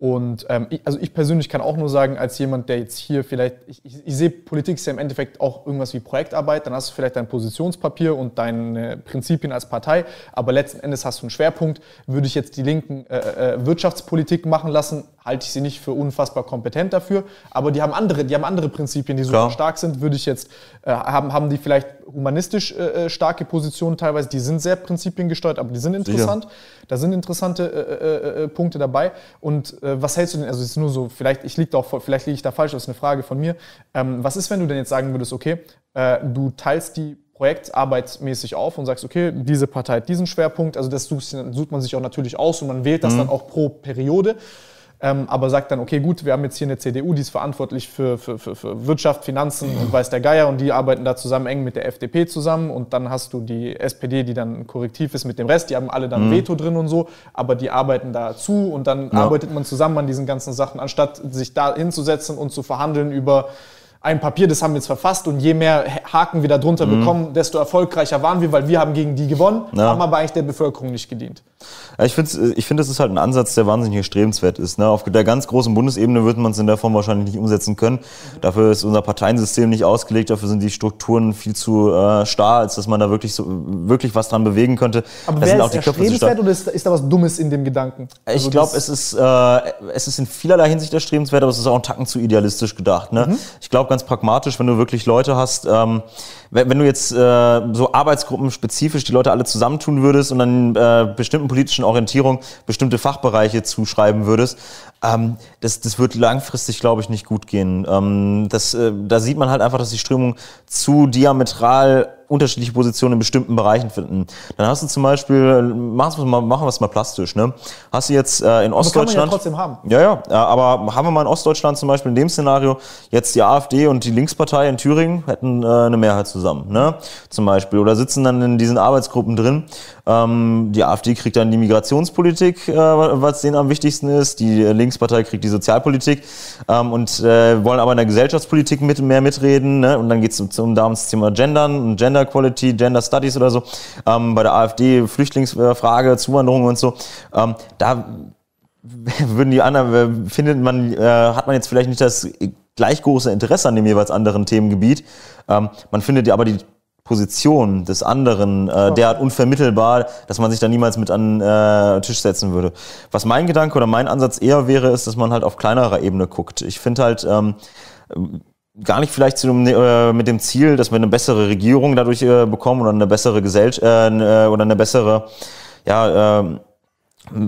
Und ähm, ich, also ich persönlich kann auch nur sagen, als jemand, der jetzt hier vielleicht, ich, ich, ich sehe Politik ist ja im Endeffekt auch irgendwas wie Projektarbeit, dann hast du vielleicht dein Positionspapier und deine Prinzipien als Partei, aber letzten Endes hast du einen Schwerpunkt. Würde ich jetzt die Linken äh, äh, Wirtschaftspolitik machen lassen, halte ich sie nicht für unfassbar kompetent dafür, aber die haben andere, die haben andere Prinzipien, die super stark sind, würde ich jetzt, äh, haben, haben die vielleicht humanistisch äh, äh starke Positionen teilweise, die sind sehr prinzipiengesteuert, aber die sind interessant, Sicher. da sind interessante äh äh, äh, äh, Punkte dabei und äh, was hältst du denn, also ist nur so, vielleicht, ich liege da auch, vielleicht liege ich da falsch, das ist eine Frage von mir, ähm, was ist, wenn du denn jetzt sagen würdest, okay, äh, du teilst die projektarbeitsmäßig auf und sagst, okay, diese Partei hat diesen Schwerpunkt. Also das sucht, man sich auch natürlich aus und man wählt das mhm. dann auch pro Periode ähm, aber sagt dann, okay, gut, wir haben jetzt hier eine CDU, die ist verantwortlich für, für, für, für Wirtschaft, Finanzen und weiß der Geier und die arbeiten da zusammen eng mit der FDP zusammen und dann hast du die SPD, die dann korrektiv ist mit dem Rest, die haben alle dann mhm. Veto drin und so, aber die arbeiten da zu und dann ja. arbeitet man zusammen an diesen ganzen Sachen, anstatt sich da hinzusetzen und zu verhandeln über ein Papier, das haben wir jetzt verfasst und je mehr Haken wir darunter mhm. bekommen, desto erfolgreicher waren wir, weil wir haben gegen die gewonnen, ja. haben aber eigentlich der Bevölkerung nicht gedient. Ja, ich finde, äh, ich find, das ist halt ein Ansatz, der wahnsinnig erstrebenswert ist. Ne? Auf der ganz großen Bundesebene würde man es in der Form wahrscheinlich nicht umsetzen können. Dafür ist unser Parteiensystem nicht ausgelegt, dafür sind die Strukturen viel zu äh, starr, als dass man da wirklich, so, wirklich was dran bewegen könnte. Aber wäre es erstrebenswert oder ist, ist, da was Dummes in dem Gedanken? Ich also glaube, es, ist, äh, es ist in vielerlei Hinsicht erstrebenswert, aber es ist auch ein Tacken zu idealistisch gedacht. Ne? Mhm. Ich glaube, ganz pragmatisch, wenn du wirklich Leute hast, ähm, wenn, wenn du jetzt äh, so Arbeitsgruppen spezifisch die Leute alle zusammentun würdest und dann äh, bestimmten politischen Orientierungen bestimmte Fachbereiche zuschreiben würdest, ähm, das, das wird langfristig, glaube ich, nicht gut gehen. Ähm, das, äh, da sieht man halt einfach, dass die Strömung zu diametral unterschiedliche Positionen in bestimmten Bereichen finden. Dann hast du zum Beispiel, äh, machen wir mal, machen wir es mal plastisch, ne? Hast du jetzt äh, in Ostdeutschland. das kann man ja trotzdem haben. Ja, ja. Äh, aber haben wir mal in Ostdeutschland zum Beispiel in dem Szenario jetzt die AfD und die Linkspartei in Thüringen hätten äh, eine Mehrheit zusammen zusammen, ne? Zum Beispiel. Oder sitzen dann in diesen Arbeitsgruppen drin. Ähm, die AfD kriegt dann die Migrationspolitik, äh, was denen am wichtigsten ist. Die Linkspartei kriegt die Sozialpolitik ähm, und äh, wollen aber in der Gesellschaftspolitik mit, mehr mitreden. Ne? Und dann geht es um, um, Thema Gendern und Gender Quality, Gender Studies oder so. Ähm, bei der AfD Flüchtlingsfrage, Zuwanderung und so. Ähm, da würden die anderen, findet man, äh, hat man jetzt vielleicht nicht das gleich große Interesse an dem jeweils anderen Themengebiet. Ähm, man findet ja aber die Position des anderen äh, derart unvermittelbar, dass man sich da niemals mit an äh, Tisch setzen würde. Was mein Gedanke oder mein Ansatz eher wäre, ist, dass man halt auf kleinerer Ebene guckt. Ich finde halt ähm, gar nicht vielleicht dem, äh, mit dem Ziel, dass wir eine bessere Regierung dadurch äh, bekommen oder eine bessere Gesellschaft äh, äh, oder eine bessere ja, äh,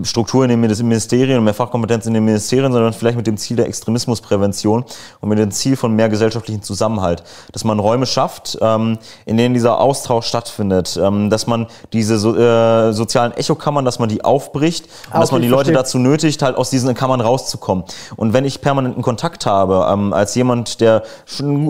Struktur in den Ministerien und mehr Fachkompetenz in den Ministerien, sondern vielleicht mit dem Ziel der Extremismusprävention und mit dem Ziel von mehr gesellschaftlichen Zusammenhalt. Dass man Räume schafft, ähm, in denen dieser Austausch stattfindet, ähm, dass man diese so, äh, sozialen Echokammern, dass man die aufbricht und Auch dass man die Leute verstehe. dazu nötigt, halt aus diesen Kammern rauszukommen. Und wenn ich permanenten Kontakt habe, ähm, als jemand, der schon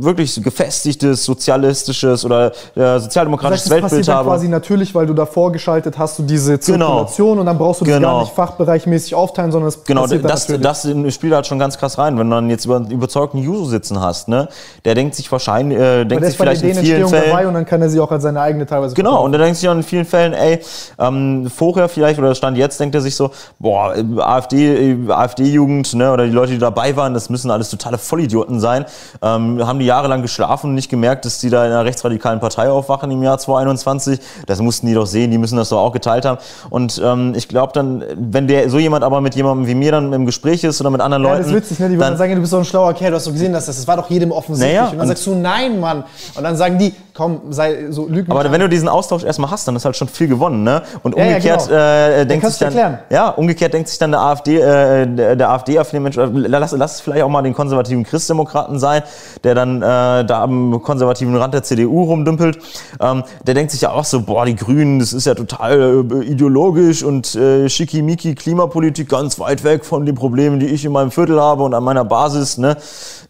äh, wirklich gefestigtes, sozialistisches oder äh, sozialdemokratisches das heißt, Weltbild passiert habe. quasi natürlich, weil du davor geschaltet hast, du diese genau. Zirkulation genau schon und dann brauchst du genau. das gar nicht fachbereichmäßig aufteilen, sondern es Genau, das, das, das spielt halt schon ganz krass rein. Wenn du dann jetzt über einen überzeugten User sitzen hast, ne, der denkt sich wahrscheinlich, äh, denkt sich vielleicht in vielen Fällen... dabei und dann kann er sie auch als seine eigene teilweise... Genau, verkaufen. und der denkt sich auch in vielen Fällen, ey, ähm, vorher vielleicht oder Stand jetzt denkt er sich so, boah, AfD, AfD-Jugend ne, oder die Leute, die dabei waren, das müssen alles totale Vollidioten sein. Ähm, haben die jahrelang geschlafen und nicht gemerkt, dass die da in einer rechtsradikalen Partei aufwachen im Jahr 2021. Das mussten die doch sehen, die müssen das doch auch geteilt haben. Und ähm, ähm, ich glaube dann, wenn der so jemand aber mit jemandem wie mir dann im Gespräch ist oder mit anderen ja, Leuten. Das ist witzig, ne? Die würden dann, sagen, du bist doch ein schlauer Kerl, du hast doch gesehen, dass das, das war doch jedem offensichtlich. Ja, und dann und sagst du, nein, Mann. Und dann sagen die, komm, sei so lügen. Aber wenn du diesen Austausch erstmal hast, dann ist halt schon viel gewonnen, ne? Und umgekehrt ja, ja, genau. äh, denkt sich dann, erklären. ja, umgekehrt denkt sich dann der AfD, äh, der, AfD auf den Mensch, äh, lass, lass es vielleicht auch mal den konservativen Christdemokraten sein, der dann äh, da am konservativen Rand der CDU rumdümpelt. Ähm, der denkt sich ja auch so, boah, die Grünen, das ist ja total äh, ideologisch und äh, schickimicki Klimapolitik ganz weit weg von den Problemen, die ich in meinem Viertel habe und an meiner Basis, ne?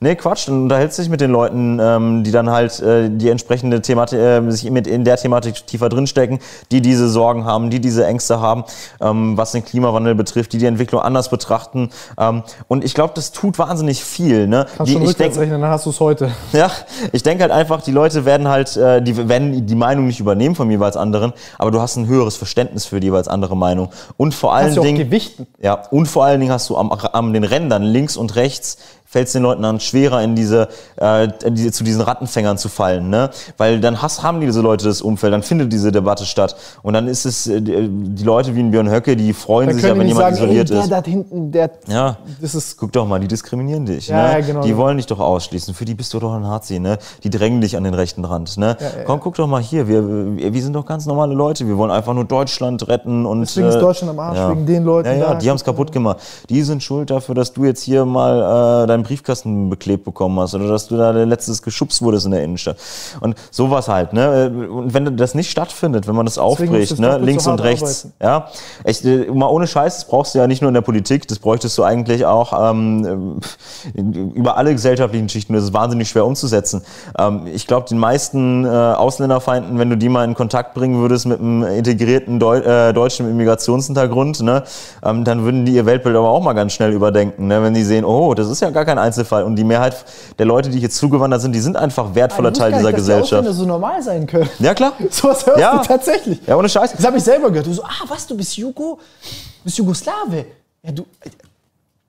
Nee, Quatsch, dann unterhältst du dich mit den Leuten, ähm, die dann halt äh, die entsprechende eine Thematik, äh, sich mit in der Thematik tiefer drinstecken, die diese Sorgen haben, die diese Ängste haben, ähm, was den Klimawandel betrifft, die die Entwicklung anders betrachten. Ähm, und ich glaube, das tut wahnsinnig viel. Ne? die, schon ich denk, rechnen, dann hast du es heute. Ja, ich denke halt einfach, die Leute werden halt, äh, die werden die Meinung nicht übernehmen von jeweils anderen, aber du hast ein höheres Verständnis für die jeweils andere Meinung. Und vor allen hast Dingen. Ja, und vor allen Dingen hast du am, am den Rändern links und rechts fällt es den Leuten dann schwerer, in diese, äh, in diese, zu diesen Rattenfängern zu fallen. Ne? Weil dann Hass haben diese Leute das Umfeld, dann findet diese Debatte statt. Und dann ist es, äh, die Leute wie ein Björn Höcke, die freuen sich ja, wenn jemand sagen, isoliert ey, der Da hinten, der, ja, das ist guck doch mal, die diskriminieren dich. Ja, ne? ja, genau. Die wollen dich doch ausschließen. Für die bist du doch ein Nazi. Ne? Die drängen dich an den rechten Rand. Ne? Ja, Komm, guck doch mal hier. Wir, wir sind doch ganz normale Leute. Wir wollen einfach nur Deutschland retten. Und, Deswegen äh, ist Deutschland am Arsch, wegen den Leuten. Ja, ja, die haben es kaputt gemacht. Die sind schuld dafür, dass du jetzt hier mal äh, deinen Briefkasten beklebt bekommen hast oder dass du da letztes geschubst wurdest in der Innenstadt. Und sowas halt, ne? Und wenn das nicht stattfindet, wenn man das aufbricht, ne? Links so und rechts, arbeiten. ja. Echt, äh, mal ohne Scheiß, das brauchst du ja nicht nur in der Politik, das bräuchtest du eigentlich auch ähm, über alle gesellschaftlichen Schichten. Das ist wahnsinnig schwer umzusetzen. Ähm, ich glaube, den meisten äh, Ausländerfeinden, wenn du die mal in Kontakt bringen würdest mit einem integrierten Deu äh, Deutschen Immigrationshintergrund, ne? Ähm, dann würden die ihr Weltbild aber auch mal ganz schnell überdenken, ne? Wenn die sehen, oh, das ist ja gar kein Einzelfall. Und die Mehrheit der Leute, die hier zugewandert sind, die sind einfach wertvoller Teil dieser nicht, dass Gesellschaft. Das so normal sein können. Ja, klar. so was hörst ja. du tatsächlich. Ja, ohne Scheiß. Das habe ich selber gehört. Du so, ah, was, du bist Jugo? Du bist Jugoslawe. Ja, du,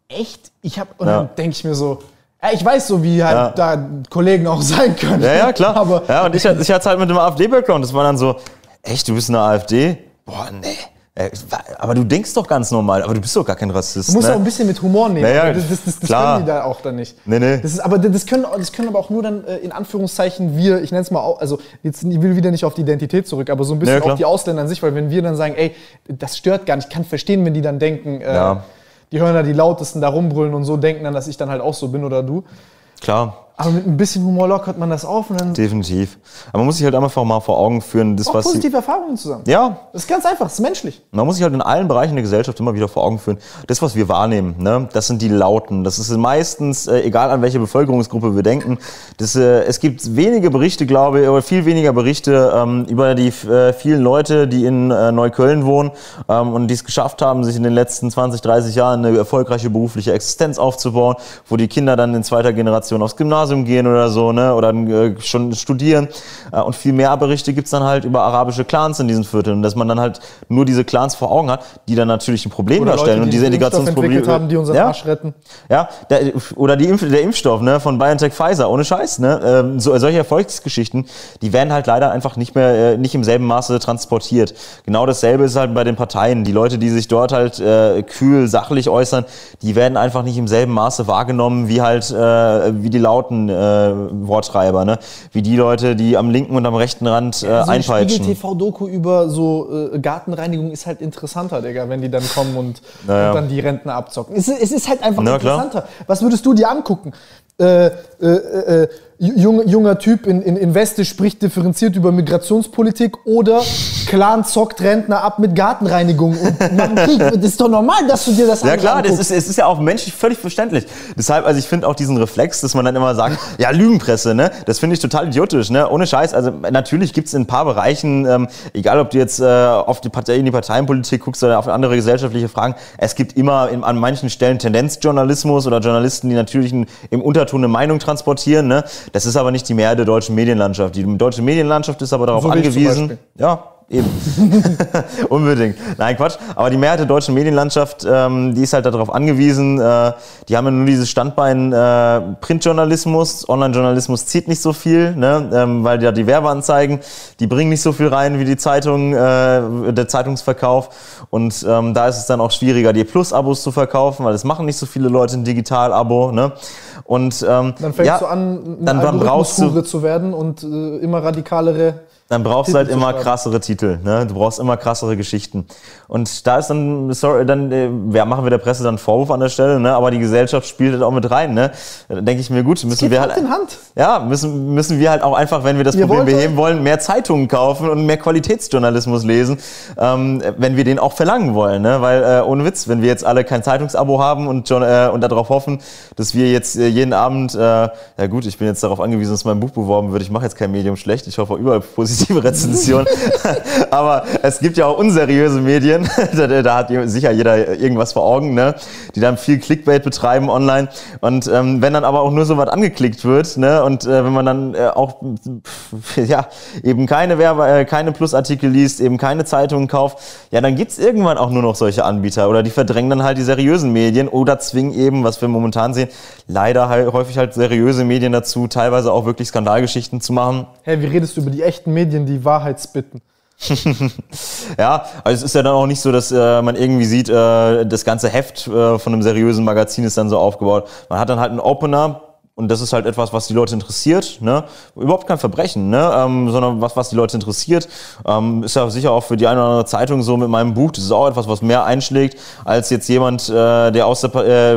echt? Ich habe, und ja. dann denke ich mir so, ja, ich weiß so, wie halt ja. da Kollegen auch sein können. Ja, ja, klar. Aber ja, und ich, ich hatte es halt mit dem AfD-Background. Das war dann so, echt, du bist eine AfD? Boah, nee. Äh, aber du denkst doch ganz normal, aber du bist doch gar kein Rassist. Du musst ne? auch ein bisschen mit Humor nehmen. Naja, das, das, das, das können die da auch dann nicht. Nee, nee. Das ist, aber das können, das können aber auch nur dann äh, in Anführungszeichen wir, ich nenne es mal, auch, also jetzt ich will wieder nicht auf die Identität zurück, aber so ein bisschen ja, auch die Ausländer an sich, weil wenn wir dann sagen, ey, das stört gar nicht, ich kann verstehen, wenn die dann denken, äh, ja. die hören da die lautesten da rumbrüllen und so denken dann, dass ich dann halt auch so bin oder du. Klar. Aber mit ein bisschen Humor lockert man das auf und dann. Definitiv. Aber man muss sich halt einfach mal vor Augen führen, das auch was. positive Erfahrungen zusammen. Ja. Das ist ganz einfach, das ist menschlich. Man muss sich halt in allen Bereichen der Gesellschaft immer wieder vor Augen führen, das, was wir wahrnehmen, ne? das sind die Lauten. Das ist meistens, äh, egal an welche Bevölkerungsgruppe wir denken, das, äh, es gibt wenige Berichte, glaube ich, oder viel weniger Berichte ähm, über die äh, vielen Leute, die in äh, Neukölln wohnen ähm, und die es geschafft haben, sich in den letzten 20, 30 Jahren eine erfolgreiche berufliche Existenz aufzubauen, wo die Kinder dann in zweiter Generation aufs Gymnasium Gymnasium gehen oder so, ne? oder äh, schon studieren. Äh, und viel mehr Berichte gibt es dann halt über arabische Clans in diesen Vierteln. Und dass man dann halt nur diese Clans vor Augen hat, die dann natürlich ein Problem oder darstellen Leute, die und diese Integrationsprobleme. Die haben, die unseren ja? Arsch retten. Ja, der, oder die Impf der Impfstoff ne? von BioNTech Pfizer, ohne Scheiß. Ne? Ähm, so, solche Erfolgsgeschichten, die werden halt leider einfach nicht mehr, äh, nicht im selben Maße transportiert. Genau dasselbe ist halt bei den Parteien. Die Leute, die sich dort halt äh, kühl, sachlich äußern, die werden einfach nicht im selben Maße wahrgenommen, wie halt, äh, wie die lauten Wortschreiber, äh, ne? Wie die Leute, die am linken und am rechten Rand äh, ja, so einpeitschen. Die TV-Doku über so äh, Gartenreinigung ist halt interessanter, Digga, wenn die dann kommen und, naja. und dann die Renten abzocken. Es, es ist halt einfach Na, interessanter. Klar. Was würdest du dir angucken? Äh, äh, äh, äh jung, junger Typ in, in, in Weste spricht differenziert über Migrationspolitik oder Clan zockt Rentner ab mit Gartenreinigung und macht Krieg. Das ist doch normal, dass du dir das anguckst. Ja klar, das ist, es ist ja auch menschlich völlig verständlich. Deshalb, also ich finde auch diesen Reflex, dass man dann immer sagt, ja Lügenpresse, ne? Das finde ich total idiotisch, ne? Ohne Scheiß. Also natürlich gibt es in ein paar Bereichen, ähm, egal ob du jetzt äh, auf die Partei, in die Parteienpolitik guckst oder auf andere gesellschaftliche Fragen, es gibt immer in, an manchen Stellen Tendenzjournalismus oder Journalisten, die natürlich ein, im Unterton eine Meinung transportieren, ne? Das ist aber nicht die Mehrheit der deutschen Medienlandschaft. Die deutsche Medienlandschaft ist aber darauf angewiesen. Ja, Eben. Unbedingt. Nein, Quatsch. Aber die Mehrheit der deutschen Medienlandschaft, ähm, die ist halt darauf angewiesen. Äh, die haben ja nur dieses Standbein äh, Printjournalismus. Online-Journalismus zieht nicht so viel, ne? ähm, weil ja die Werbeanzeigen, die bringen nicht so viel rein wie die Zeitung, äh, der Zeitungsverkauf. Und ähm, da ist es dann auch schwieriger, die Plus-Abos zu verkaufen, weil es machen nicht so viele Leute ein Digital-Abo. Ne? Und ähm, dann fängst ja, du an, dann, dann brauchst du zu werden und äh, immer radikalere dann brauchst du halt immer krassere Titel, ne? Du brauchst immer krassere Geschichten. Und da ist dann, sorry, dann, äh, machen wir der Presse dann Vorwurf an der Stelle, ne? Aber die Gesellschaft spielt halt auch mit rein, ne? Dann denke ich mir, gut, müssen wir halt. Hand. Ja, müssen, müssen wir halt auch einfach, wenn wir das Ihr Problem beheben wollen, mehr Zeitungen kaufen und mehr Qualitätsjournalismus lesen, ähm, wenn wir den auch verlangen wollen, ne? Weil, äh, ohne Witz, wenn wir jetzt alle kein Zeitungsabo haben und, äh, und darauf hoffen, dass wir jetzt äh, jeden Abend, äh, ja gut, ich bin jetzt darauf angewiesen, dass mein Buch beworben wird, ich mache jetzt kein Medium schlecht, ich hoffe überall positiv positive Rezension. Aber es gibt ja auch unseriöse Medien, da, da, hat sicher jeder irgendwas vor Augen, ne? die dann viel Clickbait betreiben online. Und ähm, wenn dann aber auch nur so was angeklickt wird ne? und äh, wenn man dann äh, auch pff, ja, eben keine, Werbe, äh, keine Plusartikel liest, eben keine Zeitungen kauft, ja, dann gibt es irgendwann auch nur noch solche Anbieter oder die verdrängen dann halt die seriösen Medien oder zwingen eben, was wir momentan sehen, leider halt häufig halt seriöse Medien dazu, teilweise auch wirklich Skandalgeschichten zu machen. Hey, wie redest du über die echten Medien? Medien die Wahrheitsbitten. ja, also es ist ja dann auch nicht so, dass äh, man irgendwie sieht, äh, das ganze Heft äh, von einem seriösen Magazin ist dann so aufgebaut. Man hat dann halt einen Opener, und das ist halt etwas, was die Leute interessiert, ne? Überhaupt kein Verbrechen, ne? Ähm, sondern was, was die Leute interessiert. Ähm, ist ja sicher auch für die eine oder andere Zeitung so mit meinem Buch. Das ist auch etwas, was mehr einschlägt, als jetzt jemand, äh, der aus der, äh,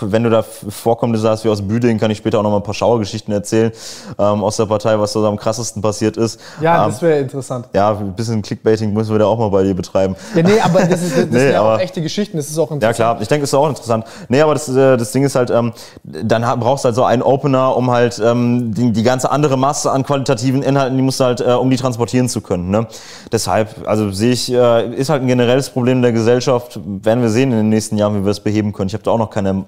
wenn du da vorkommst, du sagst, wie aus Büdingen, kann ich später auch nochmal ein paar Schauergeschichten erzählen, ähm, aus der Partei, was so am krassesten passiert ist. Ja, ähm, das wäre interessant. Ja, ein bisschen Clickbaiting müssen wir da auch mal bei dir betreiben. Ja, nee, aber das, ist, das nee, sind ja aber, auch echte Geschichten, das ist auch interessant. Ja, klar, ich denke, es ist auch interessant. Nee, aber das, äh, das Ding ist halt, ähm, dann brauchst du halt so ein ein Opener, um halt ähm, die, die, ganze andere Masse an qualitativen Inhalten, die musst du halt, äh, um die transportieren zu können. Ne? Deshalb, also sehe ich, äh, ist halt ein generelles Problem der Gesellschaft. Werden wir sehen in den nächsten Jahren, wie wir es beheben können. Ich habe da auch noch keine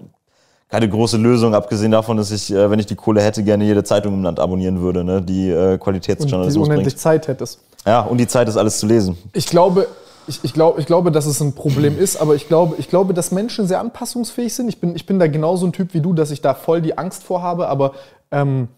keine große Lösung, abgesehen davon, dass ich, äh, wenn ich die Kohle hätte, gerne jede Zeitung im Land abonnieren würde, ne? die äh, Qualitätsjournalismus und die unendlich bringt. Zeit hättest. Ja, und die Zeit ist alles zu lesen. Ich glaube, ich, ich, glaub, ich glaube, dass es ein Problem ist, aber ich glaube, ich glaube, dass Menschen sehr anpassungsfähig sind. Ich bin, ich bin da genauso ein Typ wie du, dass ich da voll die Angst vor habe, aber ähm,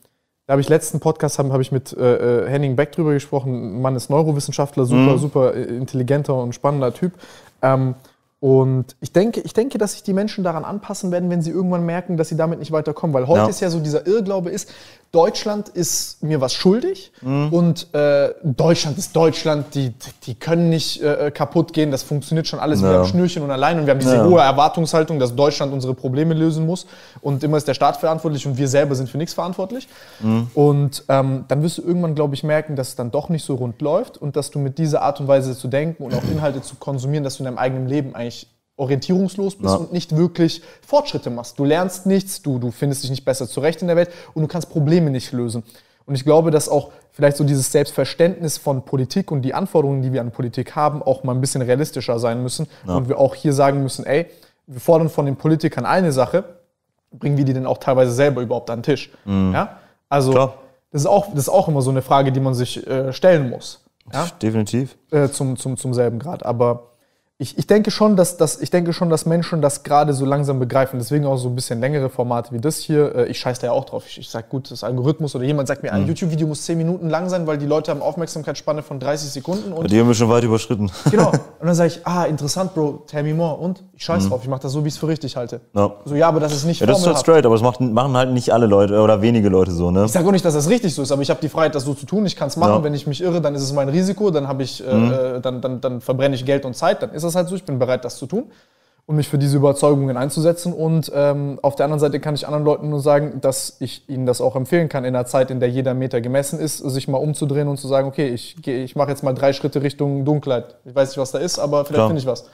da habe ich letzten Podcast habe hab ich mit äh, äh, Henning Beck drüber gesprochen. Mann ist Neurowissenschaftler, super, mhm. super äh, intelligenter und spannender Typ. Ähm, und ich denke, ich denke, dass sich die Menschen daran anpassen werden, wenn sie irgendwann merken, dass sie damit nicht weiterkommen. Weil heute ja. ist ja so dieser Irrglaube ist, Deutschland ist mir was schuldig mhm. und äh, Deutschland ist Deutschland, die, die können nicht äh, kaputt gehen, das funktioniert schon alles ja. mit einem Schnürchen und allein und wir haben diese ja. hohe Erwartungshaltung, dass Deutschland unsere Probleme lösen muss und immer ist der Staat verantwortlich und wir selber sind für nichts verantwortlich. Mhm. Und ähm, dann wirst du irgendwann, glaube ich, merken, dass es dann doch nicht so rund läuft und dass du mit dieser Art und Weise zu denken und auch Inhalte zu konsumieren, dass du in deinem eigenen Leben eigentlich orientierungslos bist ja. und nicht wirklich Fortschritte machst. Du lernst nichts, du, du findest dich nicht besser zurecht in der Welt und du kannst Probleme nicht lösen. Und ich glaube, dass auch vielleicht so dieses Selbstverständnis von Politik und die Anforderungen, die wir an Politik haben, auch mal ein bisschen realistischer sein müssen. Ja. Und wir auch hier sagen müssen, ey, wir fordern von den Politikern eine Sache, bringen wir die denn auch teilweise selber überhaupt an den Tisch? Mhm. Ja? Also das ist, auch, das ist auch immer so eine Frage, die man sich äh, stellen muss. Ja? Definitiv. Äh, zum, zum, zum selben Grad. Aber ich, ich, denke schon, dass, dass, ich denke schon, dass Menschen das gerade so langsam begreifen. Deswegen auch so ein bisschen längere Formate wie das hier. Äh, ich scheiße da ja auch drauf. Ich, ich sage, gut, das Algorithmus oder jemand sagt mir, ein mhm. YouTube-Video muss 10 Minuten lang sein, weil die Leute haben Aufmerksamkeitsspanne von 30 Sekunden. Und die haben wir schon weit überschritten. Genau. Und dann sage ich, ah, interessant, Bro, tell me more. Und ich scheiße mhm. drauf. Ich mache das so, wie ich es für richtig halte. Ja. So, ja, aber das ist nicht Ja, das ist halt straight, aber das macht, machen halt nicht alle Leute oder wenige Leute so, ne? Ich sage auch nicht, dass das richtig so ist, aber ich habe die Freiheit, das so zu tun. Ich kann es machen. Ja. Wenn ich mich irre, dann ist es mein Risiko. Dann, äh, mhm. äh, dann, dann, dann verbrenne ich Geld und Zeit. Dann ist es das halt so, ich bin bereit, das zu tun und mich für diese Überzeugungen einzusetzen. Und ähm, auf der anderen Seite kann ich anderen Leuten nur sagen, dass ich ihnen das auch empfehlen kann, in einer Zeit, in der jeder Meter gemessen ist, sich mal umzudrehen und zu sagen, okay, ich, ich mache jetzt mal drei Schritte Richtung Dunkelheit. Ich weiß nicht, was da ist, aber vielleicht finde ich was.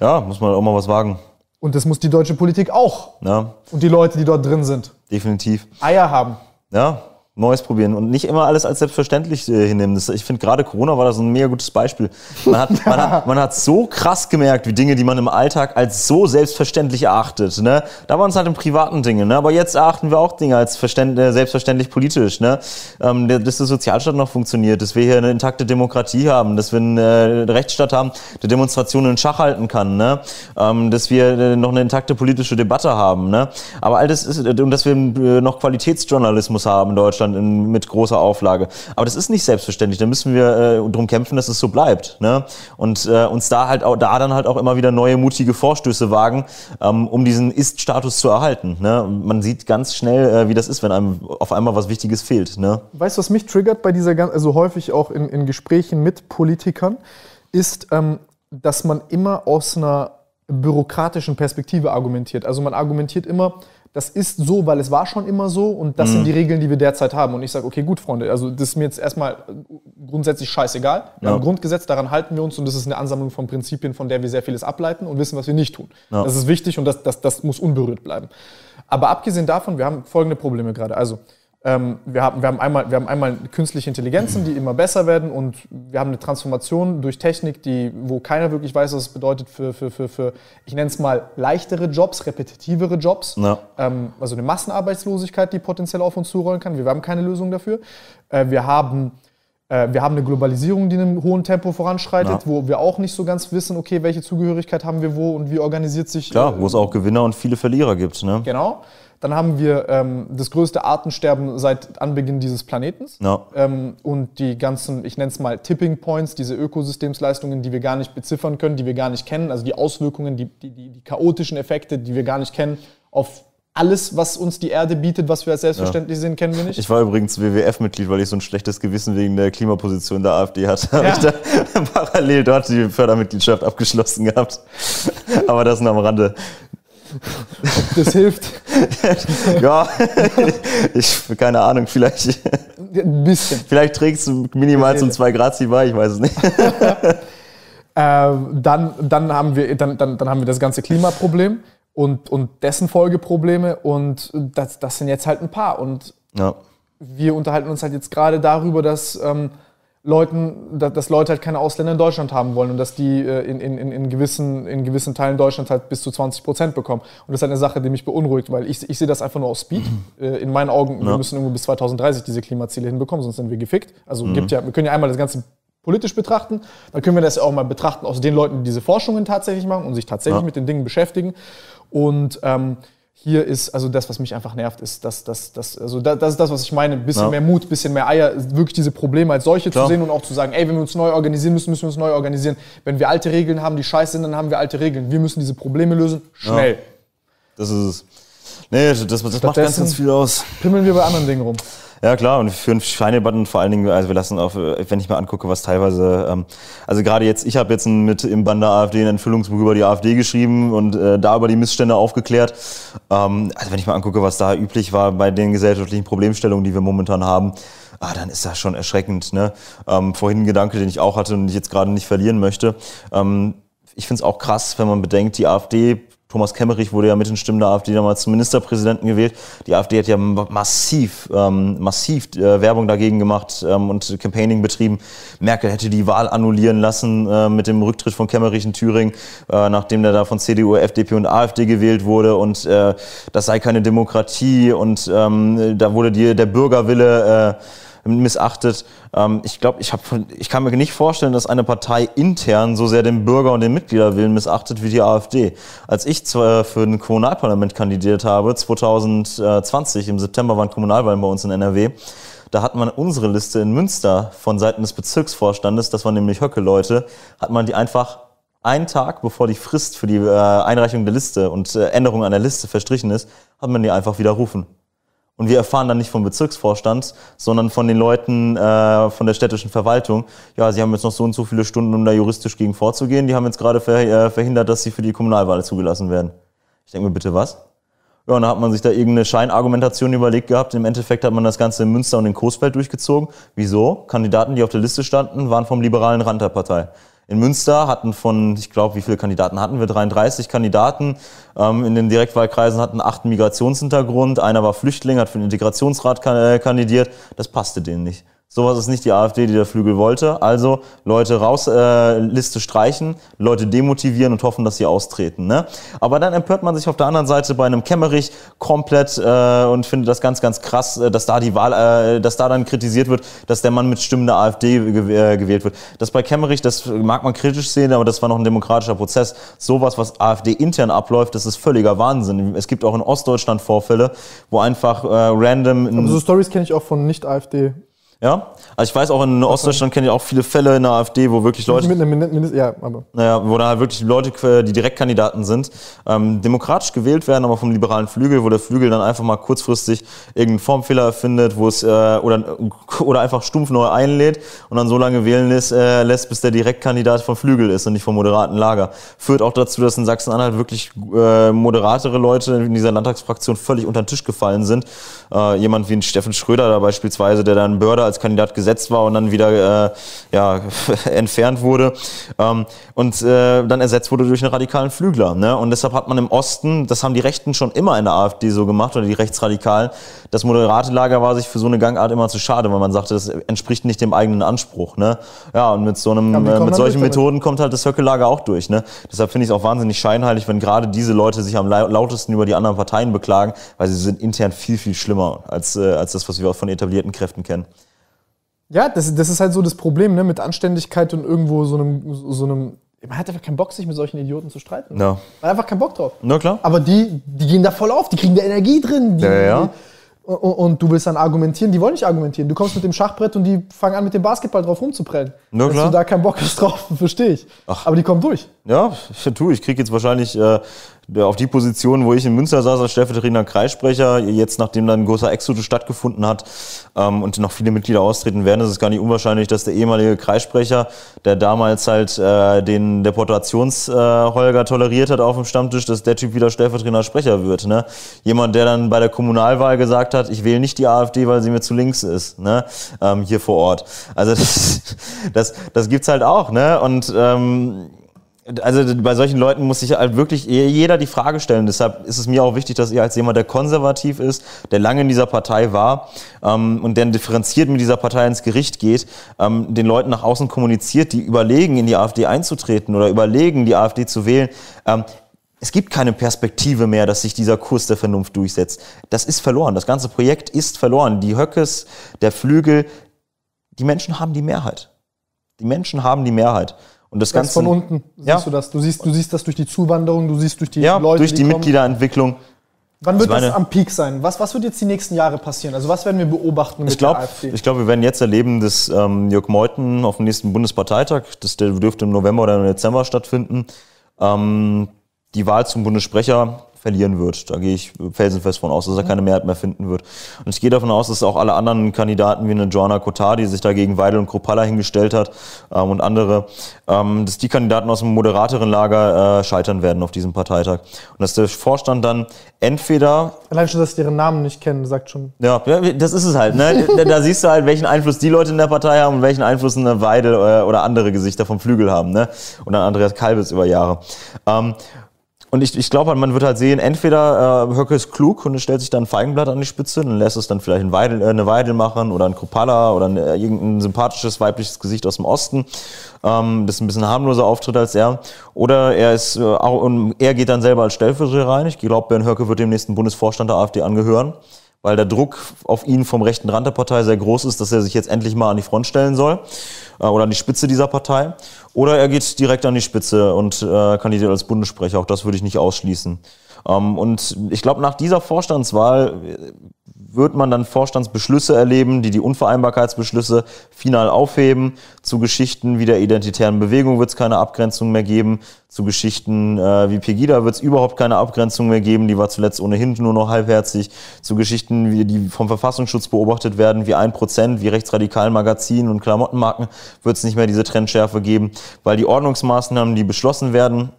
Ja, muss man auch mal was wagen. Und das muss die deutsche Politik auch. Ja. Und die Leute, die dort drin sind. Definitiv. Eier haben. Ja, Neues probieren und nicht immer alles als selbstverständlich äh, hinnehmen. Das, ich finde gerade Corona war da so ein mega gutes Beispiel. Man hat, man, hat, man hat so krass gemerkt, wie Dinge, die man im Alltag als so selbstverständlich erachtet. Ne? Da waren es halt im privaten Dinge, ne? aber jetzt erachten wir auch Dinge als äh, selbstverständlich politisch. Ne? Ähm, dass der Sozialstaat noch funktioniert, dass wir hier eine intakte Demokratie haben, dass wir einen äh, Rechtsstaat haben, der Demonstrationen in Schach halten kann, ne? Ähm, dass wir äh, noch eine intakte politische Debatte haben. Ne? Aber all das ist, äh, und dass wir äh, noch Qualitätsjournalismus haben in Deutschland Deutschland in, mit großer Auflage. Aber das ist nicht selbstverständlich. Da müssen wir äh, drum kämpfen, dass es so bleibt. Ne? Und äh, uns da halt auch, da dann halt auch immer wieder neue mutige Vorstöße wagen, ähm, um diesen Ist-Status zu erhalten. Ne? Man sieht ganz schnell, äh, wie das ist, wenn einem auf einmal was Wichtiges fehlt. Ne? Weißt du, was mich triggert bei dieser ganzen, also häufig auch in, in Gesprächen mit Politikern, ist, ähm, dass man immer aus einer bürokratischen Perspektive argumentiert. Also man argumentiert immer, das ist so, weil es war schon immer so und das mhm. sind die Regeln, die wir derzeit haben. Und ich sage, okay, gut, Freunde, also das ist mir jetzt erstmal grundsätzlich scheißegal. Wir ja. haben ein Grundgesetz, daran halten wir uns und das ist eine Ansammlung von Prinzipien, von der wir sehr vieles ableiten und wissen, was wir nicht tun. Ja. Das ist wichtig und das, das, das muss unberührt bleiben. Aber abgesehen davon, wir haben folgende Probleme gerade. Also, ähm, wir, haben, wir, haben einmal, wir haben einmal künstliche Intelligenzen, die immer besser werden und wir haben eine Transformation durch Technik, die, wo keiner wirklich weiß, was es bedeutet für, für, für, für ich nenne es mal, leichtere Jobs, repetitivere Jobs. Ja. Ähm, also eine Massenarbeitslosigkeit, die potenziell auf uns zurollen kann. Wir haben keine Lösung dafür. Äh, wir haben äh, wir haben eine Globalisierung, die in einem hohen Tempo voranschreitet, ja. wo wir auch nicht so ganz wissen, okay, welche Zugehörigkeit haben wir wo und wie organisiert sich. Klar, äh, wo es auch Gewinner und viele Verlierer gibt. Ne? Genau. Dann haben wir ähm, das größte Artensterben seit Anbeginn dieses Planeten. No. Ähm, und die ganzen, ich nenne es mal Tipping Points, diese Ökosystemsleistungen, die wir gar nicht beziffern können, die wir gar nicht kennen, also die Auswirkungen, die, die, die, die chaotischen Effekte, die wir gar nicht kennen, auf alles, was uns die Erde bietet, was wir als selbstverständlich ja. sehen, kennen wir nicht. Ich war übrigens WWF-Mitglied, weil ich so ein schlechtes Gewissen wegen der Klimaposition der AfD hatte. Ja. Habe ich da parallel dort die Fördermitgliedschaft abgeschlossen gehabt. Aber das nur am Rande. Ob das hilft. ja, ich, keine Ahnung, vielleicht. Ein bisschen. Vielleicht trägst du minimal zum 2 Grad Ziel bei, ich weiß es nicht. Ähm, dann, dann, haben wir, dann, dann, dann haben wir das ganze Klimaproblem und, und dessen Folgeprobleme und das, das sind jetzt halt ein paar. Und ja. wir unterhalten uns halt jetzt gerade darüber, dass ähm, Leuten, dass, Leute halt keine Ausländer in Deutschland haben wollen und dass die äh, in, in, in, gewissen, in gewissen Teilen Deutschlands halt bis zu 20 Prozent bekommen. Und das ist halt eine Sache, die mich beunruhigt, weil ich, ich sehe das einfach nur aus Speed. Äh, in meinen Augen, ja. wir müssen irgendwo bis 2030 diese Klimaziele hinbekommen, sonst sind wir gefickt. Also mhm. gibt ja, wir können ja einmal das Ganze politisch betrachten, dann können wir das ja auch mal betrachten aus den Leuten, die diese Forschungen tatsächlich machen und sich tatsächlich ja. mit den Dingen beschäftigen. Und ähm, hier ist, also das, was mich einfach nervt, ist das, das, das, also das, das ist das, was ich meine. Ein bisschen ja. mehr Mut, ein bisschen mehr Eier, wirklich diese Probleme als solche Klar. zu sehen und auch zu sagen, ey, wenn wir uns neu organisieren müssen, müssen wir uns neu organisieren. Wenn wir alte Regeln haben, die scheiße sind, dann haben wir alte Regeln. Wir müssen diese Probleme lösen, schnell. Ja. Das ist es. Nee, das, das macht ganz, ganz viel aus. Pimmeln wir bei anderen Dingen rum. Ja, klar, und für einen Schweinebutton vor allen Dingen, also wir lassen auf, wenn ich mir angucke, was teilweise, ähm, also gerade jetzt, ich habe jetzt mit im der AfD ein Entfüllungsbuch über die AfD geschrieben und äh, da über die Missstände aufgeklärt. Ähm, also wenn ich mir angucke, was da üblich war bei den gesellschaftlichen Problemstellungen, die wir momentan haben, ah, dann ist das schon erschreckend. Ne? Ähm, vorhin ein Gedanke, den ich auch hatte und ich jetzt gerade nicht verlieren möchte. Ähm, ich finde es auch krass, wenn man bedenkt, die AfD Thomas Kemmerich wurde ja mit den Stimmen der AfD damals zum Ministerpräsidenten gewählt. Die AfD hat ja massiv, ähm, massiv äh, Werbung dagegen gemacht ähm, und Campaigning betrieben. Merkel hätte die Wahl annullieren lassen äh, mit dem Rücktritt von Kemmerich in Thüringen, äh, nachdem der da von CDU, FDP und AfD gewählt wurde. Und äh, das sei keine Demokratie und ähm, da wurde die, der Bürgerwille äh, missachtet. Ähm, ich glaube, ich, ich kann mir nicht vorstellen, dass eine Partei intern so sehr den Bürger und den Mitgliederwillen missachtet wie die AfD. Als ich zwar für ein Kommunalparlament kandidiert habe, 2020, im September waren Kommunalwahlen bei uns in NRW, da hat man unsere Liste in Münster von Seiten des Bezirksvorstandes, das waren nämlich Höcke-Leute, hat man die einfach einen Tag, bevor die Frist für die äh, Einreichung der Liste und äh, Änderung an der Liste verstrichen ist, hat man die einfach widerrufen. Und wir erfahren dann nicht vom Bezirksvorstand, sondern von den Leuten äh, von der städtischen Verwaltung. Ja, sie haben jetzt noch so und so viele Stunden, um da juristisch gegen vorzugehen. Die haben jetzt gerade äh, verhindert, dass sie für die Kommunalwahl zugelassen werden. Ich denke mir, bitte was? Ja, und dann hat man sich da irgendeine Scheinargumentation überlegt gehabt. Im Endeffekt hat man das Ganze in Münster und in Coesfeld durchgezogen. Wieso? Kandidaten, die auf der Liste standen, waren vom liberalen Rand der Partei in Münster hatten von, ich glaube, wie viele Kandidaten hatten wir? 33 Kandidaten. Ähm, in den Direktwahlkreisen hatten acht Migrationshintergrund. Einer war Flüchtling, hat für den Integrationsrat äh, kandidiert. Das passte denen nicht. Sowas ist nicht die AfD, die der Flügel wollte. Also Leute raus, äh, Liste streichen, Leute demotivieren und hoffen, dass sie austreten. Ne? Aber dann empört man sich auf der anderen Seite bei einem Kemmerich komplett äh, und findet das ganz, ganz krass, äh, dass da die Wahl, äh, dass da dann kritisiert wird, dass der Mann mit Stimmen der AfD äh, gewählt wird. Das bei Kemmerich, das mag man kritisch sehen, aber das war noch ein demokratischer Prozess. Sowas, was AfD intern abläuft, das ist völliger Wahnsinn. Es gibt auch in Ostdeutschland Vorfälle, wo einfach äh, random. Aber so Stories kenne ich auch von Nicht-AfD. Ja, also ich weiß auch in Ostdeutschland kenne ich auch viele Fälle in der AfD, wo wirklich Leute. Mit, einem Minister, ja, aber. Naja, wo da halt wirklich Leute, äh, die Direktkandidaten sind, ähm, demokratisch gewählt werden, aber vom liberalen Flügel, wo der Flügel dann einfach mal kurzfristig irgendeinen Formfehler erfindet, wo es äh, oder, oder einfach stumpf neu einlädt und dann so lange wählen lässt, äh, lässt, bis der Direktkandidat vom Flügel ist und nicht vom moderaten Lager. Führt auch dazu, dass in Sachsen-Anhalt wirklich äh, moderatere Leute in dieser Landtagsfraktion völlig unter den Tisch gefallen sind. Äh, jemand wie ein Steffen Schröder da beispielsweise, der dann Börder als Kandidat gesetzt war und dann wieder äh, ja, entfernt wurde ähm, und äh, dann ersetzt wurde durch einen radikalen Flügler. Ne? Und deshalb hat man im Osten, das haben die Rechten schon immer in der AfD so gemacht oder die Rechtsradikalen, das moderate Lager war sich für so eine Gangart immer zu schade, weil man sagte, das entspricht nicht dem eigenen Anspruch. Ne? Ja, und mit so einem, ja, äh, mit solchen Methoden kommt halt das höcke auch durch. Ne? Deshalb finde ich es auch wahnsinnig scheinheilig, wenn gerade diese Leute sich am lautesten über die anderen Parteien beklagen, weil sie sind intern viel, viel schlimmer als, äh, als das, was wir auch von etablierten Kräften kennen. Ja, das, das ist halt so das Problem, ne? Mit Anständigkeit und irgendwo so einem, so einem. Man hat einfach keinen Bock, sich mit solchen Idioten zu streiten. No. Man hat einfach keinen Bock drauf. Na no, klar. Aber die, die gehen da voll auf, die kriegen da Energie drin. Die, ja, ja. Die, und, und, du willst dann argumentieren, die wollen nicht argumentieren. Du kommst mit dem Schachbrett und die fangen an, mit dem Basketball drauf rumzuprellen. Na no, Dass du da keinen Bock hast drauf, verstehe ich. Ach. Aber die kommen durch. Ja, tu, ich krieg jetzt wahrscheinlich. Äh äh, auf die Position, wo ich in Münster saß als stellvertretender Kreissprecher, jetzt nachdem dann ein großer Exodus stattgefunden hat ähm, und noch viele Mitglieder austreten werden, ist es gar nicht unwahrscheinlich, dass der ehemalige Kreissprecher, der damals halt äh, den Deportationsholger äh, toleriert hat auf dem Stammtisch, dass der Typ wieder stellvertretender Sprecher wird. Ne? Jemand, der dann bei der Kommunalwahl gesagt hat, ich wähle nicht die AfD, weil sie mir zu links ist, ne? Ähm, hier vor Ort. Also das, das, das gibt's halt auch. Ne? Und ähm, also bei solchen Leuten muss sich halt wirklich jeder die Frage stellen. Deshalb ist es mir auch wichtig, dass ihr als jemand, der konservativ ist, der lange in dieser Partei war ähm, und der differenziert mit dieser Partei ins Gericht geht, ähm, den Leuten nach außen kommuniziert, die überlegen, in die AfD einzutreten oder überlegen, die AfD zu wählen. Ähm, es gibt keine Perspektive mehr, dass sich dieser Kurs der Vernunft durchsetzt. Das ist verloren. Das ganze Projekt ist verloren. Die Höckes, der Flügel, die Menschen haben die Mehrheit. Die Menschen haben die Mehrheit. Und das, das Ganze. Von unten siehst du das. Du siehst, du siehst das durch die Zuwanderung, du siehst durch die ja, Leute. Durch die, die Mitgliederentwicklung. Wann wird meine, das am Peak sein? Was, was wird jetzt die nächsten Jahre passieren? Also was werden wir beobachten mit ich glaub, der AfD? Ich glaube, wir werden jetzt erleben, dass ähm, Jörg Meuthen auf dem nächsten Bundesparteitag, das dürfte im November oder im Dezember stattfinden, ähm, die Wahl zum Bundessprecher verlieren wird. Da gehe ich felsenfest von aus, dass er keine Mehrheit mehr finden wird. Und ich gehe davon aus, dass auch alle anderen Kandidaten wie eine Joanna Cotard, die sich dagegen Weidel und Kropala hingestellt hat ähm, und andere, ähm, dass die Kandidaten aus dem moderateren Lager äh, scheitern werden auf diesem Parteitag. Und dass der Vorstand dann entweder... Allein schon, dass sie ihren Namen nicht kennen, sagt schon... Ja, das ist es halt. Ne? da, da, siehst du halt, welchen Einfluss die Leute in der Partei haben und welchen Einfluss eine Weidel äh, oder andere Gesichter vom Flügel haben. Ne? Und dann Andreas Kalbitz über Jahre. Ähm, und ich, ich glaube, halt, man wird halt sehen, entweder äh, Höcke ist klug und stellt sich dann ein Feigenblatt an die Spitze und lässt es dann vielleicht ein Weidel, äh, eine Weidel machen oder ein Kopala oder ein, äh, irgendein sympathisches weibliches Gesicht aus dem Osten, ähm, das ein bisschen harmloser auftritt als er. Oder er ist äh, auch, und er geht dann selber als Stellvertreter rein. Ich glaube, Bernd Höcke wird dem nächsten Bundesvorstand der AfD angehören weil der Druck auf ihn vom rechten Rand der Partei sehr groß ist, dass er sich jetzt endlich mal an die Front stellen soll äh, oder an die Spitze dieser Partei. Oder er geht direkt an die Spitze und äh, kandidiert als Bundessprecher. Auch das würde ich nicht ausschließen. Ähm, und ich glaube, nach dieser Vorstandswahl wird man dann Vorstandsbeschlüsse erleben, die die Unvereinbarkeitsbeschlüsse final aufheben. Zu Geschichten wie der identitären Bewegung wird es keine Abgrenzung mehr geben. Zu Geschichten äh, wie Pegida wird es überhaupt keine Abgrenzung mehr geben. Die war zuletzt ohnehin nur noch halbherzig. Zu Geschichten, wie, die vom Verfassungsschutz beobachtet werden, wie 1%, wie rechtsradikalen Magazinen und Klamottenmarken, wird es nicht mehr diese Trendschärfe geben, weil die Ordnungsmaßnahmen, die beschlossen werden,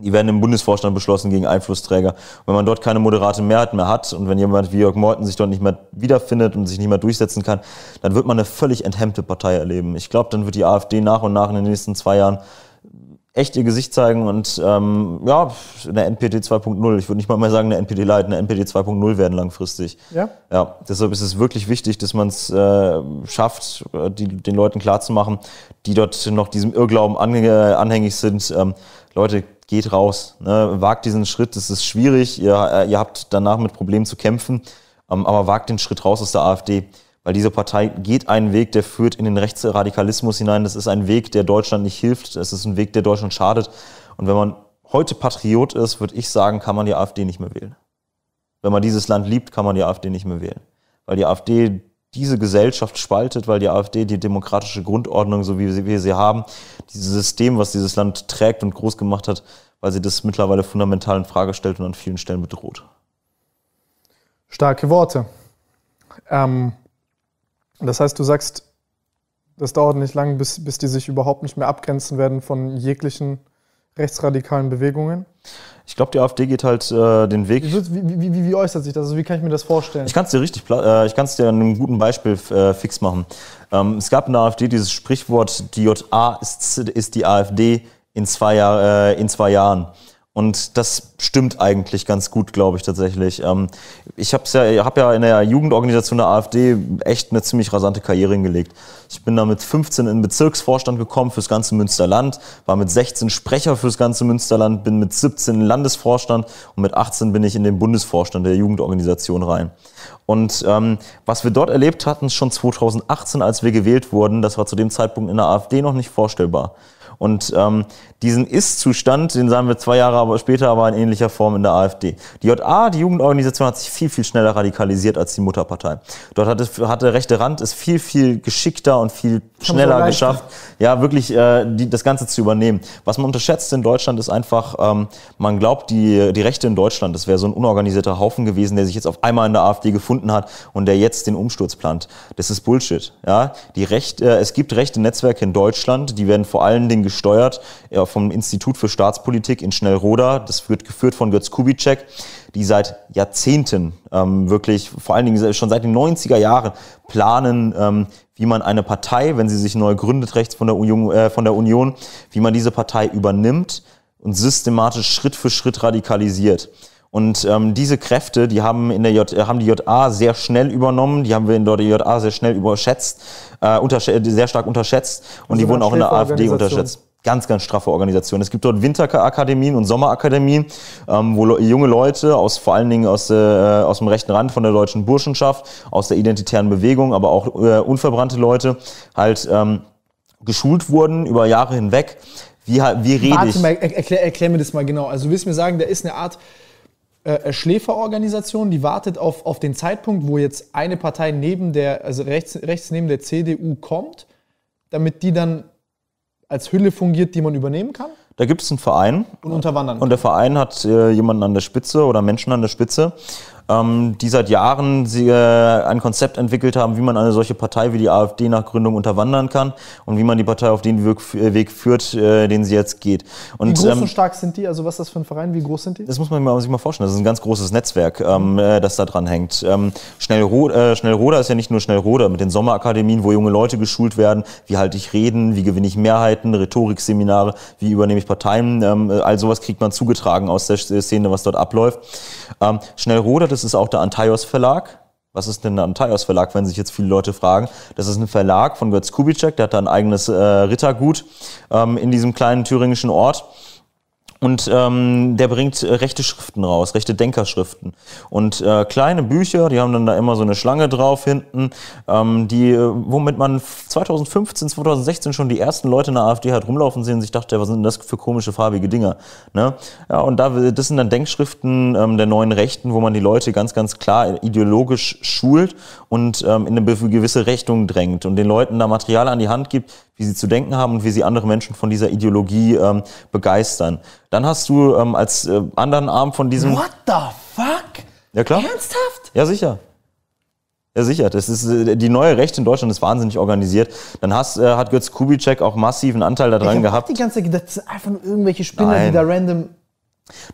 die werden im Bundesvorstand beschlossen gegen Einflussträger. wenn man dort keine moderate Mehrheit mehr hat und wenn jemand wie Jörg Morten sich dort nicht mehr wiederfindet und sich nicht mehr durchsetzen kann, dann wird man eine völlig enthemmte Partei erleben. Ich glaube, dann wird die AfD nach und nach in den nächsten zwei Jahren echt ihr Gesicht zeigen und ähm, ja, eine NPD 2.0. Ich würde nicht mal mehr sagen, eine NPD Light, eine NPD 2.0 werden langfristig. Ja. Ja, deshalb ist es wirklich wichtig, dass man es äh, schafft, äh, die, den Leuten klarzumachen, die dort noch diesem Irrglauben anhängig sind. Ähm, Leute, geht raus, ne? wagt diesen Schritt, es ist schwierig, ihr, äh, ihr habt danach mit Problemen zu kämpfen, ähm, aber wagt den Schritt raus aus der AfD, weil diese Partei geht einen Weg, der führt in den Rechtsradikalismus hinein, das ist ein Weg, der Deutschland nicht hilft, es ist ein Weg, der Deutschland schadet und wenn man heute Patriot ist, würde ich sagen, kann man die AfD nicht mehr wählen. Wenn man dieses Land liebt, kann man die AfD nicht mehr wählen, weil die AfD diese Gesellschaft spaltet, weil die AfD die demokratische Grundordnung, so wie wir sie haben, dieses System, was dieses Land trägt und groß gemacht hat, weil sie das mittlerweile fundamental in Frage stellt und an vielen Stellen bedroht. Starke Worte. Ähm, das heißt, du sagst, das dauert nicht lang, bis, bis die sich überhaupt nicht mehr abgrenzen werden von jeglichen rechtsradikalen Bewegungen? Ich glaube, die AfD geht halt äh, den Weg. Wie, wie, wie, wie, äußert sich das? Also, wie kann ich mir das vorstellen? Ich kann es dir richtig, äh, ich kann es dir an einem guten Beispiel äh, fix machen. Ähm, es gab in der AfD dieses Sprichwort: Die JA ist, ist die AfD in zwei, Jahr, äh, in zwei Jahren. Und das stimmt eigentlich ganz gut, glaube ich tatsächlich. Ähm, ich habe ja, hab ja in der Jugendorganisation der AfD echt eine ziemlich rasante Karriere hingelegt. Ich bin da mit 15 in den Bezirksvorstand gekommen fürs ganze Münsterland, war mit 16 Sprecher fürs ganze Münsterland, bin mit 17 in den Landesvorstand und mit 18 bin ich in den Bundesvorstand der Jugendorganisation rein. Und ähm, was wir dort erlebt hatten, schon 2018, als wir gewählt wurden, das war zu dem Zeitpunkt in der AfD noch nicht vorstellbar. Und ähm, diesen Ist-Zustand, den sahen wir zwei Jahre später aber in ähnlicher Form in der AfD. Die JA, die Jugendorganisation, hat sich viel, viel schneller radikalisiert als die Mutterpartei. Dort hat, es, hat der rechte Rand es viel, viel geschickter und viel schneller ne? geschafft, ja, wirklich äh, die, das Ganze zu übernehmen. Was man unterschätzt in Deutschland ist einfach, ähm, man glaubt, die, die Rechte in Deutschland, das wäre so ein unorganisierter Haufen gewesen, der sich jetzt auf einmal in der AfD gefunden hat und der jetzt den Umsturz plant. Das ist Bullshit. Ja? Die Rechte, äh, es gibt rechte Netzwerke in Deutschland, die werden vor allen Dingen gesteuert äh, vom Institut für Staatspolitik in Schnellroda. Das wird geführt von Götz Kubitschek, die seit Jahrzehnten ähm, wirklich, vor allen Dingen schon seit den 90er Jahren, planen, ähm, wie man eine Partei, wenn sie sich neu gründet, rechts von der, Union, äh, von der Union, wie man diese Partei übernimmt und systematisch Schritt für Schritt radikalisiert. Und ähm, diese Kräfte, die haben, in der J, äh, haben die JA sehr schnell übernommen, die haben wir in der JA sehr schnell überschätzt, äh, äh, sehr stark unterschätzt und also die wurden auch in der AfD unterschätzt. Ganz, ganz straffe Organisation. Es gibt dort Winterakademien und Sommerakademien, ähm, wo junge Leute aus vor allen Dingen aus, äh, aus dem rechten Rand von der deutschen Burschenschaft, aus der identitären Bewegung, aber auch äh, unverbrannte Leute halt ähm, geschult wurden über Jahre hinweg. Wie, wie rede Warte ich? Mal, erklär, erklär mir das mal genau. Also du willst mir sagen, da ist eine Art äh, äh, Schläferorganisation, die wartet auf, auf den Zeitpunkt, wo jetzt eine Partei neben der, also rechts, rechts neben der CDU kommt, damit die dann als Hülle fungiert, die man übernehmen kann? Da gibt es einen Verein. Und unterwandern. Und der Verein hat äh, jemanden an der Spitze oder Menschen an der Spitze. Ähm, die seit Jahren äh, ein Konzept entwickelt haben, wie man eine solche Partei wie die AfD nach Gründung unterwandern kann und wie man die Partei auf den äh, Weg führt, äh, den sie jetzt geht. Und, wie groß ähm, und stark sind die? Also was ist das für ein Verein? Wie groß sind die? Das muss man sich mal vorstellen. Das ist ein ganz großes Netzwerk, ähm, das da dran hängt. Ähm, Schnellroda, äh, Schnellroda ist ja nicht nur Schnellroda mit den Sommerakademien, wo junge Leute geschult werden. Wie halte ich Reden? Wie gewinne ich Mehrheiten? Rhetorikseminare? Wie übernehme ich Parteien? Ähm, all sowas kriegt man zugetragen aus der Szene, was dort abläuft. Ähm, Schnellroda, das das ist auch der Antaios Verlag. Was ist denn der Antaios Verlag, wenn sich jetzt viele Leute fragen? Das ist ein Verlag von Götz Kubitschek, der hat da ein eigenes äh, Rittergut ähm, in diesem kleinen thüringischen Ort. Und ähm, der bringt äh, rechte Schriften raus, rechte Denkerschriften. Und äh, kleine Bücher, die haben dann da immer so eine Schlange drauf hinten, ähm, die, äh, womit man 2015, 2016 schon die ersten Leute in der AfD hat rumlaufen sehen und sich dachte, was sind denn das für komische farbige Dinger? Ne? Ja, und da, das sind dann Denkschriften ähm, der neuen Rechten, wo man die Leute ganz, ganz klar ideologisch schult und ähm, in eine gewisse Richtung drängt und den Leuten da Material an die Hand gibt, wie sie zu denken haben und wie sie andere Menschen von dieser Ideologie ähm, begeistern. Dann hast du ähm, als äh, anderen Arm von diesem... What the fuck? Ja klar. Ernsthaft? Ja, sicher. Ja, sicher. Das ist, äh, die neue Rechte in Deutschland ist wahnsinnig organisiert. Dann hast, äh, hat Götz Kubitschek auch massiven Anteil daran ich gehabt. Ich die ganze Zeit gedacht, das sind einfach nur irgendwelche Spinner, Nein. die da random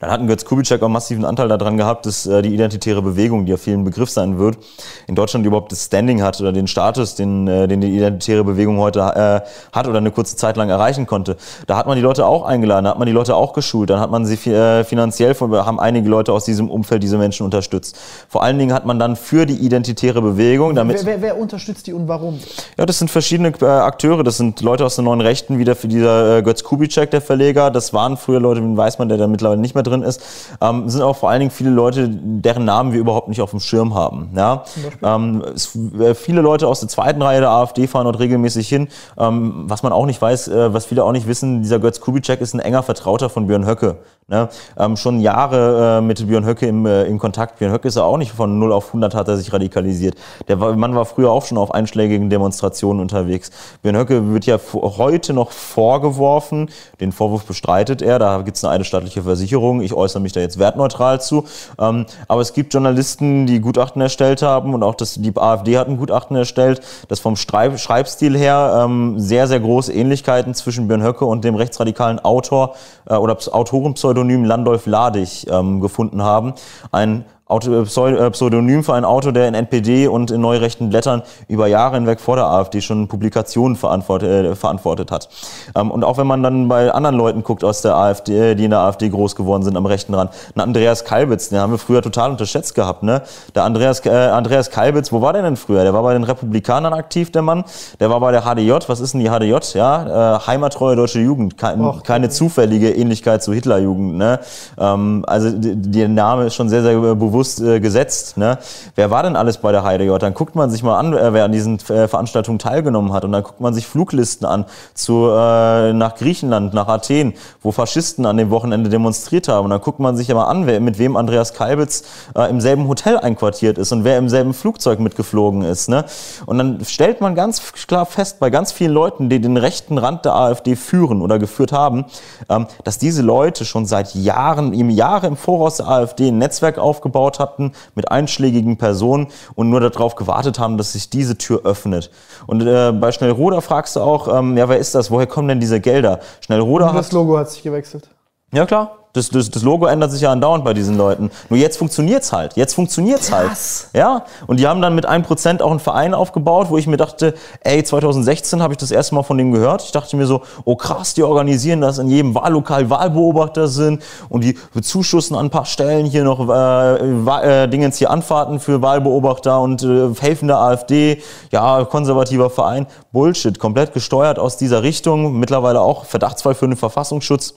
dann hatten Götz Kubitschek auch massiven Anteil daran gehabt, dass äh, die identitäre Bewegung, die ja vielen Begriff sein wird, in Deutschland überhaupt das Standing hat oder den Status, den, äh, den die identitäre Bewegung heute äh, hat oder eine kurze Zeit lang erreichen konnte. Da hat man die Leute auch eingeladen, da hat man die Leute auch geschult, dann hat man sie äh, finanziell, von, haben einige Leute aus diesem Umfeld diese Menschen unterstützt. Vor allen Dingen hat man dann für die identitäre Bewegung, damit... Wer, wer, wer unterstützt die und warum? Ja, das sind verschiedene äh, Akteure, das sind Leute aus den neuen Rechten, wieder für dieser äh, Götz Kubitschek, der Verleger, das waren früher Leute wie weiß man, der da mittlerweile nicht mehr drin ist, ähm, sind auch vor allen Dingen viele Leute, deren Namen wir überhaupt nicht auf dem Schirm haben. Ja? Ähm, es, äh, viele Leute aus der zweiten Reihe der AfD fahren dort regelmäßig hin. Ähm, was man auch nicht weiß, äh, was viele auch nicht wissen, dieser Götz Kubitschek ist ein enger Vertrauter von Björn Höcke. Ne? Ähm, schon Jahre äh, mit Björn Höcke im, äh, im Kontakt. Björn Höcke ist ja auch nicht von 0 auf 100 hat er sich radikalisiert. Der Mann war früher auch schon auf einschlägigen Demonstrationen unterwegs. Björn Höcke wird ja heute noch vorgeworfen, den Vorwurf bestreitet er, da gibt es eine eidesstattliche Versicherung Versicherungen. Ich äußere mich da jetzt wertneutral zu. Ähm, aber es gibt Journalisten, die Gutachten erstellt haben und auch das, die AfD hat ein Gutachten erstellt, das vom Streib Schreibstil her ähm, sehr, sehr große Ähnlichkeiten zwischen Björn Höcke und dem rechtsradikalen Autor äh, oder Autorenpseudonym Landolf Ladig ähm, gefunden haben. Ein Auto, äh, äh, Pseudonym für ein Autor, der in NPD und in neurechten Blättern über Jahre hinweg vor der AfD schon Publikationen verantwortet, äh, verantwortet hat. Ähm, und auch wenn man dann bei anderen Leuten guckt aus der AfD, äh, die in der AfD groß geworden sind am rechten Rand, ein Andreas Kalbitz, den haben wir früher total unterschätzt gehabt, ne? Der Andreas, äh, Andreas Kalbitz, wo war der denn früher? Der war bei den Republikanern aktiv, der Mann. Der war bei der HDJ. Was ist denn die HDJ? Ja, äh, Heimattreue deutsche Jugend. Kein, Och, keine zufällige Ähnlichkeit zur Hitlerjugend, ne? Ähm, also der Name ist schon sehr, sehr bewusst bewusst äh, gesetzt. Ne? Wer war denn alles bei der Heide J? Dann guckt man sich mal an, äh, wer an diesen äh, Veranstaltungen teilgenommen hat. Und dann guckt man sich Fluglisten an zu, äh, nach Griechenland, nach Athen, wo Faschisten an dem Wochenende demonstriert haben. Und dann guckt man sich ja mal an, wer, mit wem Andreas Kalbitz äh, im selben Hotel einquartiert ist und wer im selben Flugzeug mitgeflogen ist. Ne? Und dann stellt man ganz klar fest, bei ganz vielen Leuten, die den rechten Rand der AfD führen oder geführt haben, ähm, dass diese Leute schon seit Jahren, im Jahre im Voraus der AfD ein Netzwerk aufgebaut aufgebaut hatten mit einschlägigen Personen und nur darauf gewartet haben, dass sich diese Tür öffnet. Und äh, bei Schnellroda fragst du auch, ähm, ja, wer ist das? Woher kommen denn diese Gelder? Schnellroda. und das hat, Logo hat sich gewechselt. Ja, klar. Das, das, das Logo ändert sich ja andauernd bei diesen Leuten. Nur jetzt funktioniert's halt. Jetzt funktioniert's halt. Krass. Ja. Und die haben dann mit 1% auch einen Verein aufgebaut, wo ich mir dachte, ey, 2016 habe ich das erste Mal von dem gehört. Ich dachte mir so, oh krass, die organisieren das in jedem Wahllokal Wahlbeobachter sind und die bezuschussen an ein paar Stellen hier noch äh, äh, Dingens hier Anfahrten für Wahlbeobachter und äh, helfen der AfD. Ja, konservativer Verein. Bullshit, komplett gesteuert aus dieser Richtung. Mittlerweile auch Verdachtsfall für den Verfassungsschutz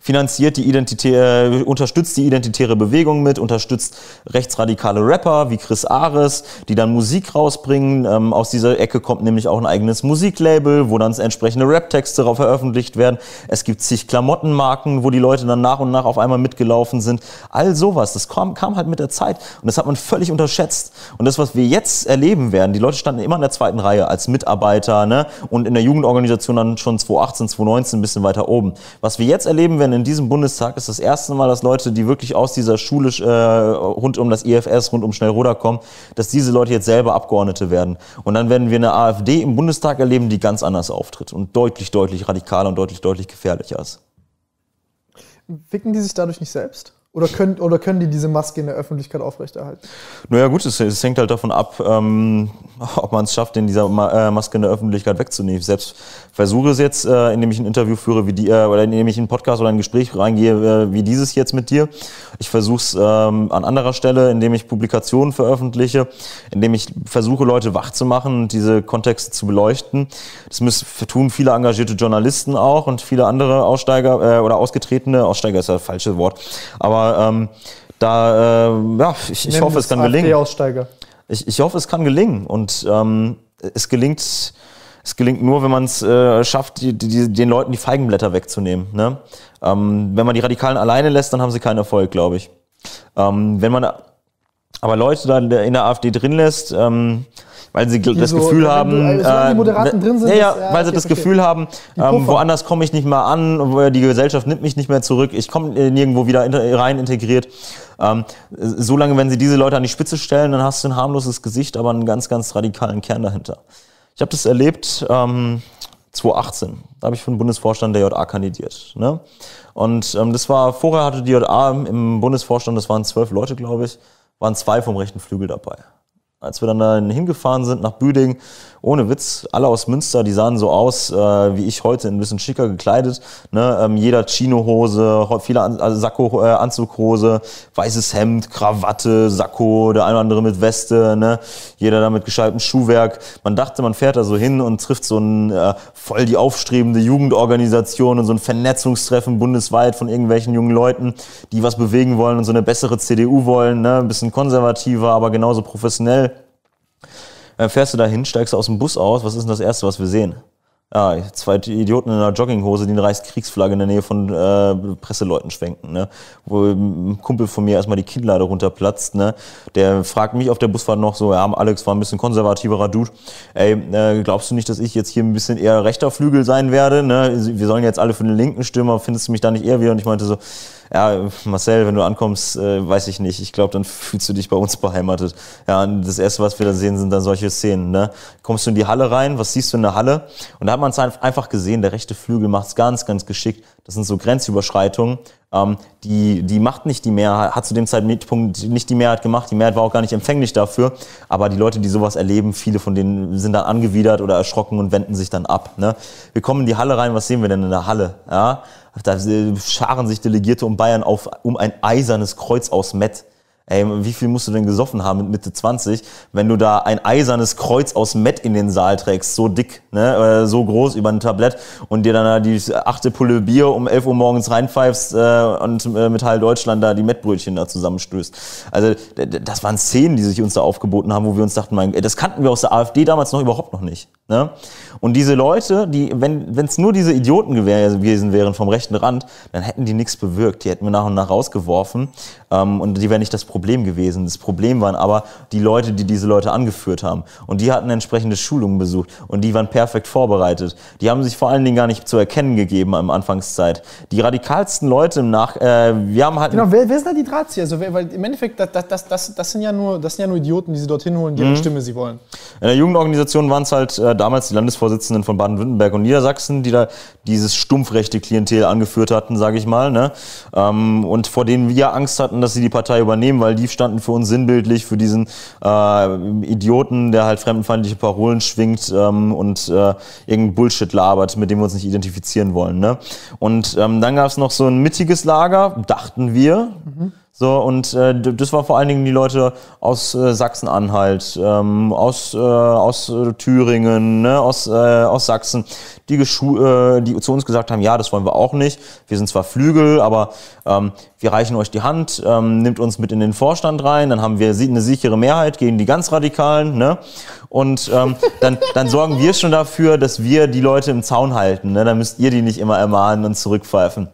finanziert die identitäre, äh, unterstützt die identitäre Bewegung mit, unterstützt rechtsradikale Rapper wie Chris Ares, die dann Musik rausbringen. Ähm, aus dieser Ecke kommt nämlich auch ein eigenes Musiklabel, wo dann entsprechende Rap-Texte darauf veröffentlicht werden. Es gibt zig Klamottenmarken, wo die Leute dann nach und nach auf einmal mitgelaufen sind. All sowas, das kam, kam halt mit der Zeit und das hat man völlig unterschätzt. Und das, was wir jetzt erleben werden, die Leute standen immer in der zweiten Reihe als Mitarbeiter ne? und in der Jugendorganisation dann schon 2018, 2019 ein bisschen weiter oben. Was wir jetzt erleben werden in diesem Bundestag, ist das erste Mal, dass Leute, die wirklich aus dieser Schule äh, rund um das IFS, e rund um Schnellroder kommen, dass diese Leute jetzt selber Abgeordnete werden. Und dann werden wir eine AfD im Bundestag erleben, die ganz anders auftritt und deutlich, deutlich radikaler und deutlich, deutlich gefährlicher ist. Wicken die sich dadurch nicht selbst? Oder können, oder können die diese Maske in der Öffentlichkeit aufrechterhalten? Naja gut, es, es hängt halt davon ab, ähm, ob man es schafft, in dieser Ma äh, Maske in der Öffentlichkeit wegzunehmen. Ich selbst versuche es jetzt, äh, indem ich ein Interview führe, wie die, äh, oder indem ich in einen Podcast oder ein Gespräch reingehe, äh, wie dieses jetzt mit dir. Ich versuche es ähm, an anderer Stelle, indem ich Publikationen veröffentliche, indem ich versuche, Leute wach zu machen und diese Kontexte zu beleuchten. Das müssen, tun viele engagierte Journalisten auch und viele andere Aussteiger äh, oder Ausgetretene. Aussteiger ist ja das falsche Wort. Aber aber ähm, da, äh, ja, ich, ich hoffe, es kann gelingen. Aussteiger. Ich, ich hoffe, es kann gelingen. Und ähm, es gelingt. Es gelingt nur, wenn man es äh, schafft, die, die, den Leuten die Feigenblätter wegzunehmen. Ne? Ähm, wenn man die Radikalen alleine lässt, dann haben sie keinen Erfolg, glaube ich. Ähm, wenn man aber Leute da in der AfD drin lässt, ähm, weil sie das so, Gefühl haben, äh, weil sie das Gefühl haben, ähm, woanders komme ich nicht mehr an, äh, die Gesellschaft nimmt mich nicht mehr zurück, ich komme äh, nirgendwo wieder rein integriert. Ähm, solange, wenn sie diese Leute an die Spitze stellen, dann hast du ein harmloses Gesicht, aber einen ganz, ganz radikalen Kern dahinter. Ich habe das erlebt. Ähm, 2018. Da habe ich für den Bundesvorstand der JA kandidiert. Ne? Und ähm, das war, vorher hatte die JA im Bundesvorstand, das waren zwölf Leute, glaube ich, waren zwei vom rechten Flügel dabei als wir dann dahin hingefahren sind nach Büding, ohne Witz, alle aus Münster, die sahen so aus äh, wie ich heute, ein bisschen schicker gekleidet. Ne? Ähm, jeder Chino-Hose, viele An also Sakko, äh, Anzughose, weißes Hemd, Krawatte, Sakko, der eine oder andere mit Weste, ne? jeder da mit gescheitem Schuhwerk. Man dachte, man fährt da so hin und trifft so ein äh, voll die aufstrebende Jugendorganisation und so ein Vernetzungstreffen bundesweit von irgendwelchen jungen Leuten, die was bewegen wollen und so eine bessere CDU wollen, ne? ein bisschen konservativer, aber genauso professionell. Dann äh, fährst du da hin, steigst aus dem Bus aus, was ist denn das Erste, was wir sehen? Ja, zwei Idioten in einer Jogginghose, die eine Reichskriegsflagge in der Nähe von äh, Presseleuten schwenken, ne? Wo ein Kumpel von mir erstmal die Kinnlade runterplatzt, ne? Der fragt mich auf der Busfahrt noch so, ja, Alex war ein bisschen konservativerer Dude. Ey, äh, glaubst du nicht, dass ich jetzt hier ein bisschen eher rechter Flügel sein werde, ne? Wir sollen jetzt alle für den linken stimmen, aber findest du mich da nicht eher wieder? Und ich meinte so, ja, Marcel, wenn du ankommst, äh, weiß ich nicht, ich glaube, dann fühlst du dich bei uns beheimatet. Ja, und das Erste, was wir dann sehen, sind dann solche Szenen. Ne? Kommst du in die Halle rein, was siehst du in der Halle? Und da hat man es einfach gesehen, der rechte Flügel macht es ganz, ganz geschickt. Das sind so Grenzüberschreitungen. Ähm, die, die macht nicht die Mehrheit, hat zu dem Zeitpunkt nicht die Mehrheit gemacht. Die Mehrheit war auch gar nicht empfänglich dafür. Aber die Leute, die sowas erleben, viele von denen sind dann angewidert oder erschrocken und wenden sich dann ab. Ne? Wir kommen in die Halle rein, was sehen wir denn in der Halle? Ja? Da scharen sich Delegierte um Bayern auf um ein eisernes Kreuz aus Met. Ey, wie viel musst du denn gesoffen haben mit Mitte 20, wenn du da ein eisernes Kreuz aus Mett in den Saal trägst, so dick, ne, äh, so groß über ein Tablett und dir dann da die achte Pulle Bier um 11 Uhr morgens reinpfeifst äh, und äh, mit Heil Deutschland da die Mettbrötchen da zusammenstößt. Also das waren Szenen, die sich uns da aufgeboten haben, wo wir uns dachten, mein, das kannten wir aus der AfD damals noch überhaupt noch nicht. Ne? Und diese Leute, die, wenn es nur diese Idioten gewesen wären vom rechten Rand, dann hätten die nichts bewirkt. Die hätten wir nach und nach rausgeworfen ähm, und die wären nicht das Problem Problem gewesen. Das Problem waren aber die Leute, die diese Leute angeführt haben. Und die hatten entsprechende Schulungen besucht und die waren perfekt vorbereitet. Die haben sich vor allen Dingen gar nicht zu erkennen gegeben am Anfangszeit. Die radikalsten Leute im Nach... Äh, wir haben halt... Genau, wer, wer sind da die Drahtzieher? Also, wer, weil im Endeffekt, das, das, das, das, sind ja nur, das sind ja nur Idioten, die sie dorthin holen, deren mhm. Stimme sie wollen. In der Jugendorganisation waren es halt äh, damals die Landesvorsitzenden von Baden-Württemberg und Niedersachsen, die da dieses stumpfrechte Klientel angeführt hatten, sage ich mal. Ne? Ähm, und vor denen wir Angst hatten, dass sie die Partei übernehmen, weil die standen für uns sinnbildlich für diesen äh, Idioten, der halt fremdenfeindliche Parolen schwingt ähm, und äh, irgendeinen Bullshit labert, mit dem wir uns nicht identifizieren wollen. Ne? Und ähm, dann gab es noch so ein mittiges Lager, dachten wir. Mhm so, und äh, das war vor allen Dingen die Leute aus äh, Sachsen-Anhalt, ähm, aus, äh, aus Thüringen, ne, aus, äh, aus Sachsen, die, äh, die zu uns gesagt haben, ja, das wollen wir auch nicht. Wir sind zwar Flügel, aber ähm, wir reichen euch die Hand, ähm, nimmt uns mit in den Vorstand rein, dann haben wir eine sichere Mehrheit gegen die ganz Radikalen, ne? Und ähm, dann, dann sorgen wir schon dafür, dass wir die Leute im Zaun halten. Ne? Dann müsst ihr die nicht immer ermahnen und zurückpfeifen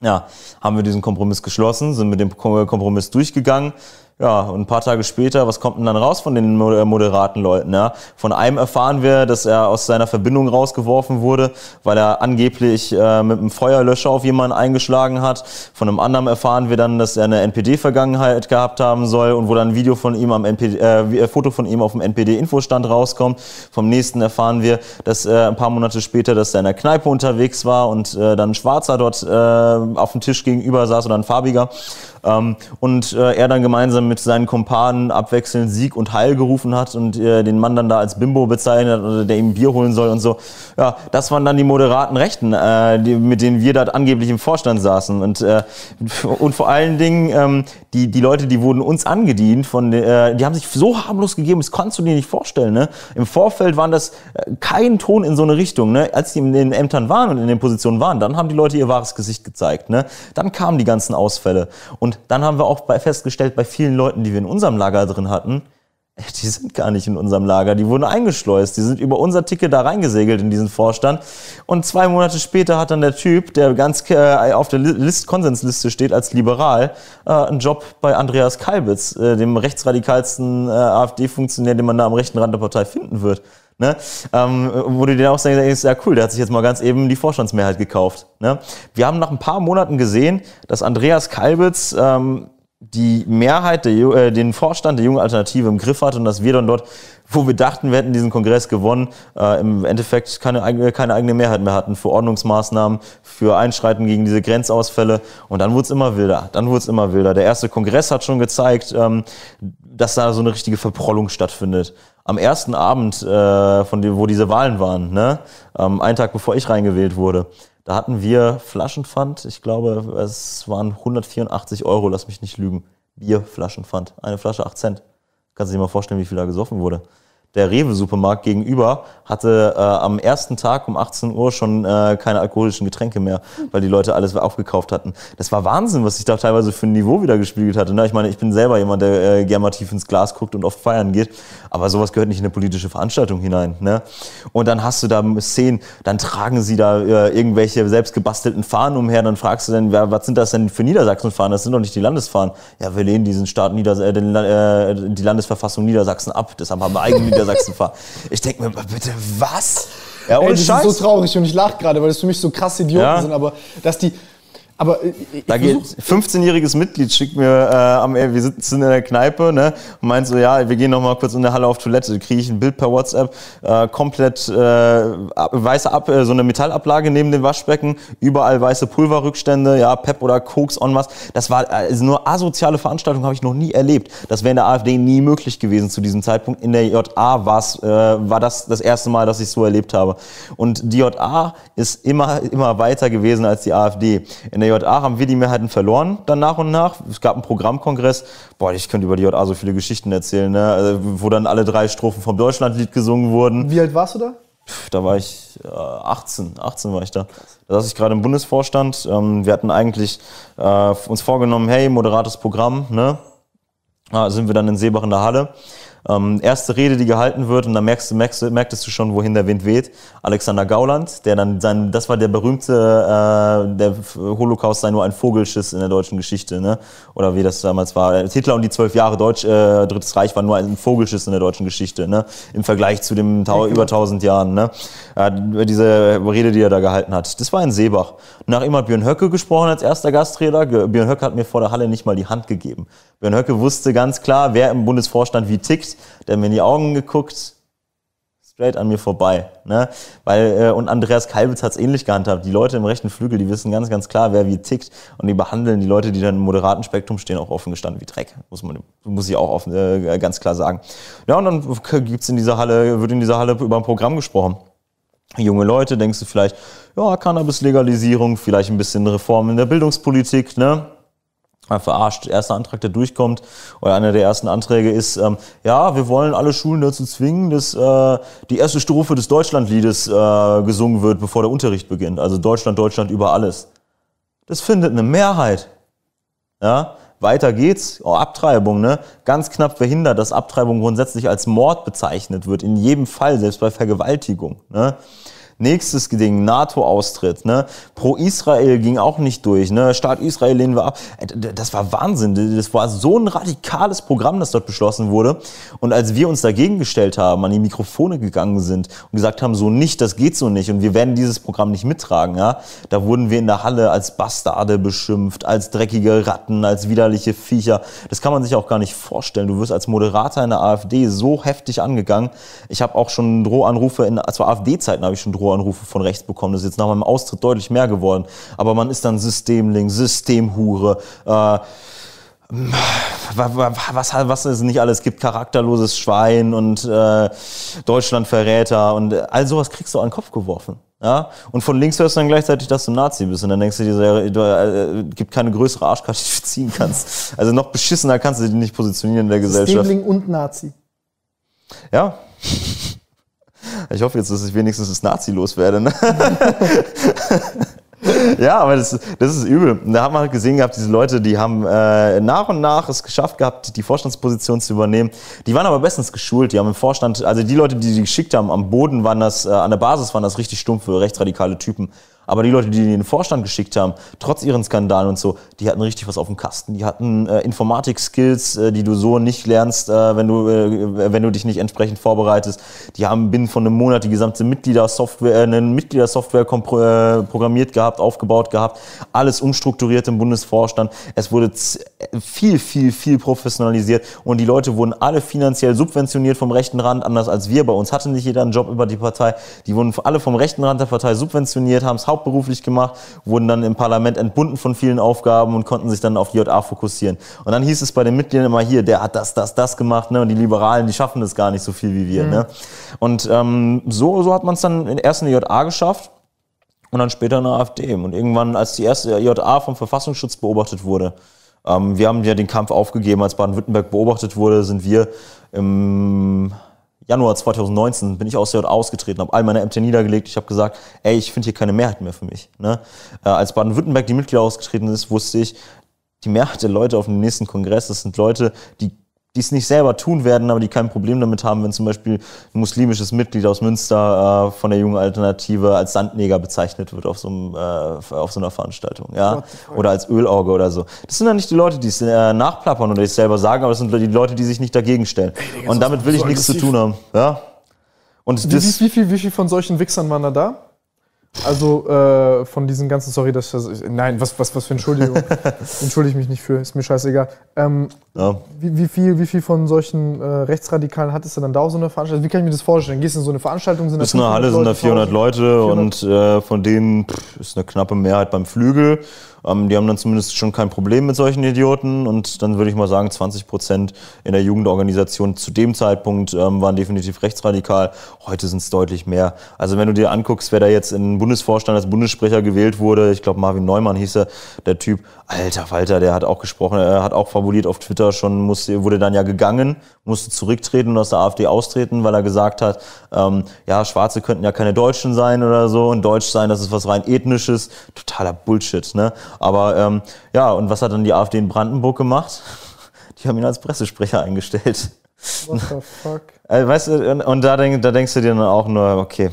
ja, haben wir diesen Kompromiss geschlossen, sind mit dem Kompromiss durchgegangen. Ja, und ein paar Tage später, was kommt denn dann raus von den moderaten Leuten? Ja? Von einem erfahren wir, dass er aus seiner Verbindung rausgeworfen wurde, weil er angeblich äh, mit einem Feuerlöscher auf jemanden eingeschlagen hat. Von einem anderen erfahren wir dann, dass er eine NPD-Vergangenheit gehabt haben soll und wo dann ein Video von ihm am NPD, äh, ein Foto von ihm auf dem NPD-Infostand rauskommt. Vom nächsten erfahren wir, dass äh, ein paar Monate später, dass er in der Kneipe unterwegs war und äh, dann ein Schwarzer dort äh, auf dem Tisch gegenüber saß oder ein Farbiger ähm, und äh, er dann gemeinsam mit seinen Kumpanen abwechselnd Sieg und Heil gerufen hat und äh, den Mann dann da als Bimbo bezeichnet oder der ihm Bier holen soll und so. Ja, das waren dann die moderaten Rechten, äh, mit denen wir da angeblich im Vorstand saßen. Und, und vor allen Dingen, ähm, die, die Leute, die wurden uns angedient, von, die haben sich so harmlos gegeben, das kannst du dir nicht vorstellen. Ne? Im Vorfeld waren das kein Ton in so eine Richtung. Ne? Als die in den Ämtern waren und in den Positionen waren, dann haben die Leute ihr wahres Gesicht gezeigt. Ne? Dann kamen die ganzen Ausfälle. Und dann haben wir auch bei, festgestellt, bei vielen Leuten, die wir in unserem Lager drin hatten, die sind gar nicht in unserem Lager, die wurden eingeschleust, die sind über unser Ticket da reingesegelt in diesen Vorstand. Und zwei Monate später hat dann der Typ, der ganz äh, auf der List Konsensliste steht als liberal, äh, einen Job bei Andreas Kalbitz, äh, dem rechtsradikalsten äh, AfD-Funktionär, den man da am rechten Rand der Partei finden wird. Ne? Ähm, wo du dir auch sagst, ja cool, der hat sich jetzt mal ganz eben die Vorstandsmehrheit gekauft. Ne? Wir haben nach ein paar Monaten gesehen, dass Andreas Kalbitz ähm, die Mehrheit, der, äh, den Vorstand der Jungen Alternative im Griff hat und dass wir dann dort, wo wir dachten, wir hätten diesen Kongress gewonnen, äh, im Endeffekt keine, äh, keine eigene Mehrheit mehr hatten für Ordnungsmaßnahmen, für Einschreiten gegen diese Grenzausfälle. Und dann wurde es immer wilder, dann wurde es immer wilder. Der erste Kongress hat schon gezeigt, ähm, dass da so eine richtige Verprollung stattfindet. Am ersten Abend, äh, von dem, wo diese Wahlen waren, ne? ähm, einen Tag bevor ich reingewählt wurde, da hatten wir Flaschenpfand, ich glaube, es waren 184 Euro, lass mich nicht lügen. Bierflaschenpfand, eine Flasche 8 Cent. Kannst du dir mal vorstellen, wie viel da gesoffen wurde? der Rewe-Supermarkt gegenüber hatte äh, am ersten Tag um 18 Uhr schon äh, keine alkoholischen Getränke mehr, weil die Leute alles aufgekauft hatten. Das war Wahnsinn, was sich da teilweise für ein Niveau wieder gespiegelt hatte. Ne? Ich meine, ich bin selber jemand, der äh, gerne mal tief ins Glas guckt und oft feiern geht, aber sowas gehört nicht in eine politische Veranstaltung hinein. Ne? Und dann hast du da Szenen, dann tragen sie da äh, irgendwelche selbst gebastelten Fahnen umher, dann fragst du dann, wer, was sind das denn für Niedersachsen-Fahnen? Das sind doch nicht die Landesfahnen. Ja, wir lehnen diesen Staat, Nieders äh, den, äh, die Landesverfassung Niedersachsen ab, deshalb haben wir eigene Niedersachsen Niedersachsen fahre. Ich denke mir, bitte was? Ja, und Ey, das Scheiß. ist so traurig und ich lache gerade, weil das für mich so krass Idioten ja. sind, aber dass die aber äh, da geht 15-jähriges Mitglied schickt mir äh, am wir sitzen in der Kneipe, ne? Und meint so, ja, wir gehen noch mal kurz in der Halle auf Toilette, kriege ich ein Bild per WhatsApp, äh, komplett äh, weiße Ab äh, so eine Metallablage neben dem Waschbecken, überall weiße Pulverrückstände, ja, Pep oder Koks on was. Das war also nur asoziale Veranstaltung habe ich noch nie erlebt. Das wäre in der AfD nie möglich gewesen zu diesem Zeitpunkt. In der JA war's, äh, war das das erste Mal, dass ich so erlebt habe. Und die JA ist immer immer weiter gewesen als die AfD. In der der JA haben wir die Mehrheiten verloren, dann nach und nach. Es gab einen Programmkongress. Boah, ich könnte über die JA so viele Geschichten erzählen, ne? Also, wo dann alle drei Strophen vom Deutschlandlied gesungen wurden. Wie alt warst du da? da war ich äh, 18, 18 war ich da. Da saß ich gerade im Bundesvorstand. Ähm, wir hatten eigentlich äh, uns vorgenommen, hey, moderates Programm, ne? Da ah, sind wir dann in Seebach in der Halle. Ähm, erste Rede, die gehalten wird, und dann merkst du, merkst, merktest du schon, wohin der Wind weht. Alexander Gauland, der dann sein, das war der berühmte, äh, der Holocaust sei nur ein Vogelschiss in der deutschen Geschichte, ne? Oder wie das damals war. Hitler und die zwölf Jahre Deutsch, äh, Drittes Reich war nur ein Vogelschiss in der deutschen Geschichte, ne? Im Vergleich zu dem Tau genau. über tausend Jahren, ne? Äh, diese Rede, die er da gehalten hat. Das war in Seebach. Nach ihm hat Björn Höcke gesprochen als erster Gastredner. Björn Höcke hat mir vor der Halle nicht mal die Hand gegeben. Björn Höcke wusste ganz klar, wer im Bundesvorstand wie tickt der hat mir in die Augen geguckt, straight an mir vorbei. Ne? Weil, äh, und Andreas Kalbitz hat es ähnlich gehandhabt. Die Leute im rechten Flügel, die wissen ganz, ganz klar, wer wie tickt. Und die behandeln die Leute, die dann im moderaten Spektrum stehen, auch offen gestanden wie Dreck. Muss, man, muss ich auch offen, äh, ganz klar sagen. Ja, und dann gibt's in dieser Halle, wird in dieser Halle über ein Programm gesprochen. Junge Leute, denkst du vielleicht, ja, Cannabis-Legalisierung, vielleicht ein bisschen Reformen in der Bildungspolitik, ne? verarscht. Erster Antrag, der durchkommt, oder einer der ersten Anträge ist, ähm, ja, wir wollen alle Schulen dazu zwingen, dass äh, die erste Strophe des Deutschlandliedes äh, gesungen wird, bevor der Unterricht beginnt. Also Deutschland, Deutschland über alles. Das findet eine Mehrheit. Ja? Weiter geht's. Oh, Abtreibung, ne? Ganz knapp verhindert, dass Abtreibung grundsätzlich als Mord bezeichnet wird. In jedem Fall, selbst bei Vergewaltigung. Ne? Nächstes Ding, NATO-Austritt, ne? Pro Israel ging auch nicht durch, ne? Staat Israel lehnen wir ab. Äh, das war Wahnsinn. Das war so ein radikales Programm, das dort beschlossen wurde. Und als wir uns dagegen gestellt haben, an die Mikrofone gegangen sind und gesagt haben, so nicht, das geht so nicht und wir werden dieses Programm nicht mittragen, ja? Da wurden wir in der Halle als Bastarde beschimpft, als dreckige Ratten, als widerliche Viecher. Das kann man sich auch gar nicht vorstellen. Du wirst als Moderator in der AfD so heftig angegangen. Ich habe auch schon Drohanrufe in, zur also AfD-Zeiten habe ich schon Drohanrufe Terroranrufe von rechts bekommen. Das ist jetzt nach meinem Austritt deutlich mehr geworden. Aber man ist dann Systemling, Systemhure. Äh, was, was es nicht alles gibt, charakterloses Schwein und äh, Deutschlandverräter und äh, all sowas kriegst du an den Kopf geworfen. Ja? Und von links hörst du dann gleichzeitig, dass du Nazi bist und dann denkst du dir, es äh, gibt keine größere Arschkarte, die du ziehen kannst. Also noch beschissener kannst du dich nicht positionieren in der Gesellschaft. Stemling und Nazi. Ja. Ich hoffe jetzt, dass ich wenigstens das Nazi loswerde. Ne? ja, aber das, das ist übel. Da hat man halt gesehen gehabt, diese Leute, die haben äh, nach und nach es geschafft gehabt, die Vorstandsposition zu übernehmen. Die waren aber bestens geschult. Die haben im Vorstand, also die Leute, die die geschickt haben, am Boden waren das, äh, an der Basis waren das richtig stumpfe, rechtsradikale Typen. Aber die Leute, die den Vorstand geschickt haben, trotz ihren Skandalen und so, die hatten richtig was auf dem Kasten. Die hatten äh, Informatik-Skills, äh, die du so nicht lernst, äh, wenn, du, äh, wenn du dich nicht entsprechend vorbereitest. Die haben binnen von einem Monat die gesamte Mitgliedersoftware, äh, eine Mitgliedersoftware äh, programmiert gehabt, aufgebaut gehabt. Alles umstrukturiert im Bundesvorstand. Es wurde äh, viel, viel, viel professionalisiert und die Leute wurden alle finanziell subventioniert vom rechten Rand, anders als wir. Bei uns hatte nicht jeder einen Job über die Partei. Die wurden alle vom rechten Rand der Partei subventioniert, haben es hauptberuflich gemacht, wurden dann im Parlament entbunden von vielen Aufgaben und konnten sich dann auf die JA fokussieren. Und dann hieß es bei den Mitgliedern immer hier, der hat das, das, das gemacht, ne? Und die Liberalen, die schaffen das gar nicht so viel wie wir. Mhm. Ne? Und ähm, so, so hat man es dann erst in der JA geschafft und dann später in der AfD. Und irgendwann, als die erste JA vom Verfassungsschutz beobachtet wurde, ähm, wir haben ja den Kampf aufgegeben, als Baden-Württemberg beobachtet wurde, sind wir im Januar 2019 bin ich aus der J ausgetreten, habe all meine Ämter niedergelegt. Ich habe gesagt, ey, ich finde hier keine Mehrheit mehr für mich. Ne? Äh, als Baden-Württemberg die Mitglieder ausgetreten ist, wusste ich, die Mehrheit der Leute auf dem nächsten Kongress, das sind Leute, die die es nicht selber tun werden, aber die kein Problem damit haben, wenn zum Beispiel ein muslimisches Mitglied aus Münster äh, von der jungen Alternative als Sandneger bezeichnet wird auf so, einem, äh, auf so einer Veranstaltung. Ja? Oder als Ölauge oder so. Das sind dann nicht die Leute, die es äh, nachplappern oder es selber sagen, aber das sind die Leute, die sich nicht dagegen stellen. Ey, Und damit will so ich nichts zu tun haben. Ja? Und wie, das, wie, wie, viel, wie viel von solchen Wichsern waren da da? Also äh, von diesen ganzen, sorry, dass ich, nein, was, was, was für Entschuldigung. Entschuldige ich mich nicht für, ist mir scheißegal. Ähm, ja. wie, wie, viel, wie viel von solchen äh, Rechtsradikalen hattest du dann da auf so eine Veranstaltung? Wie kann ich mir das vorstellen? Gehst du in so eine Veranstaltung? Sind da ist eine Halle, sind da 400 Leute 400? und äh, von denen pff, ist eine knappe Mehrheit beim Flügel ähm, die haben dann zumindest schon kein Problem mit solchen Idioten. Und dann würde ich mal sagen, 20 Prozent in der Jugendorganisation zu dem Zeitpunkt ähm, waren definitiv rechtsradikal. Heute sind es deutlich mehr. Also wenn du dir anguckst, wer da jetzt in den Bundesvorstand als Bundessprecher gewählt wurde, ich glaube Marvin Neumann hieß er, der Typ, alter Walter, der hat auch gesprochen, er äh, hat auch fabuliert auf Twitter schon, musste, wurde dann ja gegangen, musste zurücktreten und aus der AfD austreten, weil er gesagt hat, ähm, ja, Schwarze könnten ja keine Deutschen sein oder so und Deutsch sein, das ist was rein ethnisches. Totaler Bullshit, ne? Aber ähm, ja, und was hat dann die AfD in Brandenburg gemacht? Die haben ihn als Pressesprecher eingestellt. What the fuck? Äh, weißt du, und, und da, denk, da denkst du dir dann auch nur, okay,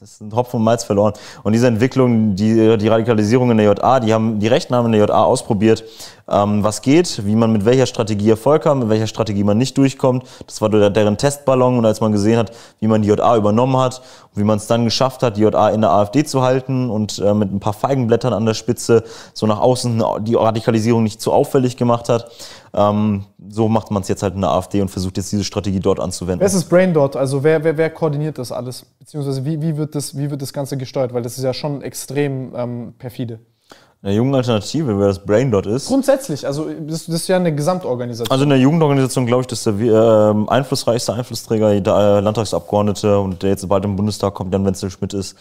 das ist ein Tropfen und Malz verloren. Und diese Entwicklung, die, die Radikalisierung in der JA, die haben die Rechten haben in der JA ausprobiert, ähm, was geht, wie man mit welcher Strategie Erfolg hat, mit welcher Strategie man nicht durchkommt. Das war der, deren Testballon und als man gesehen hat, wie man die JA übernommen hat und wie man es dann geschafft hat, die JA in der AfD zu halten und äh, mit ein paar Feigenblättern an der Spitze so nach außen die Radikalisierung nicht zu auffällig gemacht hat. Ähm, so macht man es jetzt halt in der AfD und versucht jetzt diese Strategie dort anzuwenden. Wer ist das dort, Also wer, wer, wer koordiniert das alles? Beziehungsweise wie, wie, wird das, wie wird das Ganze gesteuert? Weil das ist ja schon extrem ähm, perfide. In der Jugendalternative, wer das Brain dort ist. Grundsätzlich, also das, das ist ja eine Gesamtorganisation. Also in der Jugendorganisation glaube ich, dass der äh, einflussreichste Einflussträger, der äh, Landtagsabgeordnete und der jetzt bald im Bundestag kommt, Jan Wenzel Schmidt ist,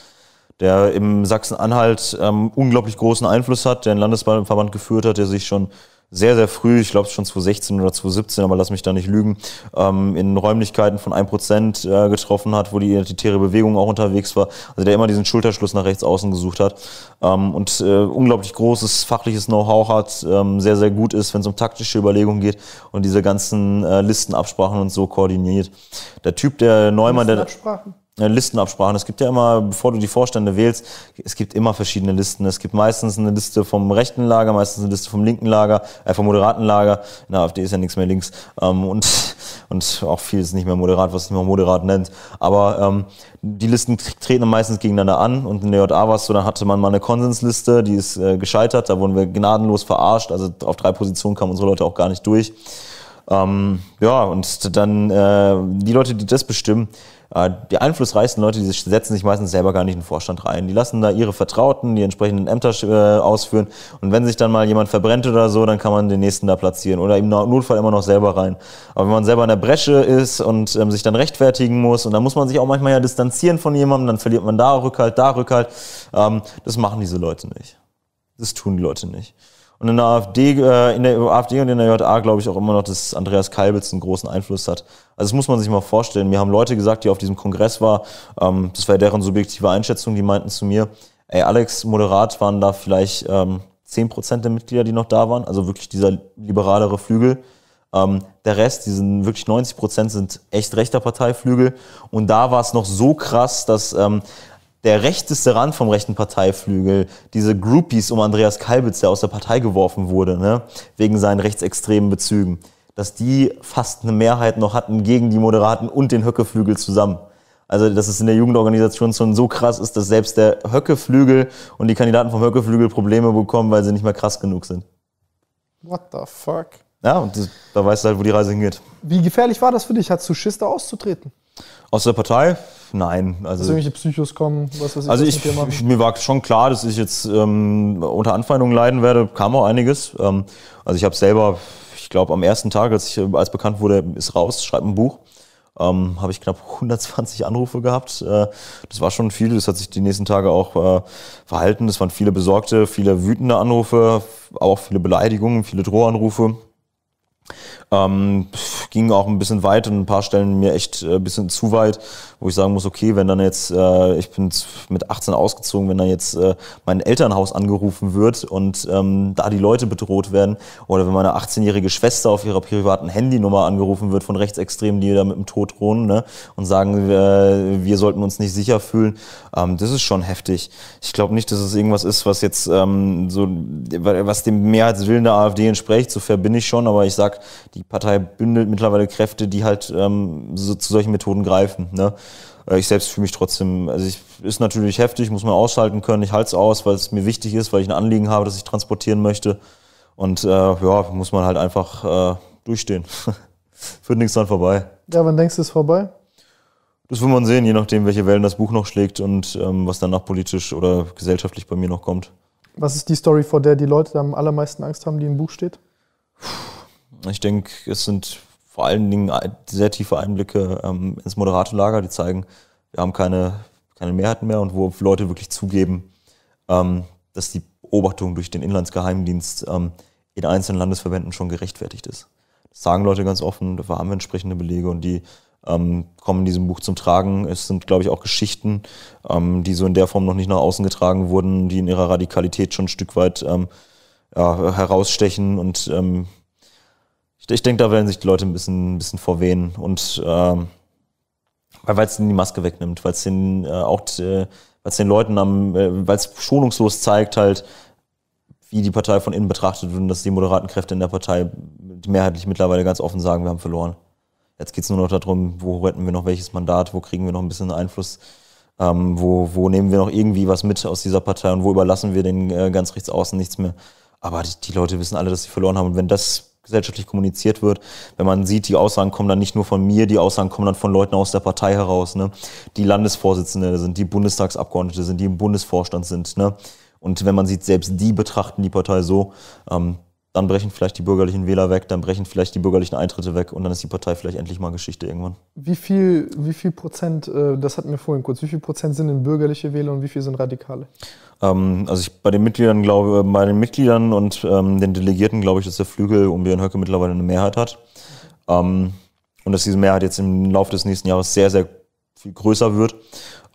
der im Sachsen-Anhalt ähm, unglaublich großen Einfluss hat, der einen Landesverband geführt hat, der sich schon sehr, sehr früh, ich glaube schon 2016 oder 2017, aber lass mich da nicht lügen, ähm, in Räumlichkeiten von 1% äh, getroffen hat, wo die identitäre Bewegung auch unterwegs war. Also der immer diesen Schulterschluss nach rechts außen gesucht hat ähm, und äh, unglaublich großes fachliches Know-how hat, ähm, sehr, sehr gut ist, wenn es um taktische Überlegungen geht und diese ganzen äh, Listenabsprachen und so koordiniert. Der Typ, der Neumann, der... Absprachen? Äh, Listenabsprachen. Es gibt ja immer, bevor du die Vorstände wählst, es gibt immer verschiedene Listen. Es gibt meistens eine Liste vom rechten Lager, meistens eine Liste vom linken Lager, äh, vom moderaten Lager. In der AfD ist ja nichts mehr links. Ähm, und, und auch viel ist nicht mehr moderat, was man moderat nennt. Aber ähm, die Listen treten meistens gegeneinander an. Und in der JA war es so, dann hatte man mal eine Konsensliste, die ist äh, gescheitert. Da wurden wir gnadenlos verarscht. Also auf drei Positionen kamen unsere Leute auch gar nicht durch. Ähm, ja, und dann äh, die Leute, die das bestimmen, äh, die einflussreichsten Leute, die setzen sich meistens selber gar nicht in den Vorstand rein. Die lassen da ihre Vertrauten, die entsprechenden Ämter äh, ausführen. Und wenn sich dann mal jemand verbrennt oder so, dann kann man den nächsten da platzieren oder im Notfall immer noch selber rein. Aber wenn man selber in der Bresche ist und ähm, sich dann rechtfertigen muss und dann muss man sich auch manchmal ja distanzieren von jemandem, dann verliert man da Rückhalt, da Rückhalt. Ähm, das machen diese Leute nicht. Das tun die Leute nicht. Und in der AfD, äh, in der AfD und in der JA glaube ich auch immer noch, dass Andreas Kalbitz einen großen Einfluss hat. Also das muss man sich mal vorstellen. Mir haben Leute gesagt, die auf diesem Kongress war, ähm, das war deren subjektive Einschätzung, die meinten zu mir, ey Alex, moderat waren da vielleicht ähm, 10% der Mitglieder, die noch da waren, also wirklich dieser liberalere Flügel. Ähm, der Rest, die sind wirklich 90 Prozent, sind echt rechter Parteiflügel. Und da war es noch so krass, dass ähm, der rechteste Rand vom rechten Parteiflügel, diese Groupies um Andreas Kalbitz, der aus der Partei geworfen wurde, ne, wegen seinen rechtsextremen Bezügen, dass die fast eine Mehrheit noch hatten gegen die Moderaten und den Höckeflügel zusammen. Also, dass es in der Jugendorganisation schon so krass ist, dass selbst der Höckeflügel und die Kandidaten vom Höckeflügel Probleme bekommen, weil sie nicht mehr krass genug sind. What the fuck? Ja, und das, da weißt du halt, wo die Reise hingeht. Wie gefährlich war das für dich? Hattest du Schiss, da auszutreten? Aus der Partei? Nein. Also, dass irgendwelche Psychos kommen, was weiß ich. Also ich, ich, mir war schon klar, dass ich jetzt ähm, unter Anfeindungen leiden werde, kam auch einiges. Ähm, also ich habe selber, ich glaube am ersten Tag, als ich als bekannt wurde, ist raus, schreibt ein Buch. Ähm, habe ich knapp 120 Anrufe gehabt. Äh, das war schon viel. Das hat sich die nächsten Tage auch äh, verhalten. Es waren viele besorgte, viele wütende Anrufe, auch viele Beleidigungen, viele Drohanrufe. Ähm, ging auch ein bisschen weit und ein paar Stellen mir echt äh, ein bisschen zu weit, wo ich sagen muss, okay, wenn dann jetzt, äh, ich bin mit 18 ausgezogen, wenn dann jetzt äh, mein Elternhaus angerufen wird und ähm, da die Leute bedroht werden oder wenn meine 18-jährige Schwester auf ihrer privaten Handynummer angerufen wird von Rechtsextremen, die da mit dem Tod drohen ne, und sagen, äh, wir sollten uns nicht sicher fühlen, ähm, das ist schon heftig. Ich glaube nicht, dass es irgendwas ist, was jetzt ähm, so, was dem Mehrheitswillen der AfD entspricht, so fair bin ich schon, aber ich sag, die die Partei bündelt mittlerweile Kräfte, die halt ähm, so, zu solchen Methoden greifen. Ne? Äh, ich selbst fühle mich trotzdem, also ich, ist natürlich heftig, muss man ausschalten können. Ich halte es aus, weil es mir wichtig ist, weil ich ein Anliegen habe, das ich transportieren möchte. Und äh, ja, muss man halt einfach äh, durchstehen. Führt nichts dran vorbei. Ja, wann denkst du, ist vorbei? Das wird man sehen, je nachdem, welche Wellen das Buch noch schlägt und ähm, was danach politisch oder gesellschaftlich bei mir noch kommt. Was ist die Story, vor der die Leute am allermeisten Angst haben, die im Buch steht? Puh ich denke, es sind vor allen Dingen sehr tiefe Einblicke ähm, ins moderate Lager, die zeigen, wir haben keine, keine Mehrheiten mehr und wo Leute wirklich zugeben, ähm, dass die Beobachtung durch den Inlandsgeheimdienst ähm, in einzelnen Landesverbänden schon gerechtfertigt ist. Das sagen Leute ganz offen, dafür haben wir entsprechende Belege und die ähm, kommen in diesem Buch zum Tragen. Es sind, glaube ich, auch Geschichten, ähm, die so in der Form noch nicht nach außen getragen wurden, die in ihrer Radikalität schon ein Stück weit ähm, ja, herausstechen und ähm, ich, ich denke, da werden sich die Leute ein bisschen, ein bisschen vorwehen und ähm, weil es ihnen die Maske wegnimmt, weil es den äh, auch äh, den Leuten am, äh, weil es schonungslos zeigt halt, wie die Partei von innen betrachtet wird und dass die moderaten Kräfte in der Partei mehrheitlich mittlerweile ganz offen sagen, wir haben verloren. Jetzt geht es nur noch darum, wo retten wir noch welches Mandat, wo kriegen wir noch ein bisschen Einfluss, ähm, wo, wo nehmen wir noch irgendwie was mit aus dieser Partei und wo überlassen wir den äh, ganz rechts außen nichts mehr. Aber die, die Leute wissen alle, dass sie verloren haben. Und wenn das gesellschaftlich kommuniziert wird. Wenn man sieht, die Aussagen kommen dann nicht nur von mir, die Aussagen kommen dann von Leuten aus der Partei heraus, ne? die Landesvorsitzende sind, die Bundestagsabgeordnete sind, die im Bundesvorstand sind. Ne? Und wenn man sieht, selbst die betrachten die Partei so, ähm, dann brechen vielleicht die bürgerlichen Wähler weg, dann brechen vielleicht die bürgerlichen Eintritte weg und dann ist die Partei vielleicht endlich mal Geschichte irgendwann. Wie viel, wie viel Prozent, äh, das hatten wir vorhin kurz, wie viel Prozent sind denn bürgerliche Wähler und wie viel sind Radikale? Ähm, also ich, bei den Mitgliedern glaube, äh, bei den Mitgliedern und ähm, den Delegierten glaube ich, dass der Flügel um Björn Höcke mittlerweile eine Mehrheit hat. Ähm, und dass diese Mehrheit jetzt im Laufe des nächsten Jahres sehr, sehr viel größer wird,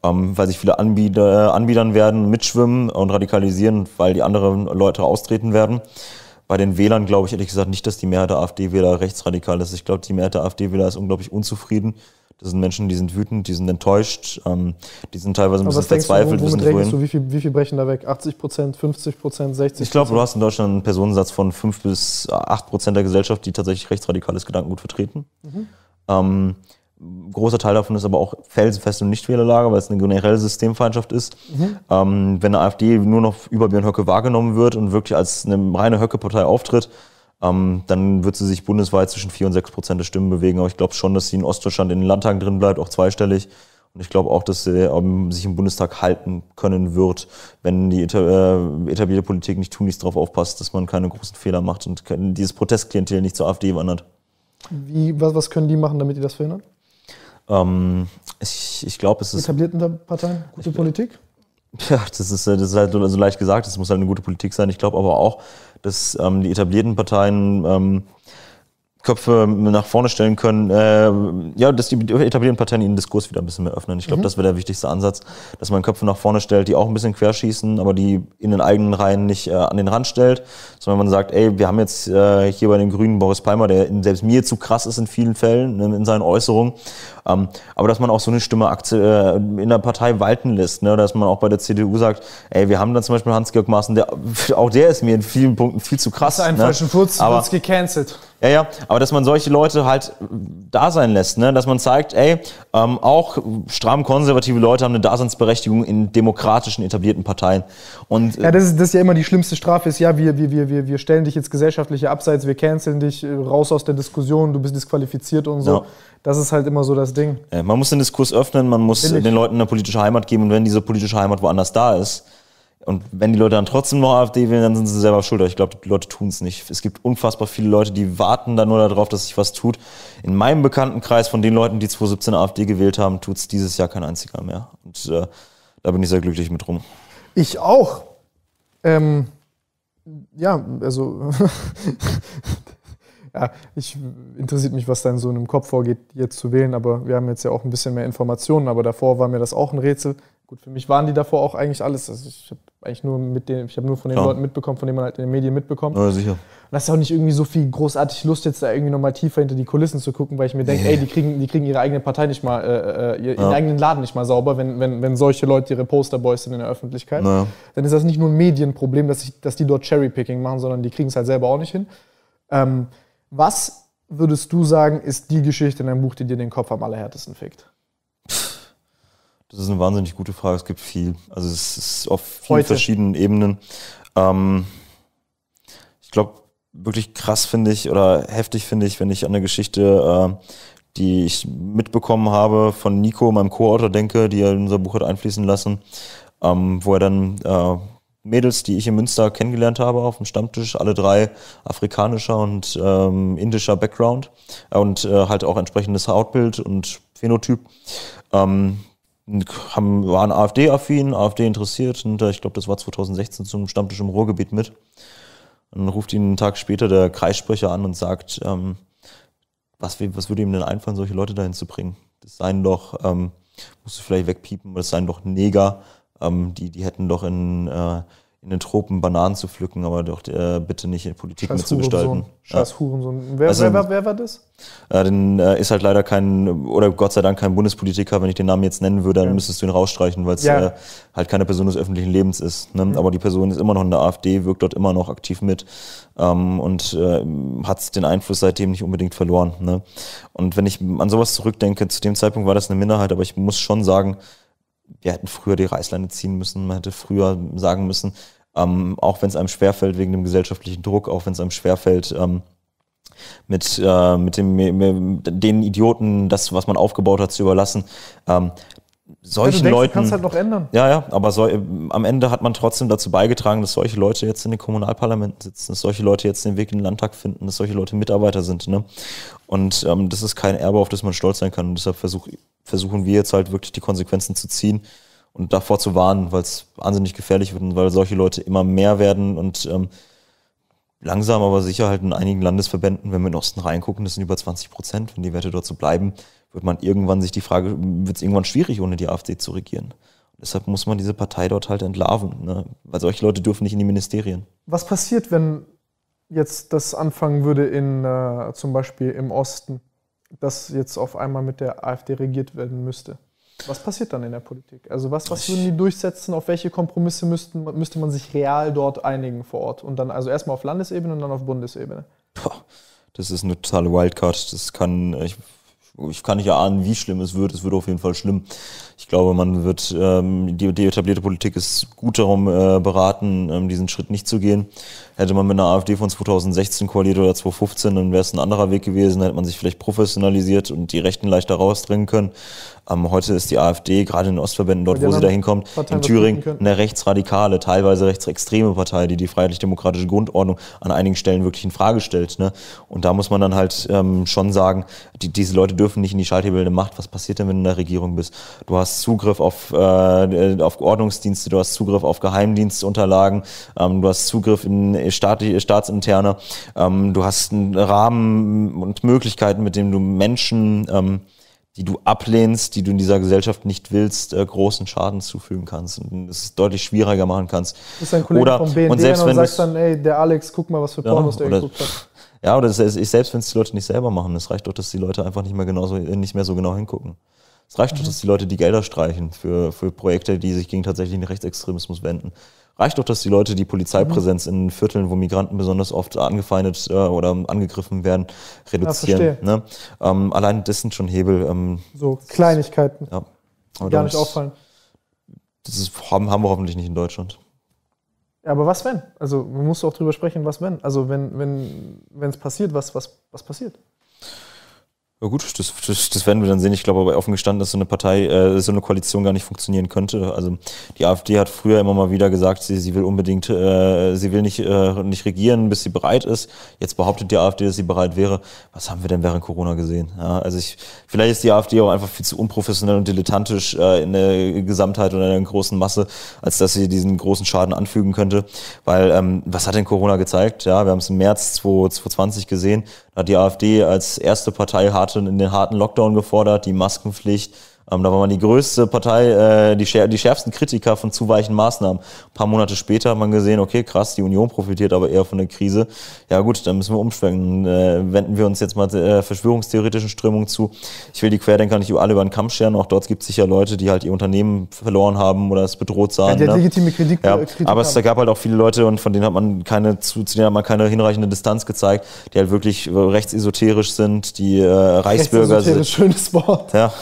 ähm, weil sich viele Anbieter, äh, Anbietern werden mitschwimmen und radikalisieren, weil die anderen Leute austreten werden. Bei den Wählern glaube ich ehrlich gesagt nicht, dass die Mehrheit der AfD-Wähler rechtsradikal ist. Ich glaube, die Mehrheit der AfD-Wähler ist unglaublich unzufrieden das sind Menschen, die sind wütend, die sind enttäuscht, ähm, die sind teilweise ein bisschen verzweifelt. Du, womit wissen rechnest du, wie viel, wie viel brechen da weg? 80 Prozent, 50 Prozent, 60 Ich glaube, du hast in Deutschland einen Personensatz von 5 bis 8 Prozent der Gesellschaft, die tatsächlich rechtsradikales Gedankengut vertreten. Mhm. Ähm, großer Teil davon ist aber auch felsenfest und nicht Nichtwählerlager, weil es eine generelle Systemfeindschaft ist. Mhm. Ähm, wenn eine AfD nur noch über Björn Höcke wahrgenommen wird und wirklich als eine reine Höcke-Partei auftritt, ähm, dann wird sie sich bundesweit zwischen 4 und 6 Prozent der Stimmen bewegen. Aber ich glaube schon, dass sie in Ostdeutschland in den Landtagen drin bleibt, auch zweistellig. Und ich glaube auch, dass sie ähm, sich im Bundestag halten können wird, wenn die äh, etablierte Politik nicht tunlichst darauf aufpasst, dass man keine großen Fehler macht und dieses Protestklientel nicht zur AfD wandert. Wie, was, was können die machen, damit die das verhindern? Ähm, ich ich glaube, es ist. Etablierten Parteien, gute ich, Politik? Ja, das ist, äh, das ist halt so leicht gesagt, es muss halt eine gute Politik sein. Ich glaube aber auch, dass ähm, die etablierten Parteien ähm, Köpfe nach vorne stellen können, äh, ja, dass die etablierten Parteien ihren Diskurs wieder ein bisschen mehr öffnen. Ich glaube, mhm. das wäre der wichtigste Ansatz, dass man Köpfe nach vorne stellt, die auch ein bisschen querschießen, aber die in den eigenen Reihen nicht äh, an den Rand stellt, sondern man sagt, ey, wir haben jetzt äh, hier bei den Grünen Boris Palmer, der selbst mir zu krass ist in vielen Fällen in, ne, in seinen Äußerungen ähm, aber dass man auch so eine Stimme äh, in der Partei walten lässt, ne? dass man auch bei der CDU sagt, ey, wir haben dann zum Beispiel Hans-Georg Maaßen, der, auch der ist mir in vielen Punkten viel zu krass. Einen ne? falschen Furz, aber, wird's gecancelt. Ja, ja, aber dass man solche Leute halt da sein lässt, ne? dass man zeigt, ey, ähm, auch stramm konservative Leute haben eine Daseinsberechtigung in demokratischen etablierten Parteien. Und, äh ja, das ist, das ist ja immer die schlimmste Strafe, ist ja, wir, wir, wir, wir stellen dich jetzt gesellschaftliche Abseits, wir canceln dich, äh, raus aus der Diskussion, du bist disqualifiziert und so. Ja. Das ist halt immer so das Ding. Äh, man muss den Diskurs öffnen, man muss den Leuten eine politische Heimat geben und wenn diese politische Heimat woanders da ist, und wenn die Leute dann trotzdem noch AfD wählen, dann sind sie selber schuld. ich glaube, die Leute tun es nicht. Es gibt unfassbar viele Leute, die warten dann nur darauf, dass sich was tut. In meinem Bekanntenkreis von den Leuten, die 2017 AfD gewählt haben, tut es dieses Jahr kein einziger mehr. Und äh, da bin ich sehr glücklich mit rum. Ich auch. Ähm, ja, also ja, ich interessiert mich, was da in so einem Kopf vorgeht, jetzt zu wählen, aber wir haben jetzt ja auch ein bisschen mehr Informationen, aber davor war mir das auch ein Rätsel. Gut, für mich waren die davor auch eigentlich alles. Also ich habe eigentlich nur mit den, ich habe nur von den Klar. Leuten mitbekommen, von denen man halt in den Medien mitbekommt. Ja, sicher. Und das ist auch nicht irgendwie so viel großartig Lust, jetzt da irgendwie nochmal tiefer hinter die Kulissen zu gucken, weil ich mir denke, yeah. ey, die kriegen, die kriegen ihre eigene Partei nicht mal, äh, äh ihren ja. eigenen Laden nicht mal sauber, wenn, wenn, wenn solche Leute ihre Posterboys sind in der Öffentlichkeit. Ja. Dann ist das nicht nur ein Medienproblem, dass, ich, dass die dort Cherrypicking machen, sondern die kriegen es halt selber auch nicht hin. Ähm, was würdest du sagen, ist die Geschichte in deinem Buch, die dir den Kopf am allerhärtesten fickt? Das ist eine wahnsinnig gute Frage. Es gibt viel. Also es ist auf vielen Heute. verschiedenen Ebenen. Ähm, ich glaube, wirklich krass finde ich oder heftig finde ich, wenn ich an eine Geschichte, äh, die ich mitbekommen habe von Nico, meinem Co-Autor, denke, die er in unser Buch hat einfließen lassen, ähm, wo er dann äh, Mädels, die ich in Münster kennengelernt habe auf dem Stammtisch, alle drei afrikanischer und ähm, indischer Background und äh, halt auch entsprechendes Hautbild und Phänotyp. Ähm, haben, waren AfD-affin, AfD interessiert und äh, ich glaube, das war 2016 zum Stammtisch im Ruhrgebiet mit. Dann ruft ihn einen Tag später der Kreissprecher an und sagt, ähm, was, was, würde ihm denn einfallen, solche Leute dahin zu bringen? Das seien doch, ähm, musst du vielleicht wegpiepen, das seien doch Neger, ähm, die, die hätten doch in, äh, in den Tropen Bananen zu pflücken, aber doch äh, bitte nicht in Politik Scheiß mitzugestalten. Scheiß ja. Hurensohn. Wer, also, wer, wer, wer, war das? Äh, den äh, ist halt leider kein, oder Gott sei Dank kein Bundespolitiker. Wenn ich den Namen jetzt nennen würde, dann ja. müsstest du ihn rausstreichen, weil es ja. Äh, halt keine Person des öffentlichen Lebens ist. Ne? Mhm. Aber die Person ist immer noch in der AfD, wirkt dort immer noch aktiv mit ähm, und äh, hat den Einfluss seitdem nicht unbedingt verloren. Ne? Und wenn ich an sowas zurückdenke, zu dem Zeitpunkt war das eine Minderheit, aber ich muss schon sagen, wir hätten früher die Reißleine ziehen müssen, man hätte früher sagen müssen, ähm, auch wenn es einem schwerfällt wegen dem gesellschaftlichen Druck, auch wenn es einem schwerfällt, ähm, mit, äh, mit, dem, mit den Idioten das, was man aufgebaut hat, zu überlassen. Ähm, solchen also denkst, Leuten. Kannst halt noch ändern. Ja, ja, aber so, ähm, am Ende hat man trotzdem dazu beigetragen, dass solche Leute jetzt in den Kommunalparlamenten sitzen, dass solche Leute jetzt den Weg in den Landtag finden, dass solche Leute Mitarbeiter sind. Ne? Und ähm, das ist kein Erbe, auf das man stolz sein kann. Und deshalb versuch, versuchen wir jetzt halt wirklich die Konsequenzen zu ziehen und davor zu warnen, weil es wahnsinnig gefährlich wird und weil solche Leute immer mehr werden und ähm, langsam aber sicher halt in einigen Landesverbänden, wenn wir in den Osten reingucken, das sind über 20 Prozent, wenn die Werte dort so bleiben, wird man irgendwann sich die Frage, wird es irgendwann schwierig, ohne die AfD zu regieren. Deshalb muss man diese Partei dort halt entlarven, ne? weil solche Leute dürfen nicht in die Ministerien. Was passiert, wenn jetzt das anfangen würde in äh, zum Beispiel im Osten, dass jetzt auf einmal mit der AfD regiert werden müsste? Was passiert dann in der Politik? Also was, was würden die durchsetzen? Auf welche Kompromisse müssten, müsste man sich real dort einigen vor Ort? Und dann also erstmal auf Landesebene und dann auf Bundesebene? das ist eine totale Wildcard. Das kann, ich ich kann nicht erahnen, wie schlimm es wird. Es wird auf jeden Fall schlimm. Ich glaube, man wird, ähm, die, die etablierte Politik ist gut darum äh, beraten, ähm, diesen Schritt nicht zu gehen. Hätte man mit einer AfD von 2016 koaliert oder 2015, dann wäre es ein anderer Weg gewesen. Da hätte man sich vielleicht professionalisiert und die Rechten leichter rausdringen können. Ähm, heute ist die AfD gerade in den Ostverbänden dort, wo sie da hinkommt, in Thüringen eine rechtsradikale, teilweise rechtsextreme Partei, die die freiheitlich-demokratische Grundordnung an einigen Stellen wirklich in Frage stellt. Ne? Und da muss man dann halt ähm, schon sagen, die, diese Leute dürfen nicht in die Schalthebel der Macht. Was passiert denn, wenn du in der Regierung bist? Du hast Zugriff auf, äh, auf Ordnungsdienste, du hast Zugriff auf Geheimdienstunterlagen, ähm, du hast Zugriff in Staat, Staatsinterne, ähm, du hast einen Rahmen und Möglichkeiten, mit dem du Menschen ähm, die du ablehnst, die du in dieser Gesellschaft nicht willst, äh, großen Schaden zufügen kannst und es deutlich schwieriger machen kannst. Das ist ein Kollege oder, vom BND und, selbst, und wenn sagst dann, ey, der Alex, guck mal, was für Pornos ja, der oder, geguckt hat. Ja, oder das ist, selbst wenn es die Leute nicht selber machen, es reicht doch, dass die Leute einfach nicht mehr, genauso, nicht mehr so genau hingucken. Es reicht mhm. doch, dass die Leute die Gelder streichen für, für Projekte, die sich gegen tatsächlich den Rechtsextremismus wenden reicht doch, dass die Leute die Polizeipräsenz mhm. in Vierteln, wo Migranten besonders oft angefeindet äh, oder angegriffen werden, reduzieren. Ja, ne? ähm, allein das sind schon Hebel. Ähm, so Kleinigkeiten. Ja. Aber Gar nicht auffallen. Das ist, haben, haben wir hoffentlich nicht in Deutschland. Ja, aber was wenn? Also man muss auch drüber sprechen, was wenn. Also wenn es wenn, passiert, was, was, was passiert? Ja gut, das, das, das, werden wir dann sehen. Ich glaube aber offen gestanden, dass so eine Partei, äh, so eine Koalition gar nicht funktionieren könnte. Also die AfD hat früher immer mal wieder gesagt, sie, sie will unbedingt, äh, sie will nicht, äh, nicht regieren, bis sie bereit ist. Jetzt behauptet die AfD, dass sie bereit wäre. Was haben wir denn während Corona gesehen? Ja, also ich, vielleicht ist die AfD auch einfach viel zu unprofessionell und dilettantisch äh, in der Gesamtheit und in der großen Masse, als dass sie diesen großen Schaden anfügen könnte. Weil ähm, was hat denn Corona gezeigt? Ja, wir haben es im März 2020 gesehen hat die AfD als erste Partei hart in den harten Lockdown gefordert, die Maskenpflicht, ähm, da war man die größte Partei, äh, die, die schärfsten Kritiker von zu weichen Maßnahmen. Ein paar Monate später hat man gesehen, okay, krass, die Union profitiert aber eher von der Krise. Ja gut, dann müssen wir umschwenken. Äh, wenden wir uns jetzt mal der äh, verschwörungstheoretischen Strömung zu. Ich will die Querdenker nicht alle über den Kamm scheren. Auch dort gibt es sicher Leute, die halt ihr Unternehmen verloren haben oder es bedroht sahen. Ja, ne? legitime Kritik, ja. Kritik aber es gab halt auch viele Leute und von denen hat man keine, zu, zu denen hat man keine hinreichende Distanz gezeigt, die halt wirklich rechtsesoterisch sind, die äh, Reichsbürger sind. Schönes Wort. Ja,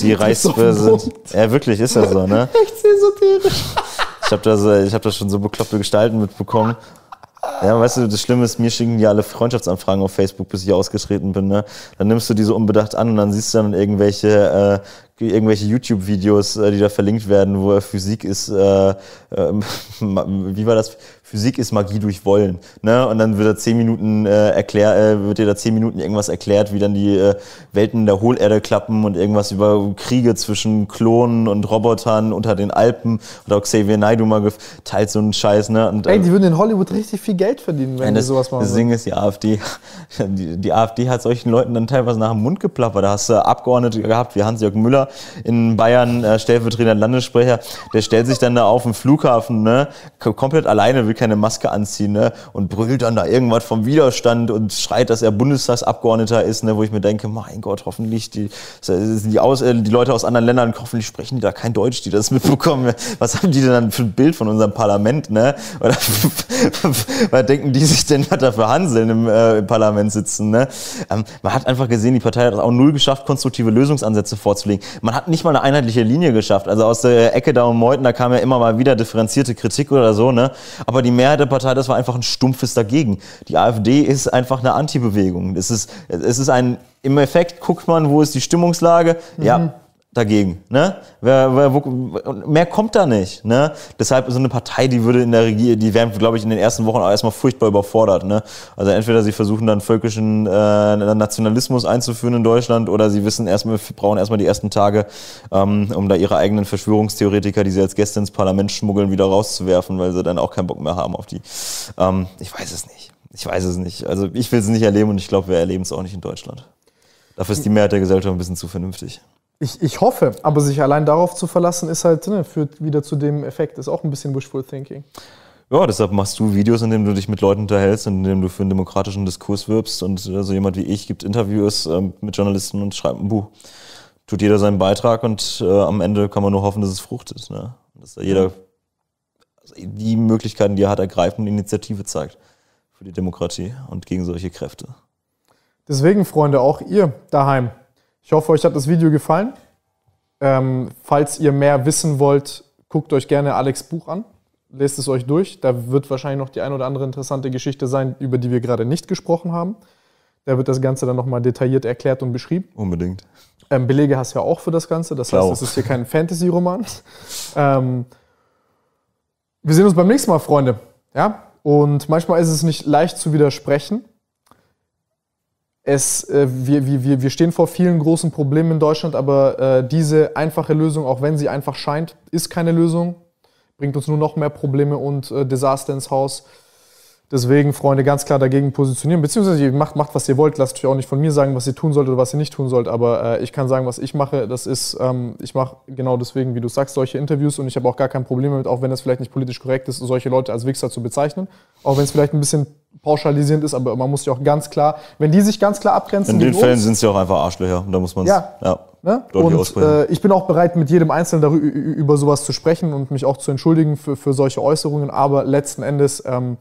die heiß wir sind. Ja, wirklich ist ja so, ne? Echt esoterisch. Ich habe das, ich hab das schon so bekloppte Gestalten mitbekommen. Ja, weißt du, das Schlimme ist, mir schicken die alle Freundschaftsanfragen auf Facebook, bis ich ausgetreten bin. Ne? Dann nimmst du diese so unbedacht an und dann siehst du dann irgendwelche, äh, irgendwelche YouTube-Videos, äh, die da verlinkt werden, wo Physik ist, äh, äh, wie war das? Physik ist Magie durch Wollen. Ne? Und dann wird da zehn Minuten äh, erklär, äh, wird dir da zehn Minuten irgendwas erklärt, wie dann die äh, Welten der Hohlerde klappen und irgendwas über Kriege zwischen Klonen und Robotern unter den Alpen oder Xavier Naidoo mal teilt so einen Scheiß. Ne? Und, äh, Ey, die würden in Hollywood richtig viel Geld verdienen, wenn das, die sowas machen. Das Ding ist, die AfD, die, die, AfD hat solchen Leuten dann teilweise nach dem Mund geplappert. Da hast du Abgeordnete gehabt wie Hans-Jörg Müller in Bayern, äh, stellvertretender Landessprecher, der stellt sich dann da auf den Flughafen, ne? komplett alleine, wirklich keine Maske anziehen ne? und brüllt dann da irgendwas vom Widerstand und schreit, dass er Bundestagsabgeordneter ist, ne? wo ich mir denke, mein Gott, hoffentlich, die, die, aus, äh, die Leute aus anderen Ländern, hoffentlich sprechen die da kein Deutsch, die das mitbekommen. Was haben die denn dann für ein Bild von unserem Parlament? Ne? Oder was denken die sich denn, was da für Hanseln im, äh, im Parlament sitzen? Ne? Ähm, man hat einfach gesehen, die Partei hat es auch null geschafft, konstruktive Lösungsansätze vorzulegen. Man hat nicht mal eine einheitliche Linie geschafft. Also aus der Ecke da und Meuthen, da kam ja immer mal wieder differenzierte Kritik oder so. Ne? Aber die die Mehrheit der Partei, das war einfach ein stumpfes Dagegen. Die AfD ist einfach eine Antibewegung. Es ist, es ist ein, im Effekt guckt man, wo ist die Stimmungslage. Mhm. Ja, dagegen. Ne? Wer, wer, wo, Mehr kommt da nicht. Ne? Deshalb so eine Partei, die würde in der Regierung, die wären, glaube ich, in den ersten Wochen auch erstmal furchtbar überfordert. Ne? Also entweder sie versuchen dann völkischen äh, Nationalismus einzuführen in Deutschland oder sie wissen erstmal, brauchen erstmal die ersten Tage, ähm, um da ihre eigenen Verschwörungstheoretiker, die sie als Gäste ins Parlament schmuggeln, wieder rauszuwerfen, weil sie dann auch keinen Bock mehr haben auf die. Ähm, ich weiß es nicht. Ich weiß es nicht. Also ich will es nicht erleben und ich glaube, wir erleben es auch nicht in Deutschland. Dafür ist die Mehrheit der Gesellschaft ein bisschen zu vernünftig. Ich, ich hoffe, aber sich allein darauf zu verlassen, ist halt, ne, führt wieder zu dem Effekt, ist auch ein bisschen Wishful Thinking. Ja, deshalb machst du Videos, in denen du dich mit Leuten unterhältst, in denen du für einen demokratischen Diskurs wirbst und äh, so also jemand wie ich gibt Interviews ähm, mit Journalisten und schreibt ein Buch. Tut jeder seinen Beitrag und äh, am Ende kann man nur hoffen, dass es fruchtet. Ne? Dass da jeder die Möglichkeiten, die er hat, ergreift und Initiative zeigt für die Demokratie und gegen solche Kräfte. Deswegen, Freunde, auch ihr daheim ich hoffe, euch hat das Video gefallen. Ähm, falls ihr mehr wissen wollt, guckt euch gerne Alex Buch an. Lest es euch durch. Da wird wahrscheinlich noch die ein oder andere interessante Geschichte sein, über die wir gerade nicht gesprochen haben. Da wird das Ganze dann nochmal detailliert erklärt und beschrieben. Unbedingt. Ähm, Belege hast du ja auch für das Ganze. Das Klar heißt, es ist hier kein Fantasy-Roman. Ähm, wir sehen uns beim nächsten Mal, Freunde. Ja? Und manchmal ist es nicht leicht zu widersprechen es, äh, wir, wir, wir stehen vor vielen großen Problemen in Deutschland, aber äh, diese einfache Lösung, auch wenn sie einfach scheint, ist keine Lösung, bringt uns nur noch mehr Probleme und äh, Desaster ins Haus. Deswegen, Freunde, ganz klar dagegen positionieren. Beziehungsweise ihr macht, macht, was ihr wollt. Lasst euch auch nicht von mir sagen, was ihr tun sollt oder was ihr nicht tun sollt. Aber äh, ich kann sagen, was ich mache. Das ist, ähm, ich mache genau deswegen, wie du sagst, solche Interviews. Und ich habe auch gar kein Problem damit, auch wenn das vielleicht nicht politisch korrekt ist, solche Leute als Wichser zu bezeichnen. Auch wenn es vielleicht ein bisschen pauschalisierend ist, aber man muss ja auch ganz klar, wenn die sich ganz klar abgrenzen. In den Fällen sind sie auch einfach Arschlöcher. Und da muss man ja. ja. Ne? Und äh, ich bin auch bereit, mit jedem Einzelnen darüber, über sowas zu sprechen und mich auch zu entschuldigen für, für solche Äußerungen. Aber letzten Endes ähm,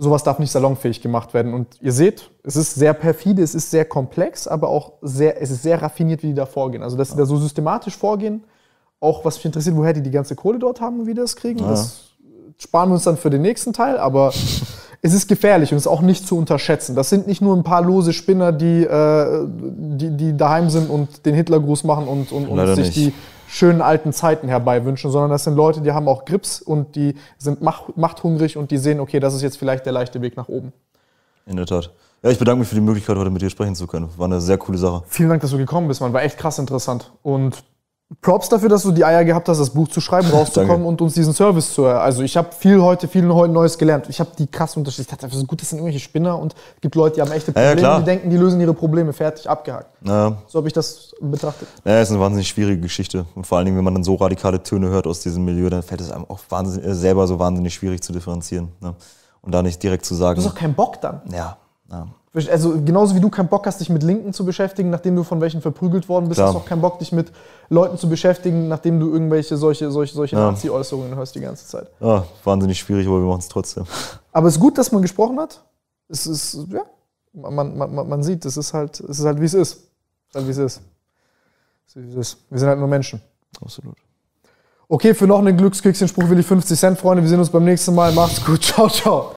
sowas darf nicht salonfähig gemacht werden. Und ihr seht, es ist sehr perfide, es ist sehr komplex, aber auch sehr, es ist sehr raffiniert, wie die da vorgehen. Also, dass sie da so systematisch vorgehen, auch was mich interessiert, woher die die ganze Kohle dort haben und wie die das kriegen, ja. das sparen wir uns dann für den nächsten Teil, aber es ist gefährlich und ist auch nicht zu unterschätzen. Das sind nicht nur ein paar lose Spinner, die, äh, die, die daheim sind und den Hitlergruß machen und, und, und sich nicht. die schönen alten Zeiten herbei wünschen, sondern das sind Leute, die haben auch Grips und die sind macht, machthungrig und die sehen, okay, das ist jetzt vielleicht der leichte Weg nach oben. In der Tat. Ja, ich bedanke mich für die Möglichkeit, heute mit dir sprechen zu können. War eine sehr coole Sache. Vielen Dank, dass du gekommen bist, man. War echt krass interessant. Und Props dafür, dass du die Eier gehabt hast, das Buch zu schreiben, rauszukommen und uns diesen Service zu. Also ich habe viel heute, viel Neues gelernt. Ich habe die krassen Unterschiede. Ich dachte einfach so gut, das sind irgendwelche Spinner und es gibt Leute, die haben echte Probleme, ja, ja, die denken, die lösen ihre Probleme fertig, abgehakt. Ja. So habe ich das betrachtet. Ja, ist eine wahnsinnig schwierige Geschichte und vor allen Dingen, wenn man dann so radikale Töne hört aus diesem Milieu, dann fällt es einem auch wahnsinnig, äh, selber so wahnsinnig schwierig zu differenzieren ne? und da nicht direkt zu sagen. Du hast auch keinen Bock dann. Ja. ja. Also genauso wie du keinen Bock hast, dich mit Linken zu beschäftigen, nachdem du von welchen verprügelt worden bist, Klar. hast du auch keinen Bock, dich mit Leuten zu beschäftigen, nachdem du irgendwelche solche, solche, solche ja. Nazi-Äußerungen hörst die ganze Zeit. Ja, wahnsinnig schwierig, aber wir machen es trotzdem. Aber es ist gut, dass man gesprochen hat. Es ist, ja, man, man, man sieht, es ist halt, es ist halt, wie es ist. Es ist halt, wie es ist. Es ist, wie es ist. Wir sind halt nur Menschen. Absolut. Okay, für noch einen glückskekschen will ich 50 Cent, Freunde. Wir sehen uns beim nächsten Mal. Macht's gut. Ciao, ciao.